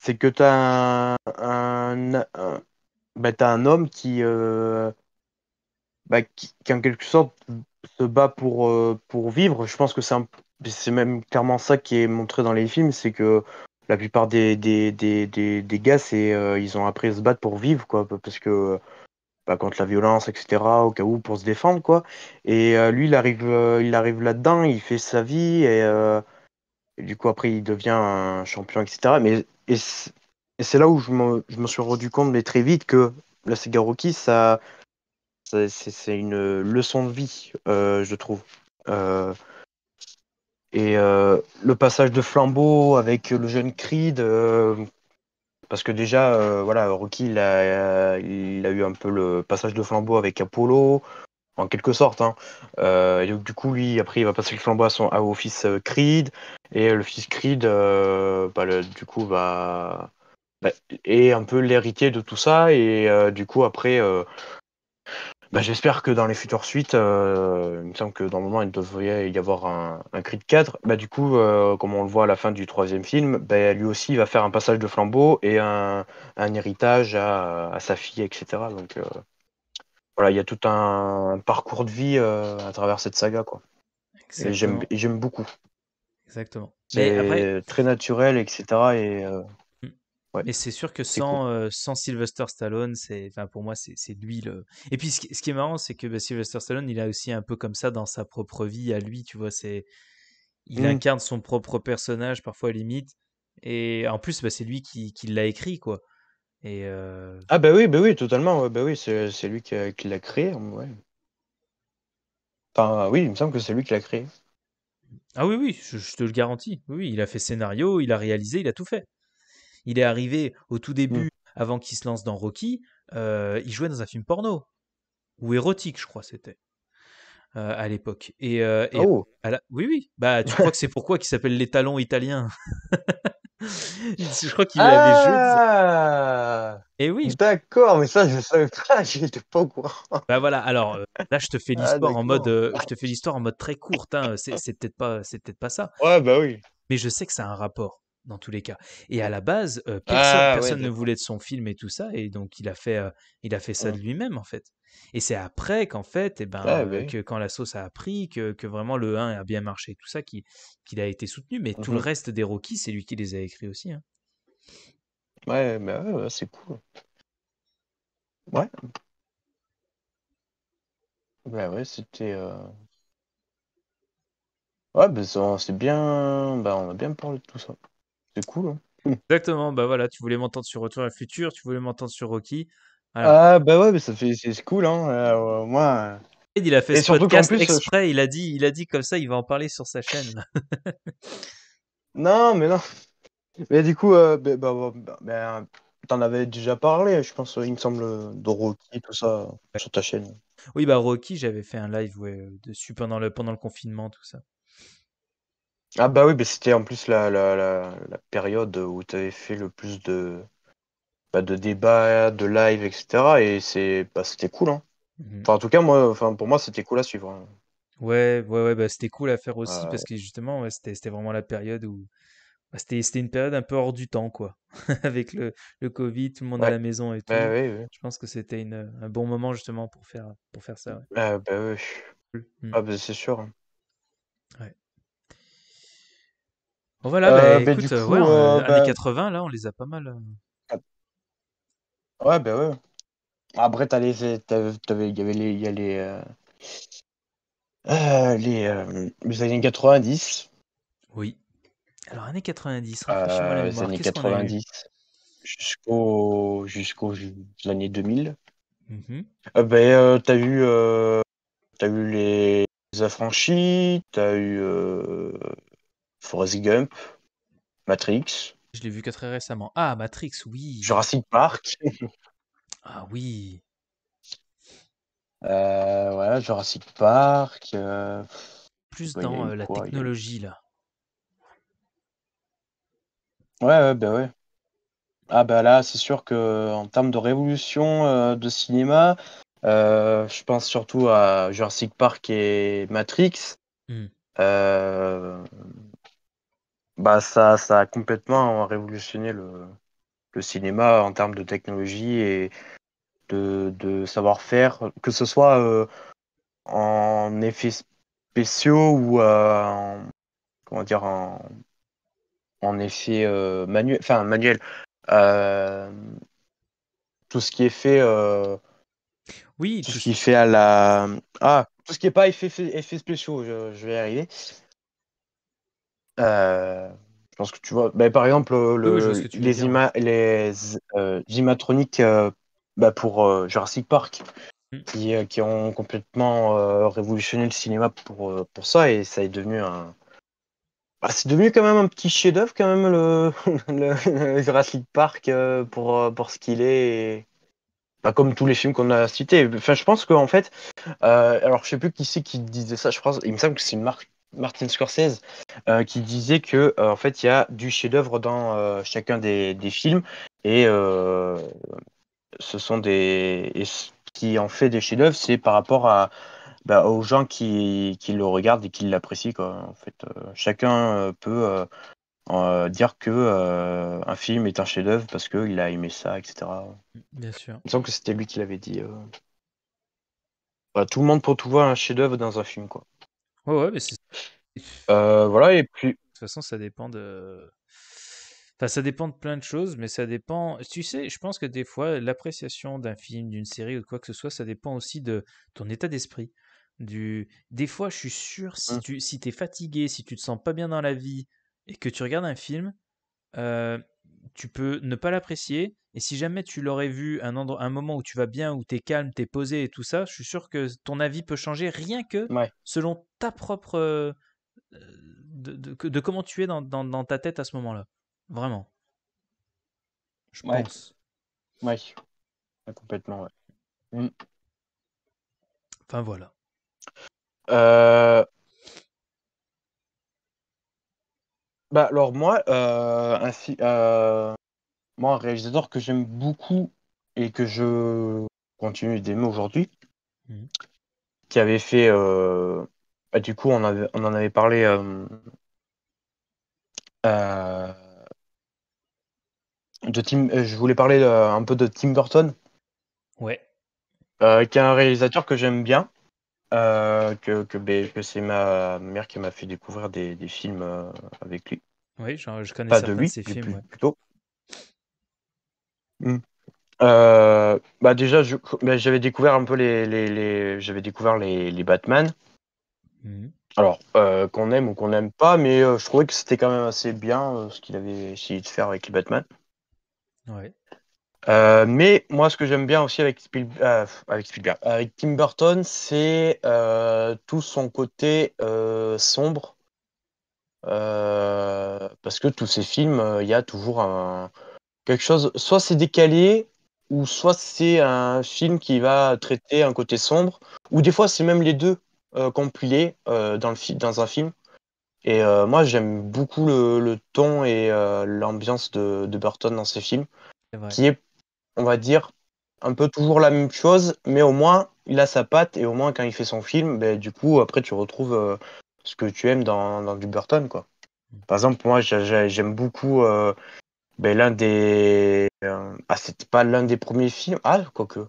c'est que tu as bah, un, homme bah, qui, en quelque sorte se bat pour, pour vivre. Je pense que c'est même clairement ça qui est montré dans les films, c'est que la plupart des, gars, euh, ils ont appris à se battre pour vivre, quoi, parce que bah, contre la violence, etc., au cas où, pour se défendre, quoi. Et euh, lui, il arrive, euh, il arrive là-dedans, il fait sa vie, et, du coup, après, il devient un champion, etc. Mais et c'est là où je me, suis rendu compte, mais très vite, que la Sega Rocky, c'est, une leçon de vie, je trouve. Et euh, le passage de flambeau avec le jeune Creed, euh, parce que déjà, euh, voilà, Rocky, il a, eu un peu le passage de flambeau avec Apollo, en quelque sorte. Hein. et donc, du coup, lui, après, il va passer le flambeau à, son, au fils Creed. Et le fils Creed, bah, du coup, va. Bah, est un peu l'héritier de tout ça. Et du coup, après, bah, j'espère que dans les futures suites, euh, il me semble que normalement il devrait y avoir un, cri de cadre. Bah, du coup, euh, comme on le voit à la fin du troisième film, bah, lui aussi il va faire un passage de flambeau et un, héritage à, sa fille, etc. Donc euh, voilà, il y a tout un, parcours de vie à travers cette saga. Quoi. j'aime beaucoup. Exactement. C'est très naturel, etc. Et, et c'est sûr que sans, euh, sans Sylvester Stallone, c'est, pour moi, c'est lui le. Et puis, ce, qui, est marrant, c'est que bah, Sylvester Stallone, il a aussi un peu comme ça dans sa propre vie à lui, tu vois. C'est, il mmh. incarne son propre personnage, parfois limite. Et en plus, bah, c'est lui qui, qui l'a écrit, quoi. Et Ah, bah oui, bah oui, totalement. bah oui, c'est lui qui, qui l'a créé. Hein, ouais. Enfin, oui, il me semble que c'est lui qui l'a créé. Ah oui, oui, je, je, te le garantis. Oui, il a fait scénario, il a réalisé, il a tout fait. Il est arrivé au tout mmh. début, avant qu'il se lance dans Rocky, euh, il jouait dans un film porno. Ou érotique, je crois, c'était. Euh, à l'époque. Et, euh, ah oh. Oui, oui. Bah, tu [laughs] crois que c'est pourquoi qu'il s'appelle Les Talons Italiens [laughs] Je crois qu'il avait joué. Et oui. D'accord, mais ça, je savais pas, [laughs] j'étais pas au Bah voilà, alors là, je te fais ah, l'histoire en mode, je te fais l'histoire en mode très courte. Hein. C'est peut-être pas, c'est peut-être pas ça. Ouais, bah oui. Mais je sais que ça a un rapport dans tous les cas. Et à mmh. la base, euh, ah, personne, ne voulait de son film et tout ça, et donc il a fait, euh, il a fait ça mmh. de lui-même en fait. Et c'est après qu'en fait, eh ben, ah, euh, que quand la sauce a appris que, vraiment le 1 a bien marché, tout ça, qu'il a été soutenu. Mais tout le mmh reste des Rocky, c'est lui qui les a écrits aussi. Hein. Ouais, mais c'est cool. Ouais. Ouais, bah, ouais, c'était. Ouais, ben c'est bien. Bah, on a bien parlé de tout ça cool. Exactement, bah voilà, tu voulais m'entendre sur Retour à futur, tu voulais m'entendre sur Rocky. Ah bah ouais, mais ça fait c'est cool hein. moi il a fait et ce podcast exprès, il a dit il a dit comme ça, il va en parler sur sa chaîne. non, mais non. Mais du coup bah, bah, t'en avais déjà parlé, je pense, il me semble, de Rocky, tout ça, sur ta chaîne. Oui, bah Rocky, j'avais fait un live dessus pendant le, pendant le confinement, tout ça. Ah bah oui, bah, c'était en plus la, la, la, période où tu avais fait le plus de, pas bah, de débats, de live, etc. Et c'est, bah, c'était cool. Hein. Mmh enfin, en tout cas, moi, enfin, pour moi, c'était cool à suivre. Hein. Ouais, ouais, ouais, bah, c'était cool à faire aussi parce que justement, c'était c'était vraiment la période où bah, c'était c'était une période un peu hors du temps, quoi. [laughs] Avec le, le Covid, tout le monde à la maison et tout. Je pense que c'était une, euh, un bon moment justement pour faire, pour faire ça. Ah, bah mmh. Ah bah c'est sûr. Hein. Ouais. Voilà, bah, euh, bah, écoute, euh, ouais, euh, années 80, bah là, on les a pas mal. Ouais, ben ouais. Après, t'as les, il y avait les, y les, les, années 90. Oui. Alors années 90, moi Les années 90 jusqu'au jusqu'aux années 2000. Mm-hmm. ben, t'as eu, t'as eu les, affranchis, t'as eu Forrest Gump, Matrix. Je l'ai vu que très récemment. Ah, Matrix, oui. Jurassic Park. [laughs] ah oui. Euh, voilà, Jurassic Park. Euh, Plus dans euh, la technologie, là. Ouais, ouais, ben ouais. Ah ben là, c'est sûr que en termes de révolution euh, de cinéma, je pense surtout à Jurassic Park et Matrix. Hmm bah ça, a complètement révolutionné le, cinéma en termes de technologie et de, savoir-faire, que ce soit euh, en effets spéciaux ou euh, en, comment dire, en, en effet euh, manuel, enfin manuel, tout ce qui est fait, tout, ce qui est fait à la, ah, tout ce qui n'est pas effet, effet, spéciaux, je, je vais y arriver. Euh, je pense que tu vois. Bah, par exemple, euh, le, les, ima les euh, bah, pour Jurassic Park. Mm. Qui, qui, ont complètement révolutionné le cinéma pour, pour ça et ça est devenu un, bah, c'est devenu quand même un petit chef-d'œuvre, quand même, le, [laughs] Jurassic Park, pour, pour ce qu'il est. pas comme tous les films qu'on a cités. Enfin, je pense qu'en fait. alors, je sais plus qui c'est qui disait ça. Je pense, il me semble que c'est une marque Martin Scorsese euh, qui disait que euh, en fait il y a du chef-d'œuvre dans euh, chacun des, films et ce sont des ce qui en fait des chefs-d'œuvre c'est par rapport à bah, aux gens qui, qui, le regardent et qui l'apprécient quoi en fait chacun peut dire que un film est un chef-d'œuvre parce qu'il a aimé ça etc bien sûr que c'était lui qui l'avait dit bah, tout le monde peut trouver un chef-d'œuvre dans un film quoi Ouais, ouais, mais euh, voilà, et puis. De toute façon, ça dépend de. Enfin, ça dépend de plein de choses, mais ça dépend. Tu sais, je pense que des fois, l'appréciation d'un film, d'une série ou de quoi que ce soit, ça dépend aussi de ton état d'esprit. Du... Des fois, je suis sûr, si mmh. tu si es fatigué, si tu te sens pas bien dans la vie et que tu regardes un film, euh, tu peux ne pas l'apprécier et si jamais tu l'aurais vu un, endroit, un moment où tu vas bien, où tu es calme, tu es posé et tout ça, je suis sûr que ton avis peut changer rien que selon ta propre. de, de, comment tu es dans, dans, ta tête à ce moment-là. Vraiment. Je pense. Ouais. Complètement, ouais. Mmh. Enfin, voilà. Euh... Bah, alors, moi, ainsi. Euh moi, un réalisateur que j'aime beaucoup et que je continue d'aimer aujourd'hui, mhm. qui avait fait. Euh, bah, du coup, on, en avait parlé. Euh, euh, de Tim... Je voulais parler un peu de Tim Burton. Ouais. qui est un réalisateur que j'aime bien. Bah, que, c'est ma mère qui m'a fait découvrir des, films avec lui. Oui, je, connais Pas de, lui, films. Plutôt. Mm. Euh, bah déjà, bah, j'avais découvert un peu les, j'avais découvert les, les Batman. Mm. Alors, euh, qu'on aime ou qu'on n'aime pas, mais euh, je trouvais que c'était quand même assez bien ce qu'il avait essayé de faire avec les Batman. Ouais. mais moi, ce que j'aime bien aussi avec, avec Spielberg, avec Tim Burton, c'est tout son côté sombre. parce que tous ces films, il y a toujours un, quelque chose. Soit c'est décalé, ou soit c'est un film qui va traiter un côté sombre, ou des fois c'est même les deux euh, compilés euh, dans, le dans un film. Et euh, moi j'aime beaucoup le, ton et l'ambiance de, Burton dans ses films, qui est, on va dire, un peu toujours la même chose, mais au moins il a sa patte, et au moins quand il fait son film, ben, du coup après tu retrouves ce que tu aimes dans, du Burton. quoi. Mm. Par exemple, moi j'aime beaucoup ben, l'un des. Euh, ah, c'était pas l'un des premiers films. Ah, quoique.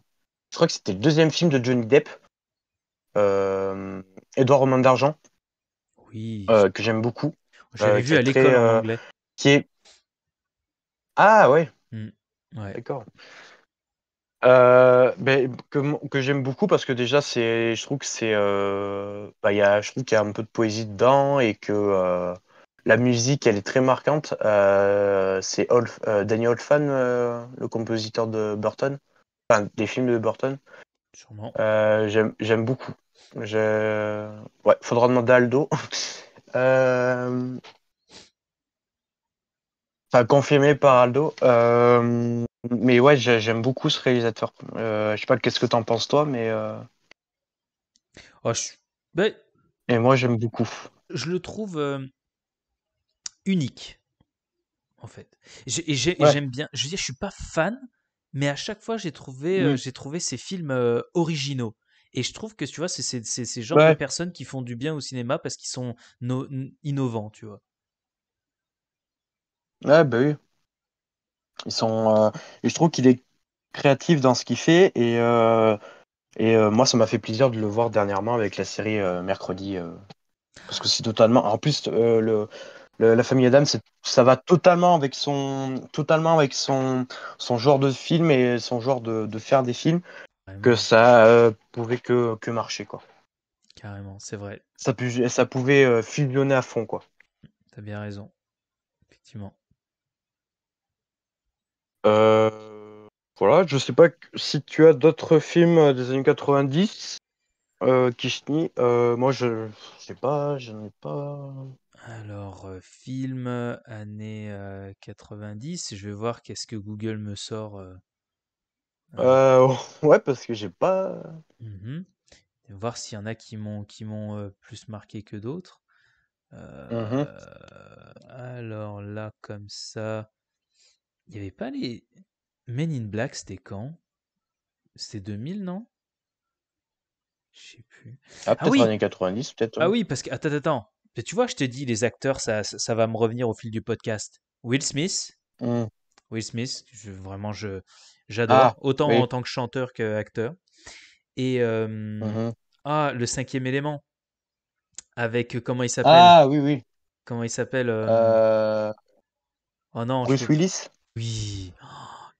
Je crois que c'était le deuxième film de Johnny Depp, Edouard euh, Romain d'Argent, oui. Euh, que j'aime beaucoup. J'avais vu à l'école en anglais. Qui est... Ah, ouais. Mm, D'accord. Ben, que, j'aime beaucoup parce que déjà c'est je trouve que c'est euh, bah, il je trouve qu'il y a un peu de poésie dedans et que la musique, elle est très marquante. Euh, c'est euh, Danny Oldfan, euh, le compositeur de Burton, enfin des films de Burton. Sûrement. J'aime beaucoup. Je... Ouais, faudra demander à Aldo. [laughs] Enfin, confirmé par Aldo. Mais ouais, j'aime beaucoup ce réalisateur. je sais pas qu'est-ce que t'en penses toi, mais. mais... Oh, ben, et moi, j'aime beaucoup. Je le trouve unique, en fait. Et j'aime bien, je veux dire, je suis pas fan, mais à chaque fois, j'ai trouvé, euh, mmh. ces films euh, originaux. Et je trouve que, tu vois, c'est ces genres de personnes qui font du bien au cinéma parce qu'ils sont innovants, tu vois. Ouais, bah oui. Ils sont, euh, je trouve qu'il est créatif dans ce qu'il fait et, et moi, ça m'a fait plaisir de le voir dernièrement avec la série Mercredi. Parce que c'est totalement. En plus, le, la famille Adam, ça va totalement avec son, totalement avec son, son genre de film et son genre de, faire des films que ça euh, pouvait que, marcher quoi. Carrément, c'est vrai. Ça, ça pouvait euh, filonner à fond quoi. T'as bien raison, effectivement. Euh, voilà, je sais pas si tu as d'autres films des années 90. Euh, Kishni, moi je, sais pas, je n'en ai pas. Alors, euh, film, euh, année 90, euh, je vais voir qu'est-ce que Google me sort. [laughs] ouais, parce que j'ai pas. Je mmh Voir s'il y en a qui m'ont plus marqué que d'autres. Mmh alors là, comme ça, il n'y avait pas les Men in Black, c'était quand? C'était 2000, non? Je sais plus. Ah, ah peut-être années 90, peut-être, Ah oui, parce que attends, attends tu vois, je te dis, les acteurs, ça, va me revenir au fil du podcast. Will Smith. Hmm. Will Smith, vraiment, je, j'adore. Ah, autant en tant que chanteur qu'acteur. Et uh-huh. ah, le cinquième élément. Avec euh, comment il s'appelle Ah oui, oui. Comment il s'appelle euh? Euh, Oh non. Bruce Willis Oui. Oh,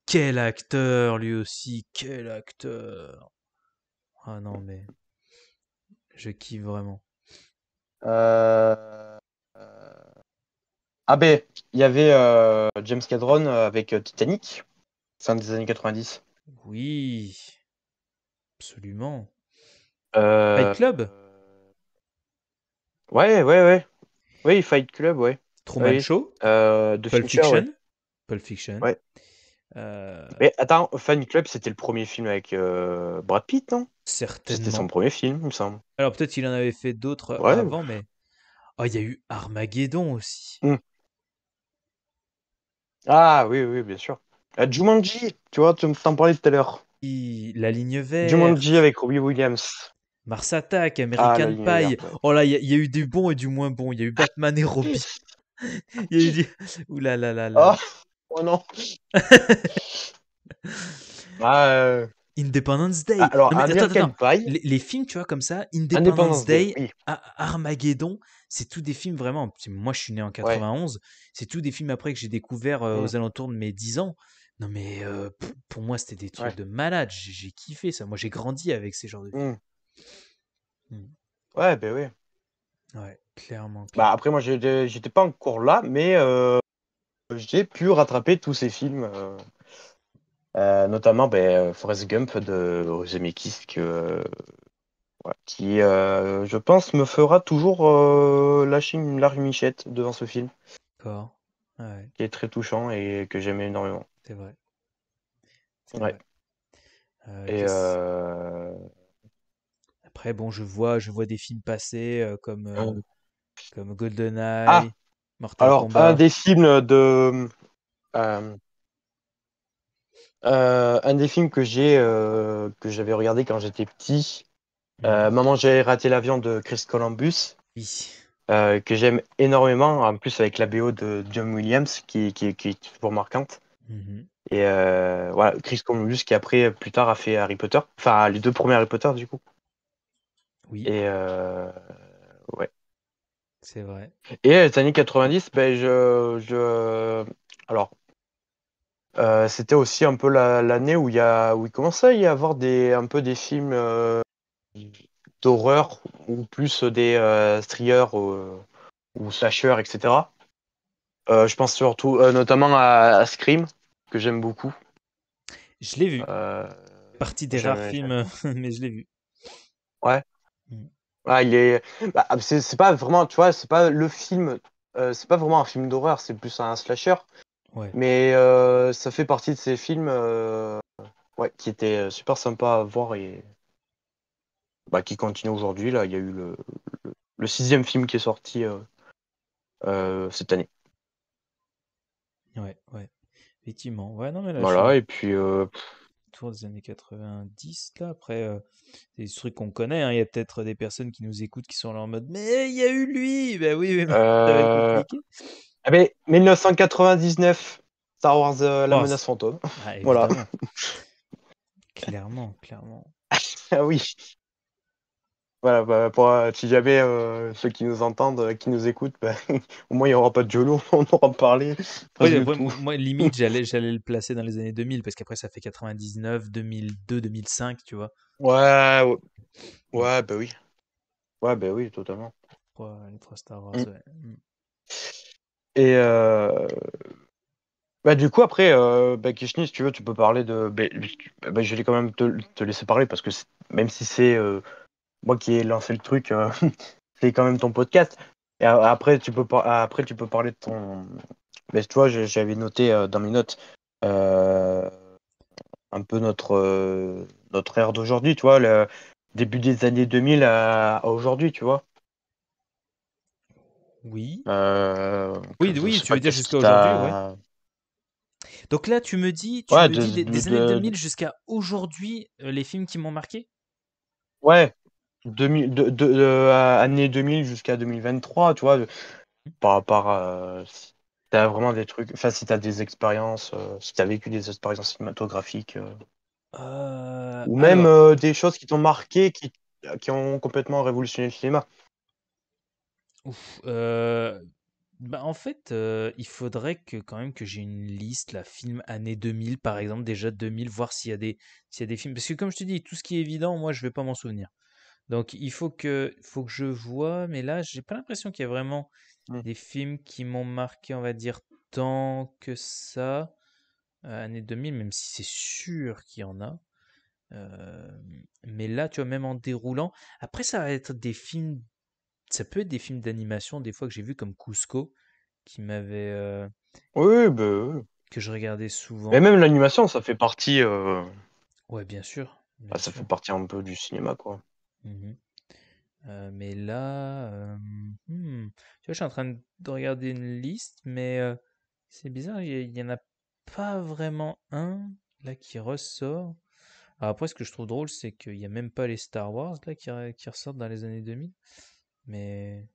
quel acteur, lui aussi. Quel acteur. Ah non, mais. Je kiffe vraiment. Euh, euh, ah ben, il y avait euh, James Cadron avec Titanic, fin des années 90. Oui, absolument. Fight Club Ouais, ouais, ouais. Oui, Fight Club, ouais. Truman oui. Show. de Pulp Fiction. Pulp Fiction. Ouais. Euh, mais attends, Fan Club, c'était le premier film avec euh, Brad Pitt, non Certainement. C'était son premier film, il me semble. Alors peut-être qu'il en avait fait d'autres avant, mais. Oh, il y a eu Armageddon aussi. Hmm. Ah oui, oui, bien sûr. Euh, Jumanji, tu vois, tu t'en parlais tout à l'heure. La ligne verte. Jumanji avec Robbie Williams. Mars Attack, ah, American Pie. Oh là, il y, a eu du bon et du moins bon. Il y a eu Batman et Robbie. [laughs] Il y a eu Ouh là là là là. Ah. Oh non. [laughs] Ah, euh. Independence Day. Ah, alors, Les, films, tu vois, comme ça, Independence, Day, Armageddon, c'est tous des films vraiment. Moi, je suis né en 91. C'est tous des films après que j'ai découvert euh, aux mm. alentours de mes 10 ans. Non, mais euh, pour moi, c'était des trucs de malade. J'ai kiffé ça. Moi, j'ai grandi avec ces genres de films. Mm. Mm. Ouais, ben oui. Ouais, clairement. Bah, après, moi, j'étais pas encore là, mais j'ai pu rattraper tous ces films, euh, euh, notamment ben, euh, Forrest Gump de Zemeckis, que, qui, je pense, me fera toujours lâcher une larme michette devant ce film. D'accord. Qui est très touchant et que j'aimais énormément. C'est vrai. ouais. et. Après, bon, je vois, je vois des films passés comme, ah. comme GoldenEye, ah! Alors, un des films de. Euh, euh, un des films que j'ai euh, que j'avais regardé quand j'étais petit, mhm. Maman j'ai raté l'avion de Chris Columbus, que j'aime énormément, en plus avec la BO de John Williams qui, qui, est toujours marquante. Mhm. Et voilà, Chris Columbus qui après plus tard a fait Harry Potter, enfin les deux premiers Harry Potter du coup. Oui. Et ouais. C'est vrai. Et les années 90, ben, je, Alors, euh, c'était aussi un peu l'année où, il y où il commençait à y avoir des, un peu des films euh, d'horreur ou plus des euh, euh ou slashers, etc. je pense surtout, notamment à, Scream, que j'aime beaucoup. Je l'ai vu. parti des rares films, [laughs] mais je l'ai vu. Ouais. Ah, il est. Bah, ah, c'est pas vraiment, tu vois, c'est pas le film. Euh, c'est pas vraiment un film d'horreur, c'est plus un slasher. Mais euh, ça fait partie de ces films euh, ouais, qui étaient super sympas à voir et bah, qui continuent aujourd'hui. Là, il y a eu le, le, sixième film qui est sorti cette année. Ouais, ouais. Effectivement. Ouais, non, mais voilà, et puis autour des années 90, là. Après, euh, c'est des trucs qu'on connaît. Hein. Il y a peut-être des personnes qui nous écoutent qui sont là en mode Mais il y a eu lui Ben oui, [laughs] euh, ah, mais 1999, Star Wars euh, La menace fantôme. Ah, voilà. [laughs] clairement, clairement. ah oui. Voilà, bah, pour, euh, si jamais euh, ceux qui nous entendent, euh, qui nous écoutent, bah, [laughs] au moins il n'y aura pas de jolo [laughs] on aura parlé. moi, limite, [laughs] j'allais, j'allais le placer dans les années 2000, parce qu'après ça fait 99, 2002, 2005, tu vois. Ouais, ouais, bah oui. Ouais, bah oui, totalement. les trois Star mm. Mm. Et bah, du coup, après, euh, bah, si tu veux, tu peux parler de. je vais quand même te, te laisser parler parce que même si c'est moi qui ai lancé le truc, euh, [laughs] c'est quand même ton podcast. Et après, tu peux, après, tu peux parler de ton. Mais tu vois, j'avais noté euh, dans mes notes euh, un peu notre, notre ère d'aujourd'hui, tu vois, le début des années 2000 à, aujourd'hui, tu vois. Oui. oui, oui, tu veux dire jusqu'à aujourd'hui, ouais. Donc là, tu me dis, tu me dis des, années 2000 jusqu'à aujourd'hui, les films qui m'ont marqué Ouais, de, de, euh, année 2000 jusqu'à 2023, tu vois, par rapport à si t'as vraiment des trucs, enfin si as des expériences, euh, si as vécu des expériences cinématographiques, euh, ou même des choses qui t'ont marqué, qui, qui ont complètement révolutionné le cinéma. Bah, en fait, il faudrait que quand même que j'ai une liste, la film année 2000 par exemple, déjà 2000, voir s'il y a des s'il y a des films. Parce que comme je te dis, tout ce qui est évident, moi je vais pas m'en souvenir. Donc il faut que, faut que je vois, mais là, j'ai pas l'impression qu'il y a vraiment mmh. des films qui m'ont marqué, on va dire, tant que ça. Euh, année 2000, même si c'est sûr qu'il y en a. mais là, tu vois, même en déroulant, après, ça va être des films, ça peut être des films d'animation, des fois que j'ai vu comme Cusco, qui m'avait. Euh, oui, bah, Que je regardais souvent. Mais même l'animation, ça fait partie. Euh, ouais, bien sûr. Bah, ça fait partie un peu du cinéma, quoi. Mmh euh, mais là, euh, hmm. je suis en train de regarder une liste, mais, euh, c'est bizarre, il n'y en a pas vraiment un, là, qui ressort. après, ce que je trouve drôle, c'est qu'il n'y a même pas les Star Wars, là, qui ressortent dans les années 2000. Mais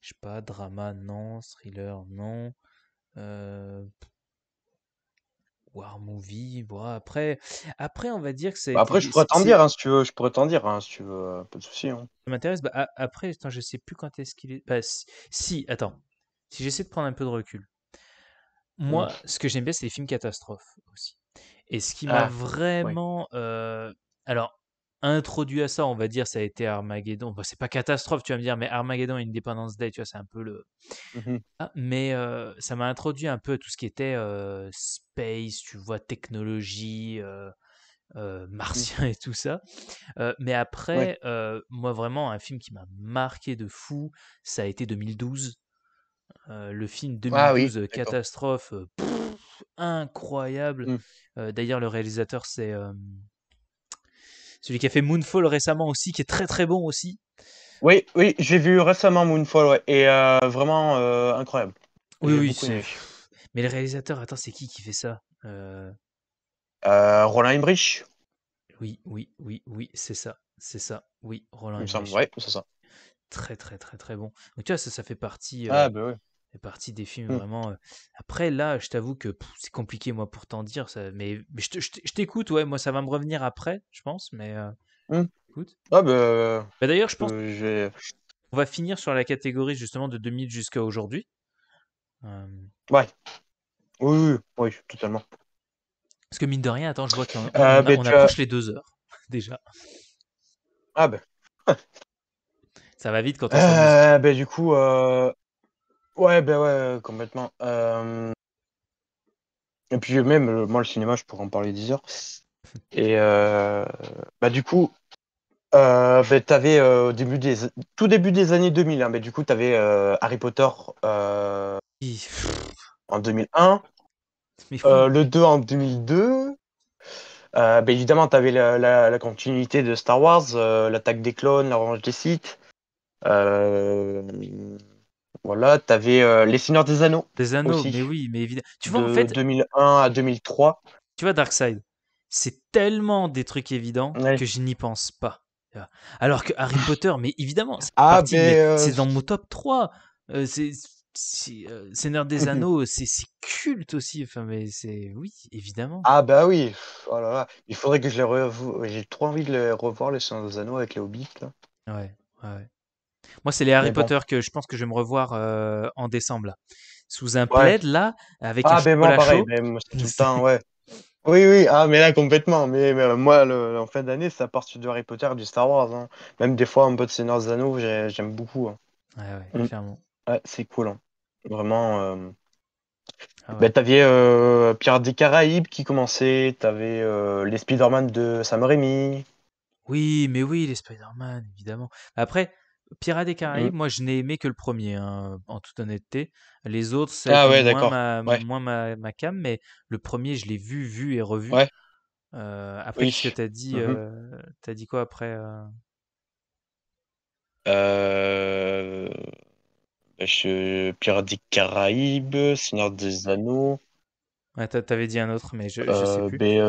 je sais pas, drama, non, thriller, non, War Movie. après, après, on va dire que bah, c'est. après, hein, je pourrais t'en dire, hein, si tu veux. Je pourrais dire, hein, si tu veux. Pas de souci. Hein. Ça m'intéresse. Bah, après, attends, je sais plus quand est-ce qu'il est. Bah, si, attends. Si j'essaie de prendre un peu de recul. Moi, ce que j'aime bien, c'est les films catastrophes aussi. Et ce qui m'a ah, vraiment. Euh, alors, introduit à ça, on va dire, ça a été Armageddon. c'est pas catastrophe, tu vas me dire, mais Armageddon et Independence Day, tu vois, c'est un peu le. Mmh ah, mais ça m'a introduit un peu à tout ce qui était space, tu vois, technologie, mmh. martien et tout ça. mais après, moi vraiment, un film qui m'a marqué de fou, ça a été 2012. le film 2012, ah Catastrophe, incroyable. Mmh. D'ailleurs, le réalisateur, c'est celui qui a fait Moonfall récemment aussi, qui est très très bon aussi. Oui, oui, j'ai vu récemment Moonfall, et euh, vraiment euh, incroyable. Oui, oui, c'est... mais le réalisateur, attends, c'est qui qui fait ça euh? Roland Emmerich. Oui, oui, oui, oui, c'est ça, c'est ça, oui, Roland Emmerich. Oui, c'est ça. Très, très, très, très bon. Donc tu vois, ça, ça fait partie. Ah, bah oui partie des films mmh. vraiment. Euh, après, là, je t'avoue que c'est compliqué, moi, pour t'en dire. Ça... Mais, je t'écoute, ouais, moi, ça va me revenir après, je pense. Mais euh, mmh. Ah, bah, euh, bah, D'ailleurs, je pense. qu'on on va finir sur la catégorie, justement, de 2000 jusqu'à aujourd'hui. Ouais. Oui, oui, oui, totalement. Parce que mine de rien, attends, je vois qu'on approche les deux heures, [laughs] déjà. Ah, ben. ça va vite quand on. ben, du coup. Ouais, ben ouais, complètement. Et puis euh, même, euh, moi, le cinéma, je pourrais en parler 10 heures. Et bah, du coup, euh, bah, tu avais au début des, tout début des années 2000, hein, mais du coup, tu avais Harry Potter en 2001, le 2 en 2002. Bah, évidemment, tu avais la, continuité de Star Wars, l'attaque des clones, la revanche des Sith. Voilà, tu avais euh, Les Seigneurs des Anneaux. Des Anneaux, mais oui, mais évidemment. Tu vois, de en fait. 2001 à 2003. Tu vois, Darkseid, c'est tellement des trucs évidents que je n'y pense pas. Alors que Harry Potter, mais évidemment, c'est ah, euh, dans mon top 3. Euh, c'est. Seigneur des mhm. Anneaux, c'est culte aussi. Enfin, mais c'est oui, évidemment. Ah bah oui. Oh Il faudrait que je les revoie. J'ai trop envie de les revoir les seigneurs des Anneaux avec les Hobbits. Ouais, ouais. Moi, c'est les Harry Potter que je pense que je vais me revoir euh, en décembre. Sous un plaid, là, avec ah, ben, ben moi, pareil, [laughs] tout le temps, ouais. Oui, oui, ah, mais là, complètement. Mais, euh, moi, en fin d'année, ça part du Harry Potter, du Star Wars. Hein. Même des fois, un peu de Seigneur j'aime beaucoup. Hein. Ouais, ouais, mm. clairement. c'est cool. Hein. Vraiment. Euh, ah ben, t'avais Pierre des Caraïbes qui commençait, t'avais les Spider-Man de Sam Raimi. Oui, mais oui, les Spider-Man, évidemment. Après, Pirates des mmh. Caraïbes, moi je n'ai aimé que le premier, hein, en toute honnêteté. Les autres, c'est ah moins, ma, ma, cam, mais le premier, je l'ai vu, vu et revu. Euh, après, ce que t'as dit, tu mmh euh, as t'as dit quoi après euh? Bah, je... Pirates des Caraïbes, Seigneur des Anneaux. Ouais, t'avais dit un autre, mais je, sais plus.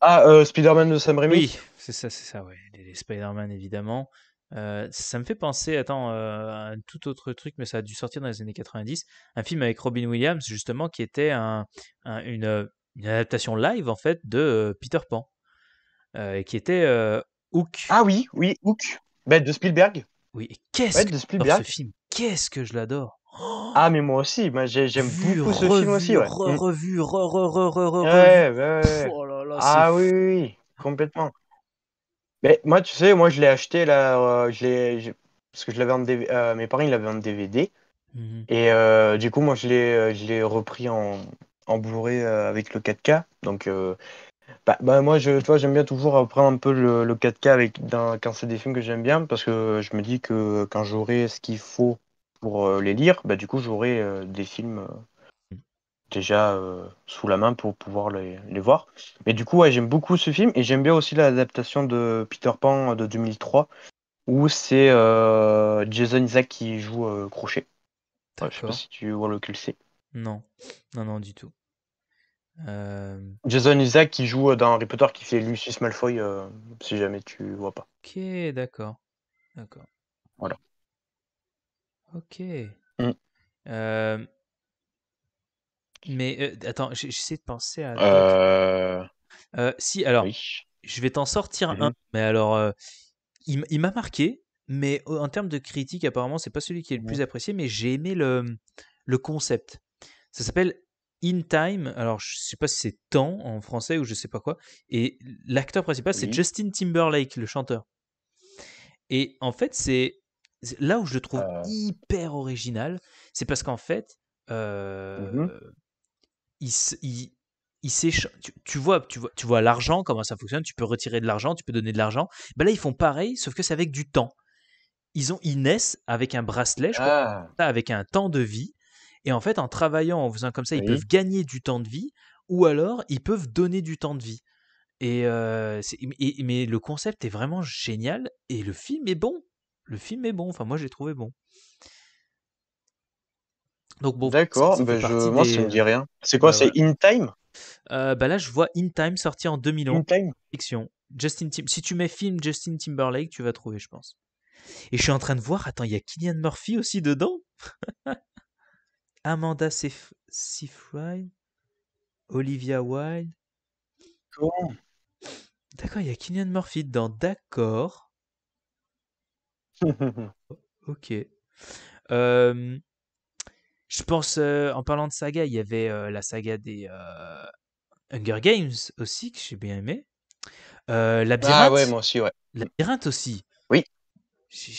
ah, Spider-Man de Sam Raimi Oui, c'est ça, c'est ça, ouais. les Spider-Man, évidemment. Euh, ça me fait penser, attends, à euh, un tout autre truc, mais ça a dû sortir dans les années 90. Un film avec Robin Williams, justement, qui était euh, une, adaptation live, en fait, de Peter Pan. et qui était Hook. Ah oui, oui, Hook. Ben, de Spielberg. Oui, qu'est-ce que film, qu'est-ce que je l'adore. Oh ah mais moi aussi, j'aime beaucoup ce film aussi. Ouais. Re, revu, ah oui, complètement. Mais ben, moi, tu sais, moi, je l'ai acheté là, euh, je l'ai, parce que je l'avais en DVD euh, mes parents, ils l'avaient en DVD. Mhm. Et euh, du coup, moi, je l'ai, repris en, en avec le 4K. Donc, bah, bah, moi, je, j'aime bien toujours reprendre un peu le, 4K avec, dans- quand c'est des films que j'aime bien, parce que je me dis que quand j'aurai ce qu'il faut pour les lire, bah, du coup, j'aurai des films déjà euh, sous la main pour pouvoir les, voir. Mais du coup, j'aime beaucoup ce film et j'aime bien aussi l'adaptation de Peter Pan euh, de 2003 où c'est euh, Jason Isaac qui joue Crochet. Je je sais pas si tu vois le cul-c. Non, non, non, du tout. Jason Isaac qui joue dans Harry Potter qui fait Lucius Malfoy, si jamais tu vois pas. Ok, d'accord. D'accord. Voilà. Ok. Mm. Mais euh, attends, j'essaie de penser à. Euh, euh, si, alors, je vais t'en sortir un. Mhm. Mais alors, il, m'a marqué, mais en termes de critique, apparemment, c'est pas celui qui est le plus apprécié, mais j'ai aimé le, le concept. Ça s'appelle In Time. Alors, je sais pas si c'est temps en français ou je sais pas quoi. Et l'acteur principal, c'est Justin Timberlake, le chanteur. Et en fait, c'est là où je le trouve hyper original, c'est parce qu'en fait, euh, mhm il, tu, vois, tu vois, tu vois l'argent, comment ça fonctionne, tu peux retirer de l'argent, tu peux donner de l'argent. Ben là, ils font pareil, sauf que c'est avec du temps. Ils, ont, ils naissent avec un bracelet, je ah. avec un temps de vie. Et en fait, en travaillant, en faisant comme ça, ils peuvent gagner du temps de vie, ou alors ils peuvent donner du temps de vie. Euh, et, mais le concept est vraiment génial et le film est bon. Le film est bon. Enfin, moi, j'ai trouvé bon bon, D'accord, ben moi ça me dit euh, rien. C'est quoi, c'est In Time euh, bah là, je vois In Time sorti en 2011. In Time Fiction. Justin Tim... Si tu mets film Justin Timberlake, tu vas trouver, je pense. Et je suis en train de voir, attends, il y a Killian Murphy aussi dedans [laughs] Amanda Seyfried Olivia Wilde D'accord, il y a Killian Murphy dedans, d'accord. [laughs] ok. Euh, je pense, en parlant de saga, il y avait la saga des Hunger Games aussi, que j'ai bien aimé. La ah Labyrinthe. Ah ouais, moi aussi, ouais. Labyrinthe aussi. Oui.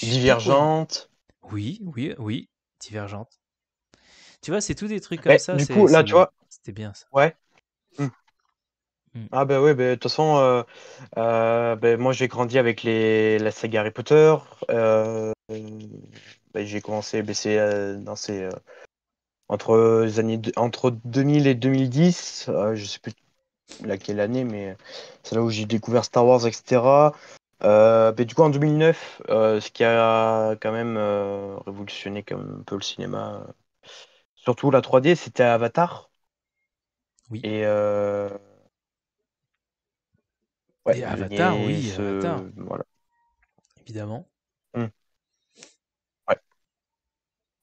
Divergente. Oui, oui, oui. Divergente. Tu vois, c'est tous des trucs comme ça. Du coup, là, tu vois. C'était bien ça. Ouais. Mmh. Mmh. Ah ben bah oui, bah, de toute façon, bah, moi j'ai grandi avec les, la saga Harry Potter. Bah, j'ai commencé à baisser dans ces entre, euh, années entre 2000 et 2010, je euh, je sais plus laquelle année, mais c'est là où j'ai découvert Star Wars, etc. Euh, ben, du coup, en 2009, ce qui a quand même révolutionné comme un peu le cinéma, surtout la 3D, c'était Avatar. Oui. Et, ouais, Avatar, oui, Évidemment. Hmm.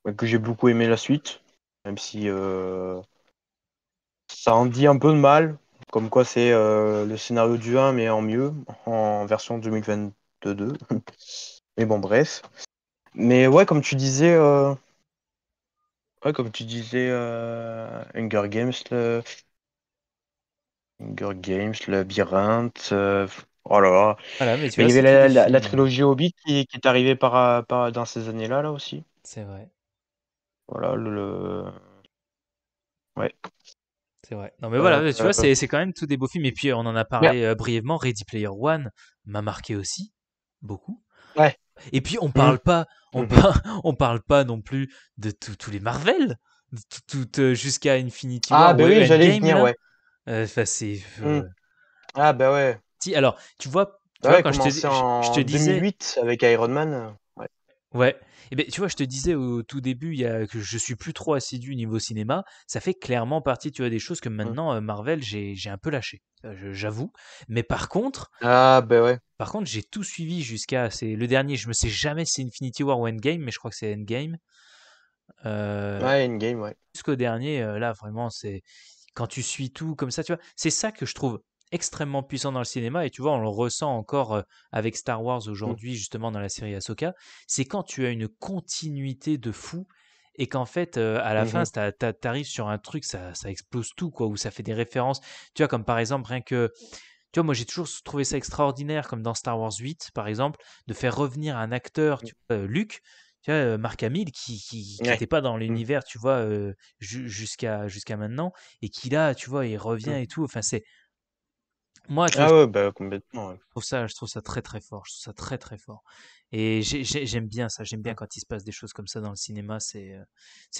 Oui, Que j'ai beaucoup aimé la suite même si euh, ça en dit un peu de mal, comme quoi c'est euh, le scénario du 1, mais en mieux, en version 2022. [laughs] mais bon, bref. Mais ouais, comme tu disais, euh, comme tu disais, Hunger Games, le... Hunger Games, Labyrinthe. Oh là là. il y avait la, trilogie Hobbit qui, est arrivée par, dans ces années-là, là aussi. C'est vrai. Voilà, le. Ouais. C'est vrai. Non, mais voilà, tu euh, vois, euh, c'est, c'est quand même tous des beaux films. Et puis, on en a parlé euh, brièvement. Ready Player One m'a marqué aussi, beaucoup. Ouais. Et puis, on mmh. parle pas, on, mmh. [laughs] on parle pas non plus de tous les Marvel, tout, jusqu'à Infinity War. Ah, bah oui, j'allais y venir, ouais. Euh, c'est. Mmh. Ah, bah ouais. Si, alors, tu vois, ah quand je te, en 2008 avec Iron Man. Ouais. Et eh ben, tu vois, je te disais au tout début, il y a, que je suis plus trop assidu niveau cinéma. Ça fait clairement partie, tu vois, des choses que mmh. maintenant euh, Marvel, j'ai, j'ai un peu lâché. Euh, j'avoue. Mais par contre, Ah, ben ouais. par contre, j'ai tout suivi jusqu'à c'est le dernier. Je me sais jamais si c'est Infinity War ou Endgame, mais je crois que c'est Endgame. Euh, Ouais, Endgame, ouais. jusqu'au dernier, euh, là, vraiment, c'est quand tu suis tout comme ça, tu vois. C'est ça que je trouve extrêmement puissant dans le cinéma, et tu vois, on le ressent encore euh, avec Star Wars aujourd'hui, mm. justement dans la série Ahsoka, c'est quand tu as une continuité de fou, et qu'en fait, euh, à la fin, mm-hmm. t'arrives sur un truc, ça, ça, explose tout, quoi, ou ça fait des références. Tu vois, comme par exemple, rien que. Tu vois, moi, j'ai toujours trouvé ça extraordinaire, comme dans Star Wars 8, par exemple, de faire revenir un acteur, Luc mm. vois, euh, Luke, Mark Hamill, qui n'était pas dans mm. l'univers, tu vois, jusqu'à jusqu'à maintenant, et qui là, tu vois, il revient et tout. Enfin, c'est moi, je, ah bah, complètement. trouve ça, je trouve ça très très fort. ça très très fort. Et j'aime bien ça. J'aime bien quand il se passe des choses comme ça dans le cinéma. C'est, euh,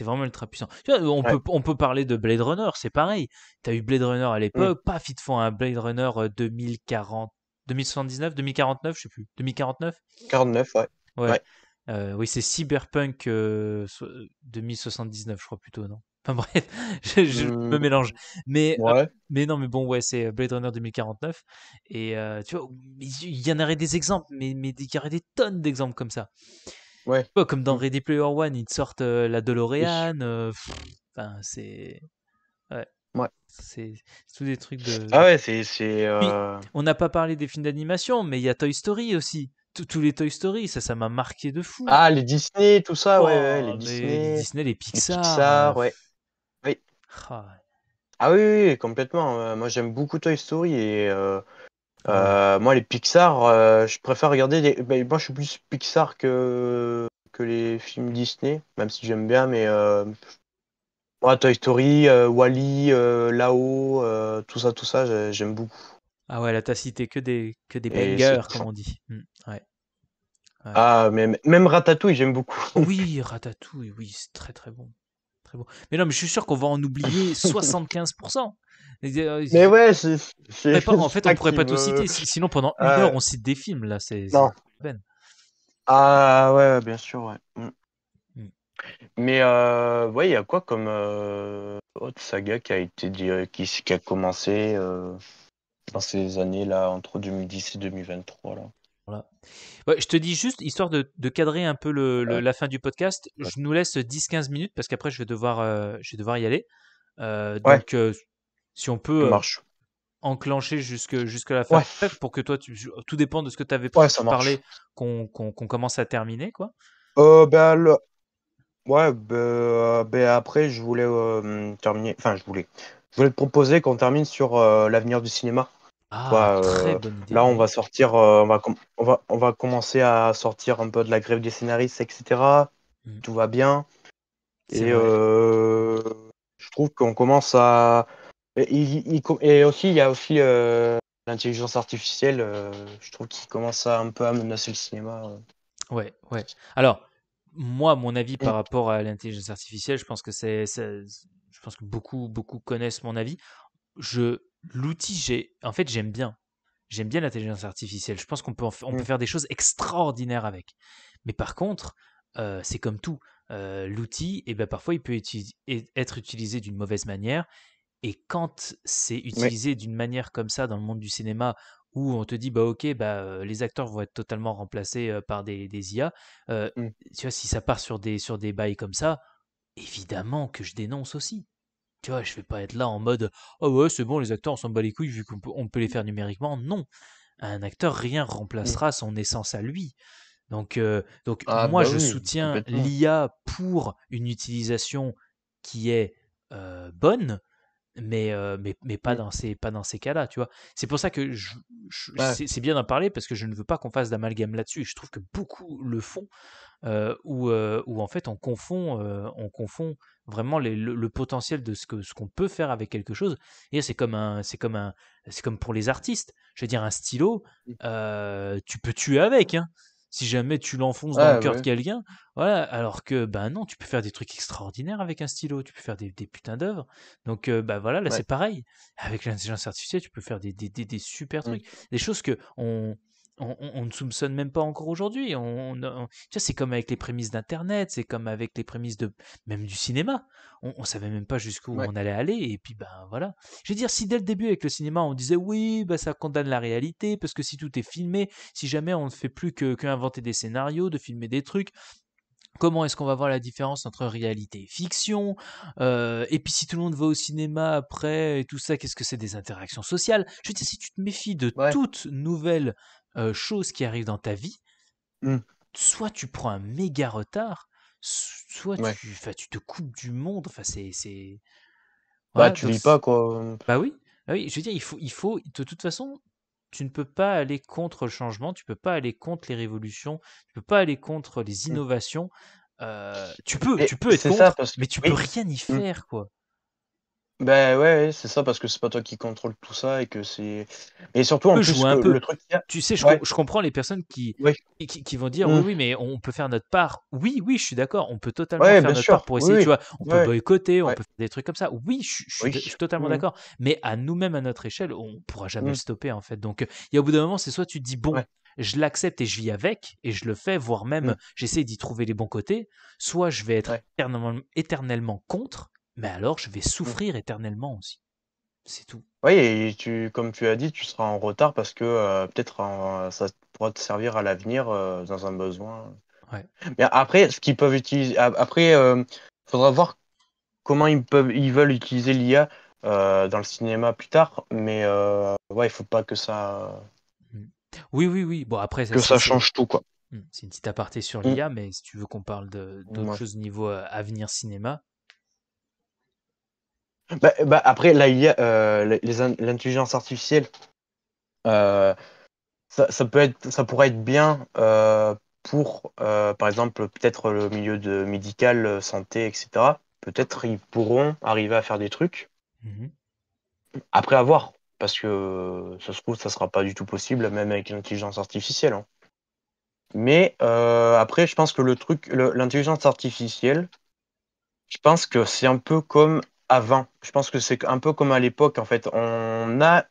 vraiment ultra puissant. on peut, on peut parler de Blade Runner. C'est pareil. T'as eu Blade Runner à mmh. l'époque. Pas Paf, ils te font un Blade Runner 2040, 2079, 2049, je sais plus. 2049. 49, ouais. Euh, oui, c'est Cyberpunk 2079, euh, je crois plutôt, non Enfin [laughs] bref, je, me mmh. mélange. Mais, euh, ouais. mais non, mais bon, ouais, c'est euh, Blade Runner 2049. Et euh, tu vois, il y en aurait des exemples, mais, mais il y aurait des tonnes d'exemples comme ça. Ouais. comme dans Ready Player One, ils sortent la DeLorean. Enfin, c'est. Ouais. Ouais. C'est tous des trucs de. Ah ouais, c'est. On n'a pas parlé des films d'animation, mais il y a Toy Story aussi tous les Toy Story, ça, ça m'a marqué de fou. Ah, les Disney, tout ça, ouais, ouais, les oh, Disney. Les, Disney, Pixar. Les Pixar, ouais. Oh. Ah, oui, complètement. Euh, moi, j'aime beaucoup Toy Story et euh, euh, moi, les Pixar, je préfère regarder. des bah, moi, je suis plus Pixar que, que les films Disney, même si j'aime bien, mais Toy Story, Wally, Lao, tout ça, tout ça, j'aime beaucoup. Ah ouais, là, t'as cité que des, que des bangers, comme on dit. Hmm, ah, mais même Ratatouille, j'aime beaucoup. Oui, Ratatouille, oui, c'est très très bon. Mais non, mais je suis sûr qu'on va en oublier 75%. [laughs] Euh, mais ouais, c'est. En fait, on pourrait pas tout citer. Sinon, pendant une heure, on cite des films, là. C'est. Ah ouais, bien sûr, ouais. Mm. Mm. Mais euh, ouais, il y a quoi comme euh, autre saga qui a été qui, qui a commencé euh, dans ces années-là, entre 2010 et 2023 là Ouais, je te dis juste, histoire de, cadrer un peu la fin du podcast, je nous laisse 10-15 minutes parce qu'après je, vais devoir, euh, je vais devoir y aller. Euh, donc, euh, si on peut enclencher jusque, la fin pour que toi, tu, tout dépend de ce que tu avais parlé, qu'on commence à terminer. Quoi. Ben, Ouais, ben, ben, après, je voulais terminer. Enfin, je voulais. Je voulais te proposer qu'on termine sur l'avenir du cinéma. Ah, euh, là, on va sortir, euh, on, va on, va, on va commencer à sortir un peu de la grève des scénaristes, etc. Mm. Tout va bien. Et euh, je trouve qu'on commence à. Et, aussi, il y a aussi l'intelligence artificielle, je trouve qu'il commence à un peu à menacer le cinéma. Ouais, ouais. Alors, moi, mon avis mm. par rapport à l'intelligence artificielle, je pense que c'est, je pense que beaucoup, beaucoup connaissent mon avis. Je l'outil, j'ai, en fait, j'aime bien. J'aime bien l'intelligence artificielle. Je pense qu'on peut, on peut mm. faire des choses extraordinaires avec. Mais par contre, euh, c'est comme tout. Euh, l'outil, eh ben, parfois, il peut être utilisé d'une mauvaise manière. Et quand c'est utilisé d'une manière comme ça dans le monde du cinéma, où on te dit, bah ok, bah, euh, les acteurs vont être totalement remplacés par des, des IA, mm. tu vois, si ça part sur des, sur des bails comme ça, évidemment que je dénonce aussi. Tu vois, je vais pas être là en mode oh ouais, c'est bon, les acteurs, on s'en bat les couilles vu qu'on peut, on peut les faire numériquement. Non. Un acteur, rien mmh. remplacera son essence à lui. Donc, euh, donc ah moi, bah je soutiens l'IA pour une utilisation qui est euh, bonne, euh, mais, mais, pas, mmh. dans ces, pas dans ces cas-là, tu vois. C'est pour ça que c'est, bien d'en parler, parce que je ne veux pas qu'on fasse d'amalgame là-dessus. Je trouve que beaucoup le font, où, où, en fait on confond, on confond vraiment le, potentiel de ce ce qu'on peut faire avec quelque chose et c'est comme un c'est comme un c'est comme pour les artistes je veux dire un stylo mm. euh, tu peux tuer avec hein. si jamais tu l'enfonces dans le cœur de quelqu'un voilà alors que ben non tu peux faire des trucs extraordinaires avec un stylo tu peux faire des, des putains d'œuvres donc ben voilà là c'est pareil avec l'intelligence artificielle tu peux faire des, des, des super mm. trucs des choses que on on, ne soupçonne même pas encore aujourd'hui. On, c'est comme avec les prémices d'Internet, c'est comme avec les prémices de même du cinéma. On, ne savait même pas jusqu'où on allait aller. Et puis ben voilà. Je veux dire, si dès le début avec le cinéma on disait oui, ben, ça condamne la réalité parce que si tout est filmé, si jamais on ne fait plus que qu'inventer des scénarios, de filmer des trucs, Comment est-ce qu'on va voir la différence entre réalité et fiction euh, Et puis si tout le monde va au cinéma après et tout ça, qu'est-ce que c'est des interactions sociales Je veux dire, si tu te méfies de toute nouvelle chose euh, choses qui arrive dans ta vie, mmh. soit tu prends un méga retard, soit tu, tu, tu te coupes du monde. Enfin, c'est. bah, tu lis pas, quoi. Bah oui. Bah oui, je veux dire, il faut, il faut, de toute façon, tu ne peux pas aller contre le changement, tu ne peux pas aller contre les révolutions, tu ne peux pas aller contre les mmh. innovations. Euh, tu peux, tu peux être contre, mais tu ne peux rien y mmh. faire, quoi. Ben ouais, c'est ça, parce que c'est pas toi qui contrôle tout ça et que c'est. Et surtout, en plus, un peu. le truc Tu sais, je, comprends les personnes qui, qui, vont dire mmh. oui, oui, mais on peut faire notre part. Oui, oui, je suis d'accord, on peut totalement faire notre part pour essayer, tu vois, on peut boycotter, on peut faire des trucs comme ça. Oui, je, suis, totalement mmh. d'accord, mais à nous-mêmes, à notre échelle, on pourra jamais le mmh. stopper, en fait. Donc, il y a au bout d'un moment, c'est soit tu te dis bon, je l'accepte et je vis avec, et je le fais, voire même j'essaie d'y trouver les bons côtés, soit je vais être éternellement contre, mais alors je vais mmh. souffrir éternellement aussi. C'est tout. Oui, et tu, comme tu as dit, tu seras en retard parce que euh, peut-être ça pourra te servir à l'avenir euh, dans un besoin. Mais après, ce qu'ils peuvent utiliser, après, euh, faudra voir comment ils peuvent, ils veulent utiliser l'IA dans le cinéma plus tard. Mais ouais, il faut pas que ça. Mmh. Oui, oui, oui. Bon après, que ça change tout quoi. Mmh. C'est une petite aparté sur l'IA, mais si tu veux qu'on parle d'autres choses au niveau avenir cinéma, bah, bah, après, euh, l'intelligence artificielle, euh, ça, ça, peut être, ça pourrait être bien euh, pour, par exemple, peut-être le milieu de médical, santé, etc. Peut-être ils pourront arriver à faire des trucs. Mhm. Après, avoir Parce que ça se trouve, ça sera pas du tout possible, même avec l'intelligence artificielle. Hein. Mais après, je pense que le truc, l'intelligence artificielle, je pense que c'est un peu comme avant. Je pense que c'est un peu comme à l'époque, en fait. On a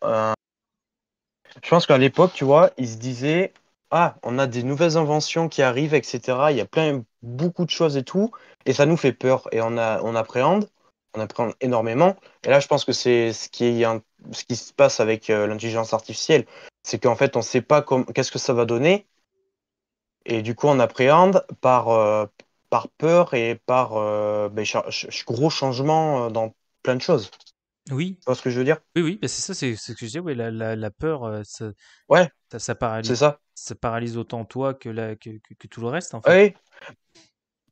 Je pense qu'à l'époque, tu vois, ils se disaient Ah, on a des nouvelles inventions qui arrivent, etc. Il y a plein, beaucoup de choses et tout. Et ça nous fait peur. Et on, a, on appréhende. On appréhende énormément. Et là, je pense que c'est ce qui, est ce qui se passe avec euh, l'intelligence artificielle. C'est qu'en fait, on ne sait pas qu'est-ce que ça va donner. Et du coup, on appréhende par, euh, par peur et par euh, ben, gros changement euh, dans plein de choses. Oui. Tu vois ce que je veux dire Oui, oui, ben, c'est ça, c'est ce que je dis. Oui, la, peur, euh, ça, ouais, ça, ça paralyse. ça. Ça paralyse autant toi que, que, tout le reste, en fait. Oui.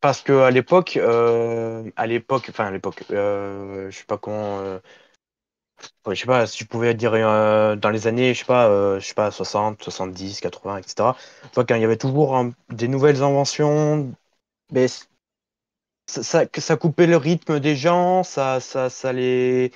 Parce que à l'époque, euh, à l'époque, enfin à l'époque, je sais pas comment, je sais pas si je pouvais dire dans les années, je sais pas, je sais pas 60, 70, 80, etc. quand il y avait toujours des nouvelles inventions, mais ça, ça, ça, coupait le rythme des gens, ça, ça, ça les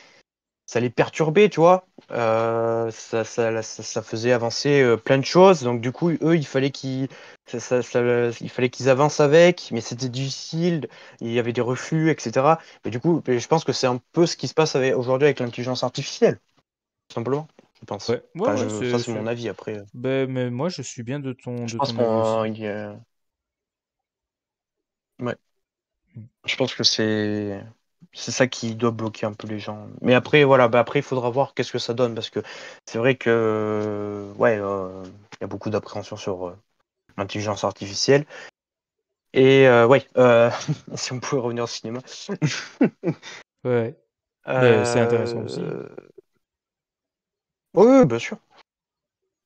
ça les perturbait, tu vois. Euh, ça, ça, ça, faisait avancer euh, plein de choses. Donc du coup, eux, il fallait qu'ils, il fallait qu'ils avancent avec, mais c'était difficile. Il y avait des refus, etc. Mais du coup, je pense que c'est un peu ce qui se passe aujourd'hui avec l'intelligence artificielle, simplement. Je pense. Ouais. je, ça, c'est mon avis après. Euh. Ben, mais moi, je suis bien de ton. de Ouais. Mm. Je pense que c'est c'est ça qui doit bloquer un peu les gens. Mais après, voilà, bah après, il faudra voir qu'est-ce que ça donne, parce que c'est vrai que, ouais, euh, il y a beaucoup d'appréhension sur l'intelligence euh, artificielle. Et, euh, ouais, [laughs] si on pouvait revenir au cinéma. ouais, [laughs] c'est intéressant aussi. Oui, bien sûr.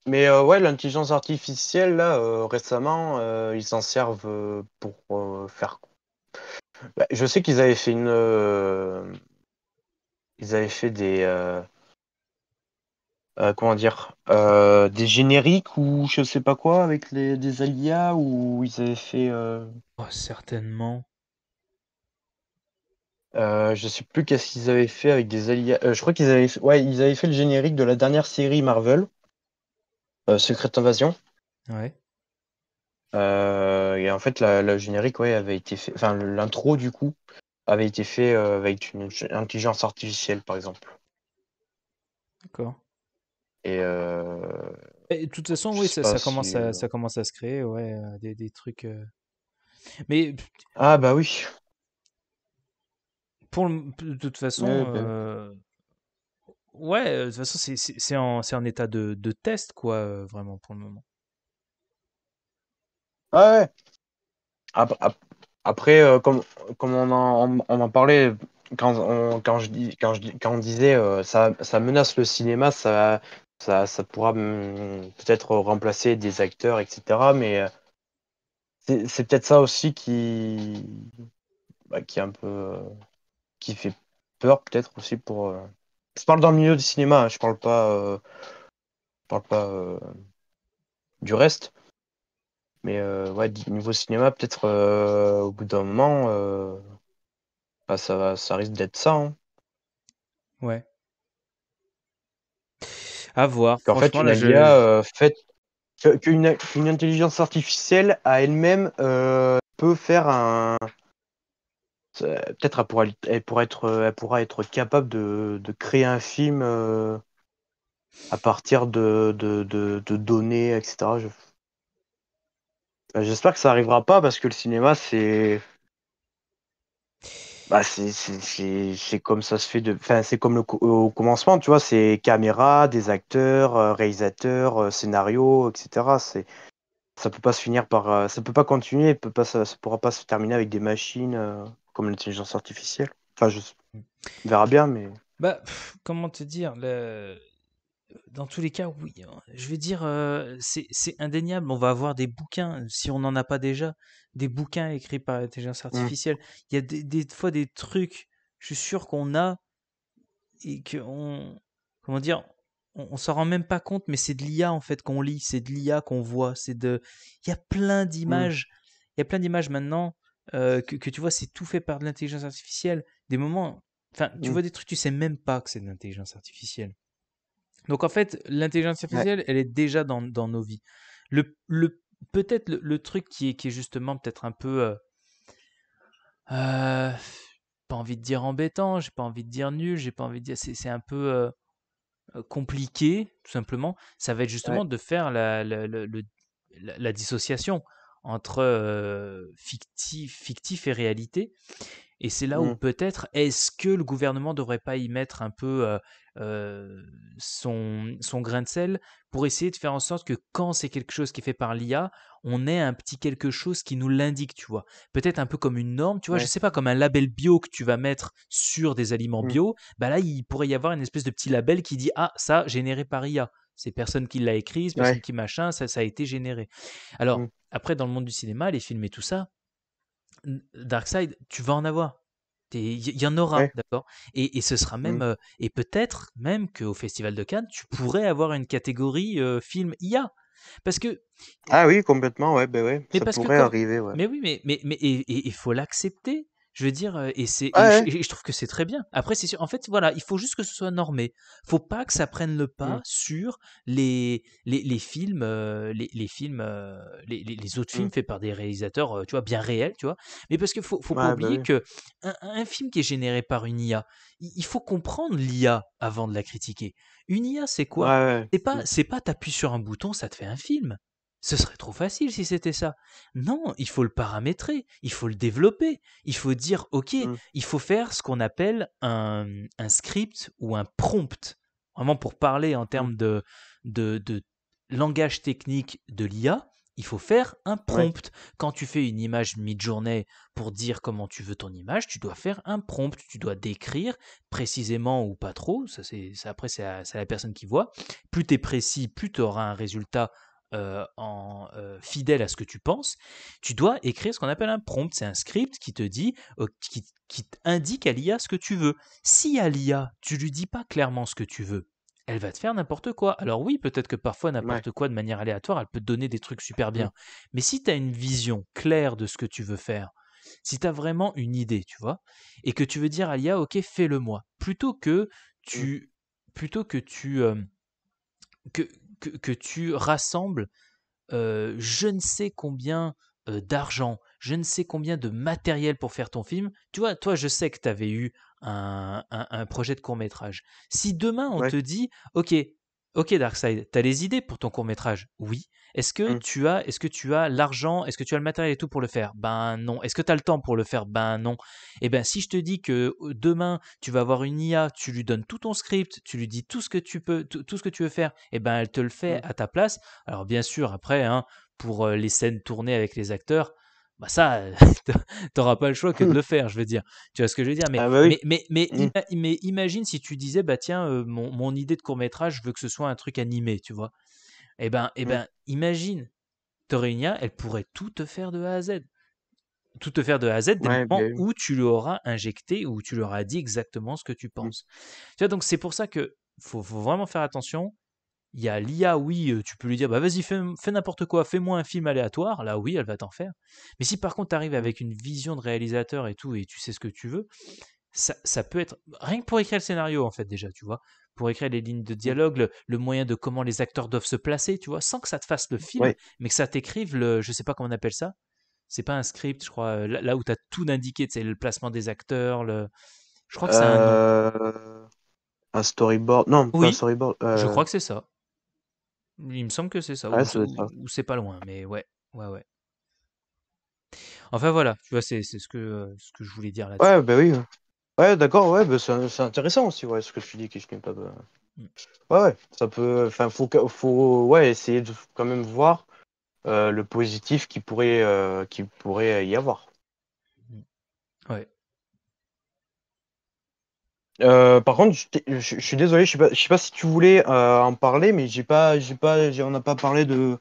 Mais euh, ouais, l'intelligence artificielle, là, euh, récemment, euh, ils s'en servent pour faire. Bah, je sais qu'ils avaient fait une. Ils avaient fait des. comment dire Des génériques ou je sais pas quoi avec les... des alias ou ils avaient fait. Oh, certainement. Euh, je sais plus qu'est-ce qu'ils avaient fait avec des alias. je crois qu'ils avaient, ouais, ils avaient fait le générique de la dernière série Marvel. Euh, Secret Invasion. Ouais. Euh, et en fait, la, générique, ouais, avait été fait. Enfin, l'intro, du coup, avait été fait euh, avec une intelligence artificielle, par exemple. D'accord. Et, de toute façon, oui, ça, commence à, ça à se créer, ouais, des, trucs. Mais. Ah, bah oui. Pour De toute façon, bah Ouais, euh, de toute façon, c'est- c'est en, en état de, de test, quoi, euh, vraiment, pour le moment. Ouais, ouais. Après, euh, comme, comme on en, on en parlait, quand, on, quand, je dis, quand, je dis- quand on disait ça, ça menace le cinéma, ça, ça, ça pourra peut-être remplacer des acteurs, etc. Mais c'est c'est peut-être ça aussi qui, bah, qui est un peu, qui fait peur peut-être aussi pour, je parle dans le milieu du cinéma, hein, je parle pas, euh, parle pas euh, du reste. Mais euh, ouais, niveau cinéma, peut-être au bout d'un moment, bah, ça, ça risque d'être ça. Hein. Ouais. À voir. En fait, une qu'une intelligence artificielle à elle-même peut faire un, peut-être elle pourra, être, capable de, créer un film euh, à partir de, données, etc. Bah, j'espère que ça n'arrivera pas parce que le cinéma, c'est. Bah, c'est comme ça se fait c'est comme au commencement tu vois c'est caméra des acteurs euh, réalisateurs euh, scénarios, etc ça peut pas se finir par ça peut pas continuer ça, ça pourra pas se terminer avec des machines comme l'intelligence artificielle. Enfin, je... verra bien, mais. Bah, comment te dire le... Dans tous les cas, oui. Hein. Je vais dire, euh, c'est indéniable. On va avoir des bouquins, si on n'en a pas déjà, des bouquins écrits par l'intelligence mm. artificielle. Il y a des, fois des trucs, je suis sûr qu'on a et qu'on. Comment dire on, s'en rend même pas compte, mais c'est de l'IA en fait qu'on lit, c'est de l'IA qu'on voit, c'est de. Il y a plein d'images. Mm. Il y a plein d'images maintenant euh, que, tu vois, c'est tout fait par de l'intelligence artificielle. Des moments, enfin, tu mmh. vois des trucs, tu sais même pas que c'est de l'intelligence artificielle. Donc en fait, l'intelligence artificielle, elle est déjà dans, nos vies. Le, le peut-être le, truc qui est, qui est justement peut-être un peu, euh, euh, pas envie de dire embêtant, j'ai pas envie de dire nul, j'ai pas envie de dire, c'est, un peu euh, compliqué, tout simplement. Ça va être justement de faire la, la dissociation entre fictif, et réalité. Et c'est là où mmh. peut-être, est-ce que le gouvernement ne devrait pas y mettre un peu son, son grain de sel pour essayer de faire en sorte que quand c'est quelque chose qui est fait par l'IA, on ait un petit quelque chose qui nous l'indique, tu vois. Peut-être un peu comme une norme, tu vois, je je sais pas, comme un label bio que tu vas mettre sur des aliments mmh. bio, bah là, il pourrait y avoir une espèce de petit label qui dit, ah, ça, généré par IA c'est personne qui l'a écrit, personne qui machin, ça, ça a été généré. Alors, mmh. après, dans le monde du cinéma, les films et tout ça, Darkseid, tu vas en avoir. Il y en aura, d'accord et, ce sera même, mmh. euh, et peut-être même qu'au Festival de Cannes, tu pourrais avoir une catégorie euh, film IA. Parce que. Ah oui, complètement, ouais, ben ouais. ça pourrait arriver, ouais. Mais oui, mais il mais, mais, et, faut l'accepter. Je veux dire, et c'est, je, trouve que c'est très bien. Après, c'est En fait, voilà, il faut juste que ce soit normé. Faut pas que ça prenne le pas mmh. sur les les, films, les, films, les, autres mmh. films faits par des réalisateurs, tu vois, bien réels, tu vois. Mais parce que faut, faut pas bah oublier que un, film qui est généré par une IA, il faut comprendre l'IA avant de la critiquer. Une IA, c'est quoi C'est pas, mmh. c'est pas t'appuies sur un bouton, ça te fait un film. Ce serait trop facile si c'était ça. Non, il faut le paramétrer, il faut le développer, il faut dire, OK, mm. il faut faire ce qu'on appelle un, script ou un prompt. Vraiment, pour parler en termes mm. de, de, langage technique de l'IA, il faut faire un prompt. Quand tu fais une image mid-journée pour dire comment tu veux ton image, tu dois faire un prompt, tu dois décrire précisément ou pas trop, ça c'est après c'est à, à, la personne qui voit. Plus tu es précis, plus tu auras un résultat euh, en euh, fidèle à ce que tu penses, tu dois écrire ce qu'on appelle un prompt. C'est un script qui te dit, euh, qui, qui indique à l'IA ce que tu veux. Si à l'IA, tu lui dis pas clairement ce que tu veux, elle va te faire n'importe quoi. Alors oui, peut-être que parfois n'importe quoi de manière aléatoire, elle peut te donner des trucs super bien. Mm. Mais si tu as une vision claire de ce que tu veux faire, si tu as vraiment une idée, tu vois, et que tu veux dire à l'IA, ok, fais-le moi, plutôt que mm. tu... Plutôt que tu... que, que, tu rassembles euh, je ne sais combien euh, d'argent, je ne sais combien de matériel pour faire ton film. Tu vois, toi, je sais que tu avais eu un, projet de court métrage. Si demain on te dit, OK, Ok, Darkseid, as les idées pour ton court métrage Oui. Est-ce que mmh. tu as, est-ce que tu as l'argent Est-ce que tu as le matériel et tout pour le faire Ben non. Est-ce que tu as le temps pour le faire Ben non. Et eh ben si je te dis que demain tu vas avoir une IA, tu lui donnes tout ton script, tu lui dis tout ce que tu peux, tout ce que tu veux faire, et eh ben elle te le fait mmh. à ta place. Alors bien sûr, après, hein, pour les scènes tournées avec les acteurs, bah ça, euh, [laughs] t'auras pas le choix que de le faire, je veux dire. Tu vois ce que je veux dire mais, ah, bah mais, mmh. mais, imagine si tu disais, bah tiens, euh, mon, idée de court métrage, je veux que ce soit un truc animé, tu vois. Eh ben, eh ben, imagine, Torigna, elle pourrait tout te faire de A à Z. Tout te faire de A à Z, dès bah où tu lui auras injecté, où tu lui auras dit exactement ce que tu mmh. penses. Tu vois, donc c'est pour ça que faut, faut vraiment faire attention. Il y a l'IA, oui, euh, tu peux lui dire, bah vas-y, fais, fais n'importe quoi, fais-moi un film aléatoire. Là, oui, elle va t'en faire. Mais si par contre, tu arrives avec une vision de réalisateur et tout, et tu sais ce que tu veux, ça, ça peut être. Rien que pour écrire le scénario, en fait, déjà, tu vois. Pour écrire les lignes de mmh. dialogue, le, moyen de comment les acteurs doivent se placer, tu vois, sans que ça te fasse le film, mais que ça t'écrive le. Je sais pas comment on appelle ça. C'est pas un script, je crois. Euh, là, où tu as tout indiqué, c'est le placement des acteurs, le. Je crois que c'est un. Euh, un storyboard. Non, pas un storyboard. Je crois que c'est ça. Il me semble que c'est ça. ou, c'est pas loin, mais ouais. Ouais, ouais. Enfin voilà, tu vois, c'est ce que, euh, ce que je voulais dire là-dessus. Ouais, bah oui. Ouais, d'accord, ouais, bah c'est intéressant aussi, ouais, ce que tu dis, qui je pas. ben Ouais, ouais, ça peut. Enfin, faut, faut ouais, essayer de quand même voir euh, le positif qui pourrait, euh, qui pourrait y avoir. Mm. Ouais. Euh, par contre, je, suis désolé, je sais pas, sais pas si tu voulais euh, en parler, mais j'ai pas, j'ai pas, on n'a pas parlé de,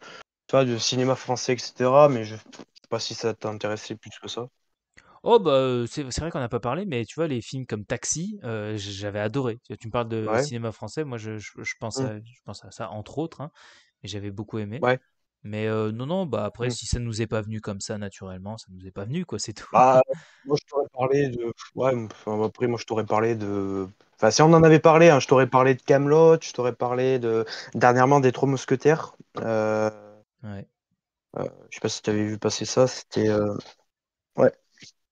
cinéma français, etc. Mais je, sais pas si ça t'intéressait plus que ça. Oh bah euh, c'est vrai qu'on n'a pas parlé, mais tu vois les films comme Taxi, j'avais adoré. Tu, me parles de cinéma français, moi mm. je, pense à, ça entre autres, hein, et j'avais beaucoup aimé. Mais non, non, bah après, mmh. si ça ne nous est pas venu comme ça naturellement, ça nous est pas venu, quoi, c'est tout. Bah, [laughs] moi, je t'aurais parlé de. Ouais, après, moi, je t'aurais parlé de. Enfin, si on en avait parlé, hein, je t'aurais parlé de Camelot, je t'aurais parlé de. Dernièrement, des Trois Mousquetaires. Euh, ouais. Euh, je sais pas si tu avais vu passer ça, c'était. Euh, ouais.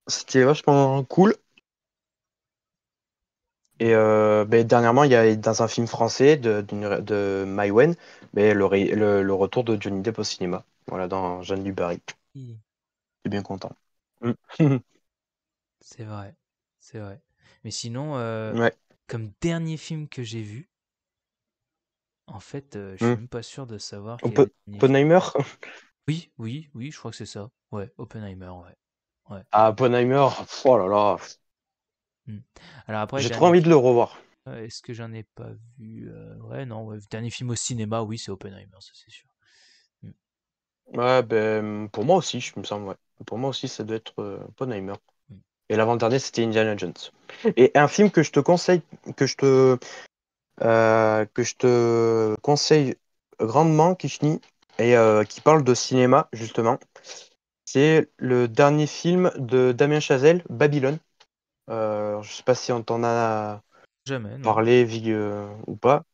C'était vachement cool. Et euh, ben, dernièrement, il y a dans un film français de, de, de Mai Wen, ben, le, le, retour de Johnny Depp au cinéma. Voilà, dans Jeanne du Barry. Mmh. bien content. [laughs] c'est vrai, c'est vrai. Mais sinon, euh, comme dernier film que j'ai vu, en fait, je euh, je suis hmm. même pas sûr de savoir. Ope Oppenheimer Oui, oui, oui, je crois que c'est ça. Ouais, Oppenheimer, ouais. ouais. Ah, Oppenheimer, oh là là, Hmm. j'ai trop envie de le revoir. Euh, est-ce que j'en ai pas vu euh, Ouais, non. Dernier film au cinéma, oui, c'est Oppenheimer, ça c'est sûr. Hmm. Ouais, ben, pour moi aussi, je me sens Ouais. Pour moi aussi, ça doit être euh, Oppenheimer. Hmm. Et l'avant-dernier, c'était Indian Jones. Et un film que je te conseille, que je te, que je te conseille grandement, Kishni, et qui parle de cinéma justement, c'est le dernier film de Damien Chazelle, Babylone. Euh, je sais pas si on t'en a Jamais, parlé euh, ou pas.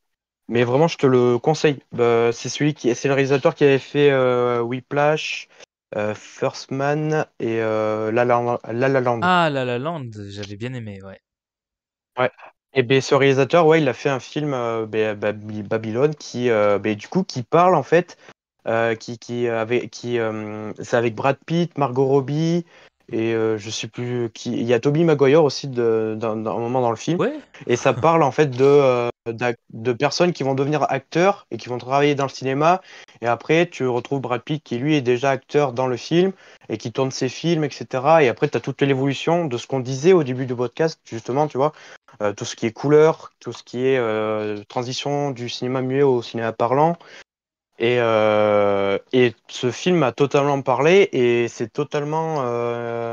Mais vraiment, je te le conseille. Bah, c'est celui qui, c'est le réalisateur qui avait fait euh, Whiplash, First Man et La, La, La, Land. Ah, La La Land, j'avais bien aimé, ouais. Ouais. Et ben, ce réalisateur, ouais, il a fait un film ben, Babylone qui, ben, du coup, qui parle en fait, qui, qui, qui, c'est avec Brad Pitt, Margot Robbie, et euh, je sais plus qui. Il y a Toby Maguire aussi d'un moment dans le film. Et ça [laughs] parle en fait de, euh, de personnes qui vont devenir acteurs et qui vont travailler dans le cinéma. Et après, tu retrouves Brad Pitt qui lui est déjà acteur dans le film et qui tourne ses films, etc. Et après, tu as toute l'évolution de ce qu'on disait au début du podcast, justement, tu vois. Euh, tout ce qui est couleur, tout ce qui est transition du cinéma muet au cinéma parlant, et, euh, et ce film a totalement parlé et c'est totalement, euh,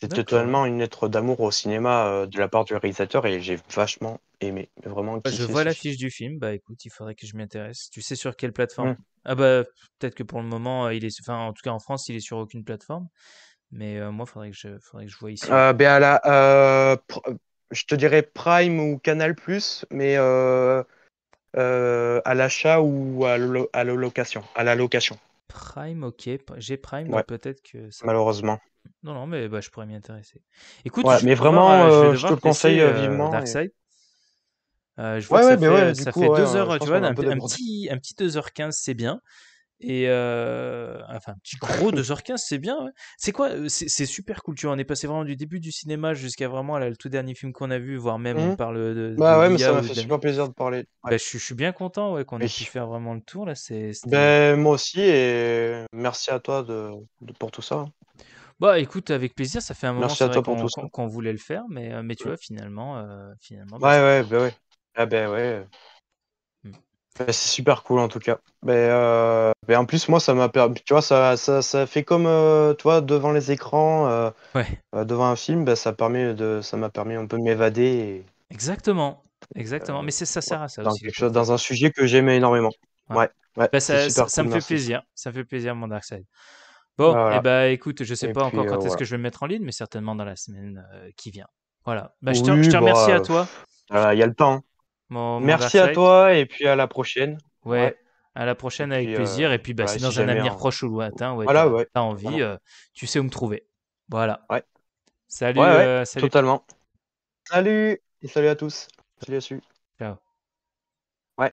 c'est totalement une lettre d'amour au cinéma euh, de la part du réalisateur et j'ai vachement aimé. Vraiment bah, je vois l'affiche du film, bah écoute, il faudrait que je m'y intéresse. Tu sais sur quelle plateforme mmh. Ah bah peut-être que pour le moment, il est, enfin en tout cas en France, il est sur aucune plateforme. Mais moi, il faudrait que je, je vois ici. Ben, je te dirais Prime ou Canal+, mais euh, à l'achat ou à l'allocation. À l'allocation. Prime, ok. J'ai Prime, peut-être que ça... Malheureusement. Non, non, mais bah, je pourrais m'y intéresser. Écoute, je mais vraiment, euh, je, euh, te le conseille vivement. Ouais, je ouais, ça fait, tu vois, petit, un petit 2h15, c'est bien. Et enfin, un petit gros 2h15, c'est bien. C'est quoi C'est super cool. Tu on est passé vraiment du début du cinéma jusqu'à vraiment le tout dernier film qu'on a vu, voire même on mmh. parle de. Bah ouais, mais ça m'a fait super plaisir de parler. Bah, je, suis bien content qu'on ait pu faire vraiment le tour. Là, c'est. Ben, moi aussi, et merci à toi pour tout ça. Hein. Bah écoute, avec plaisir, ça fait un moment qu'on voulait le faire, mais, mais tu vois, finalement. finalement bah, ouais, ouais, bah ouais. Ah ben ouais c'est super cool en tout cas. Mais, euh, en plus, moi, ça m'a Tu vois, ça, ça, ça fait comme euh, toi devant les écrans, euh, devant un film, bah, ça permet de, ça m'a permis un peu de m'évader. Exactement, exactement. mais c'est ça sert à ça dans Quelque chose, dans un sujet que j'aimais énormément. Ouais. ouais. Bah, ça, me fait plaisir. Ça me fait plaisir, mon Darkseid. Bon, et eh bah écoute, je sais pas encore quand est-ce que je vais le mettre en ligne, mais certainement dans la semaine qui vient. Voilà. Bah, je, te, remercie bah, à toi. Il y a le temps. Hein. Merci à toi et puis à la prochaine. Ouais. À la prochaine avec plaisir. Euh, et puis bah, c'est bah, dans un avenir proche ou lointain, voilà, ouais. t'as envie, euh, tu sais où me trouver. Voilà. Ouais. Salut, euh, salut. Totalement. Salut et salut à tous. Salut à tous.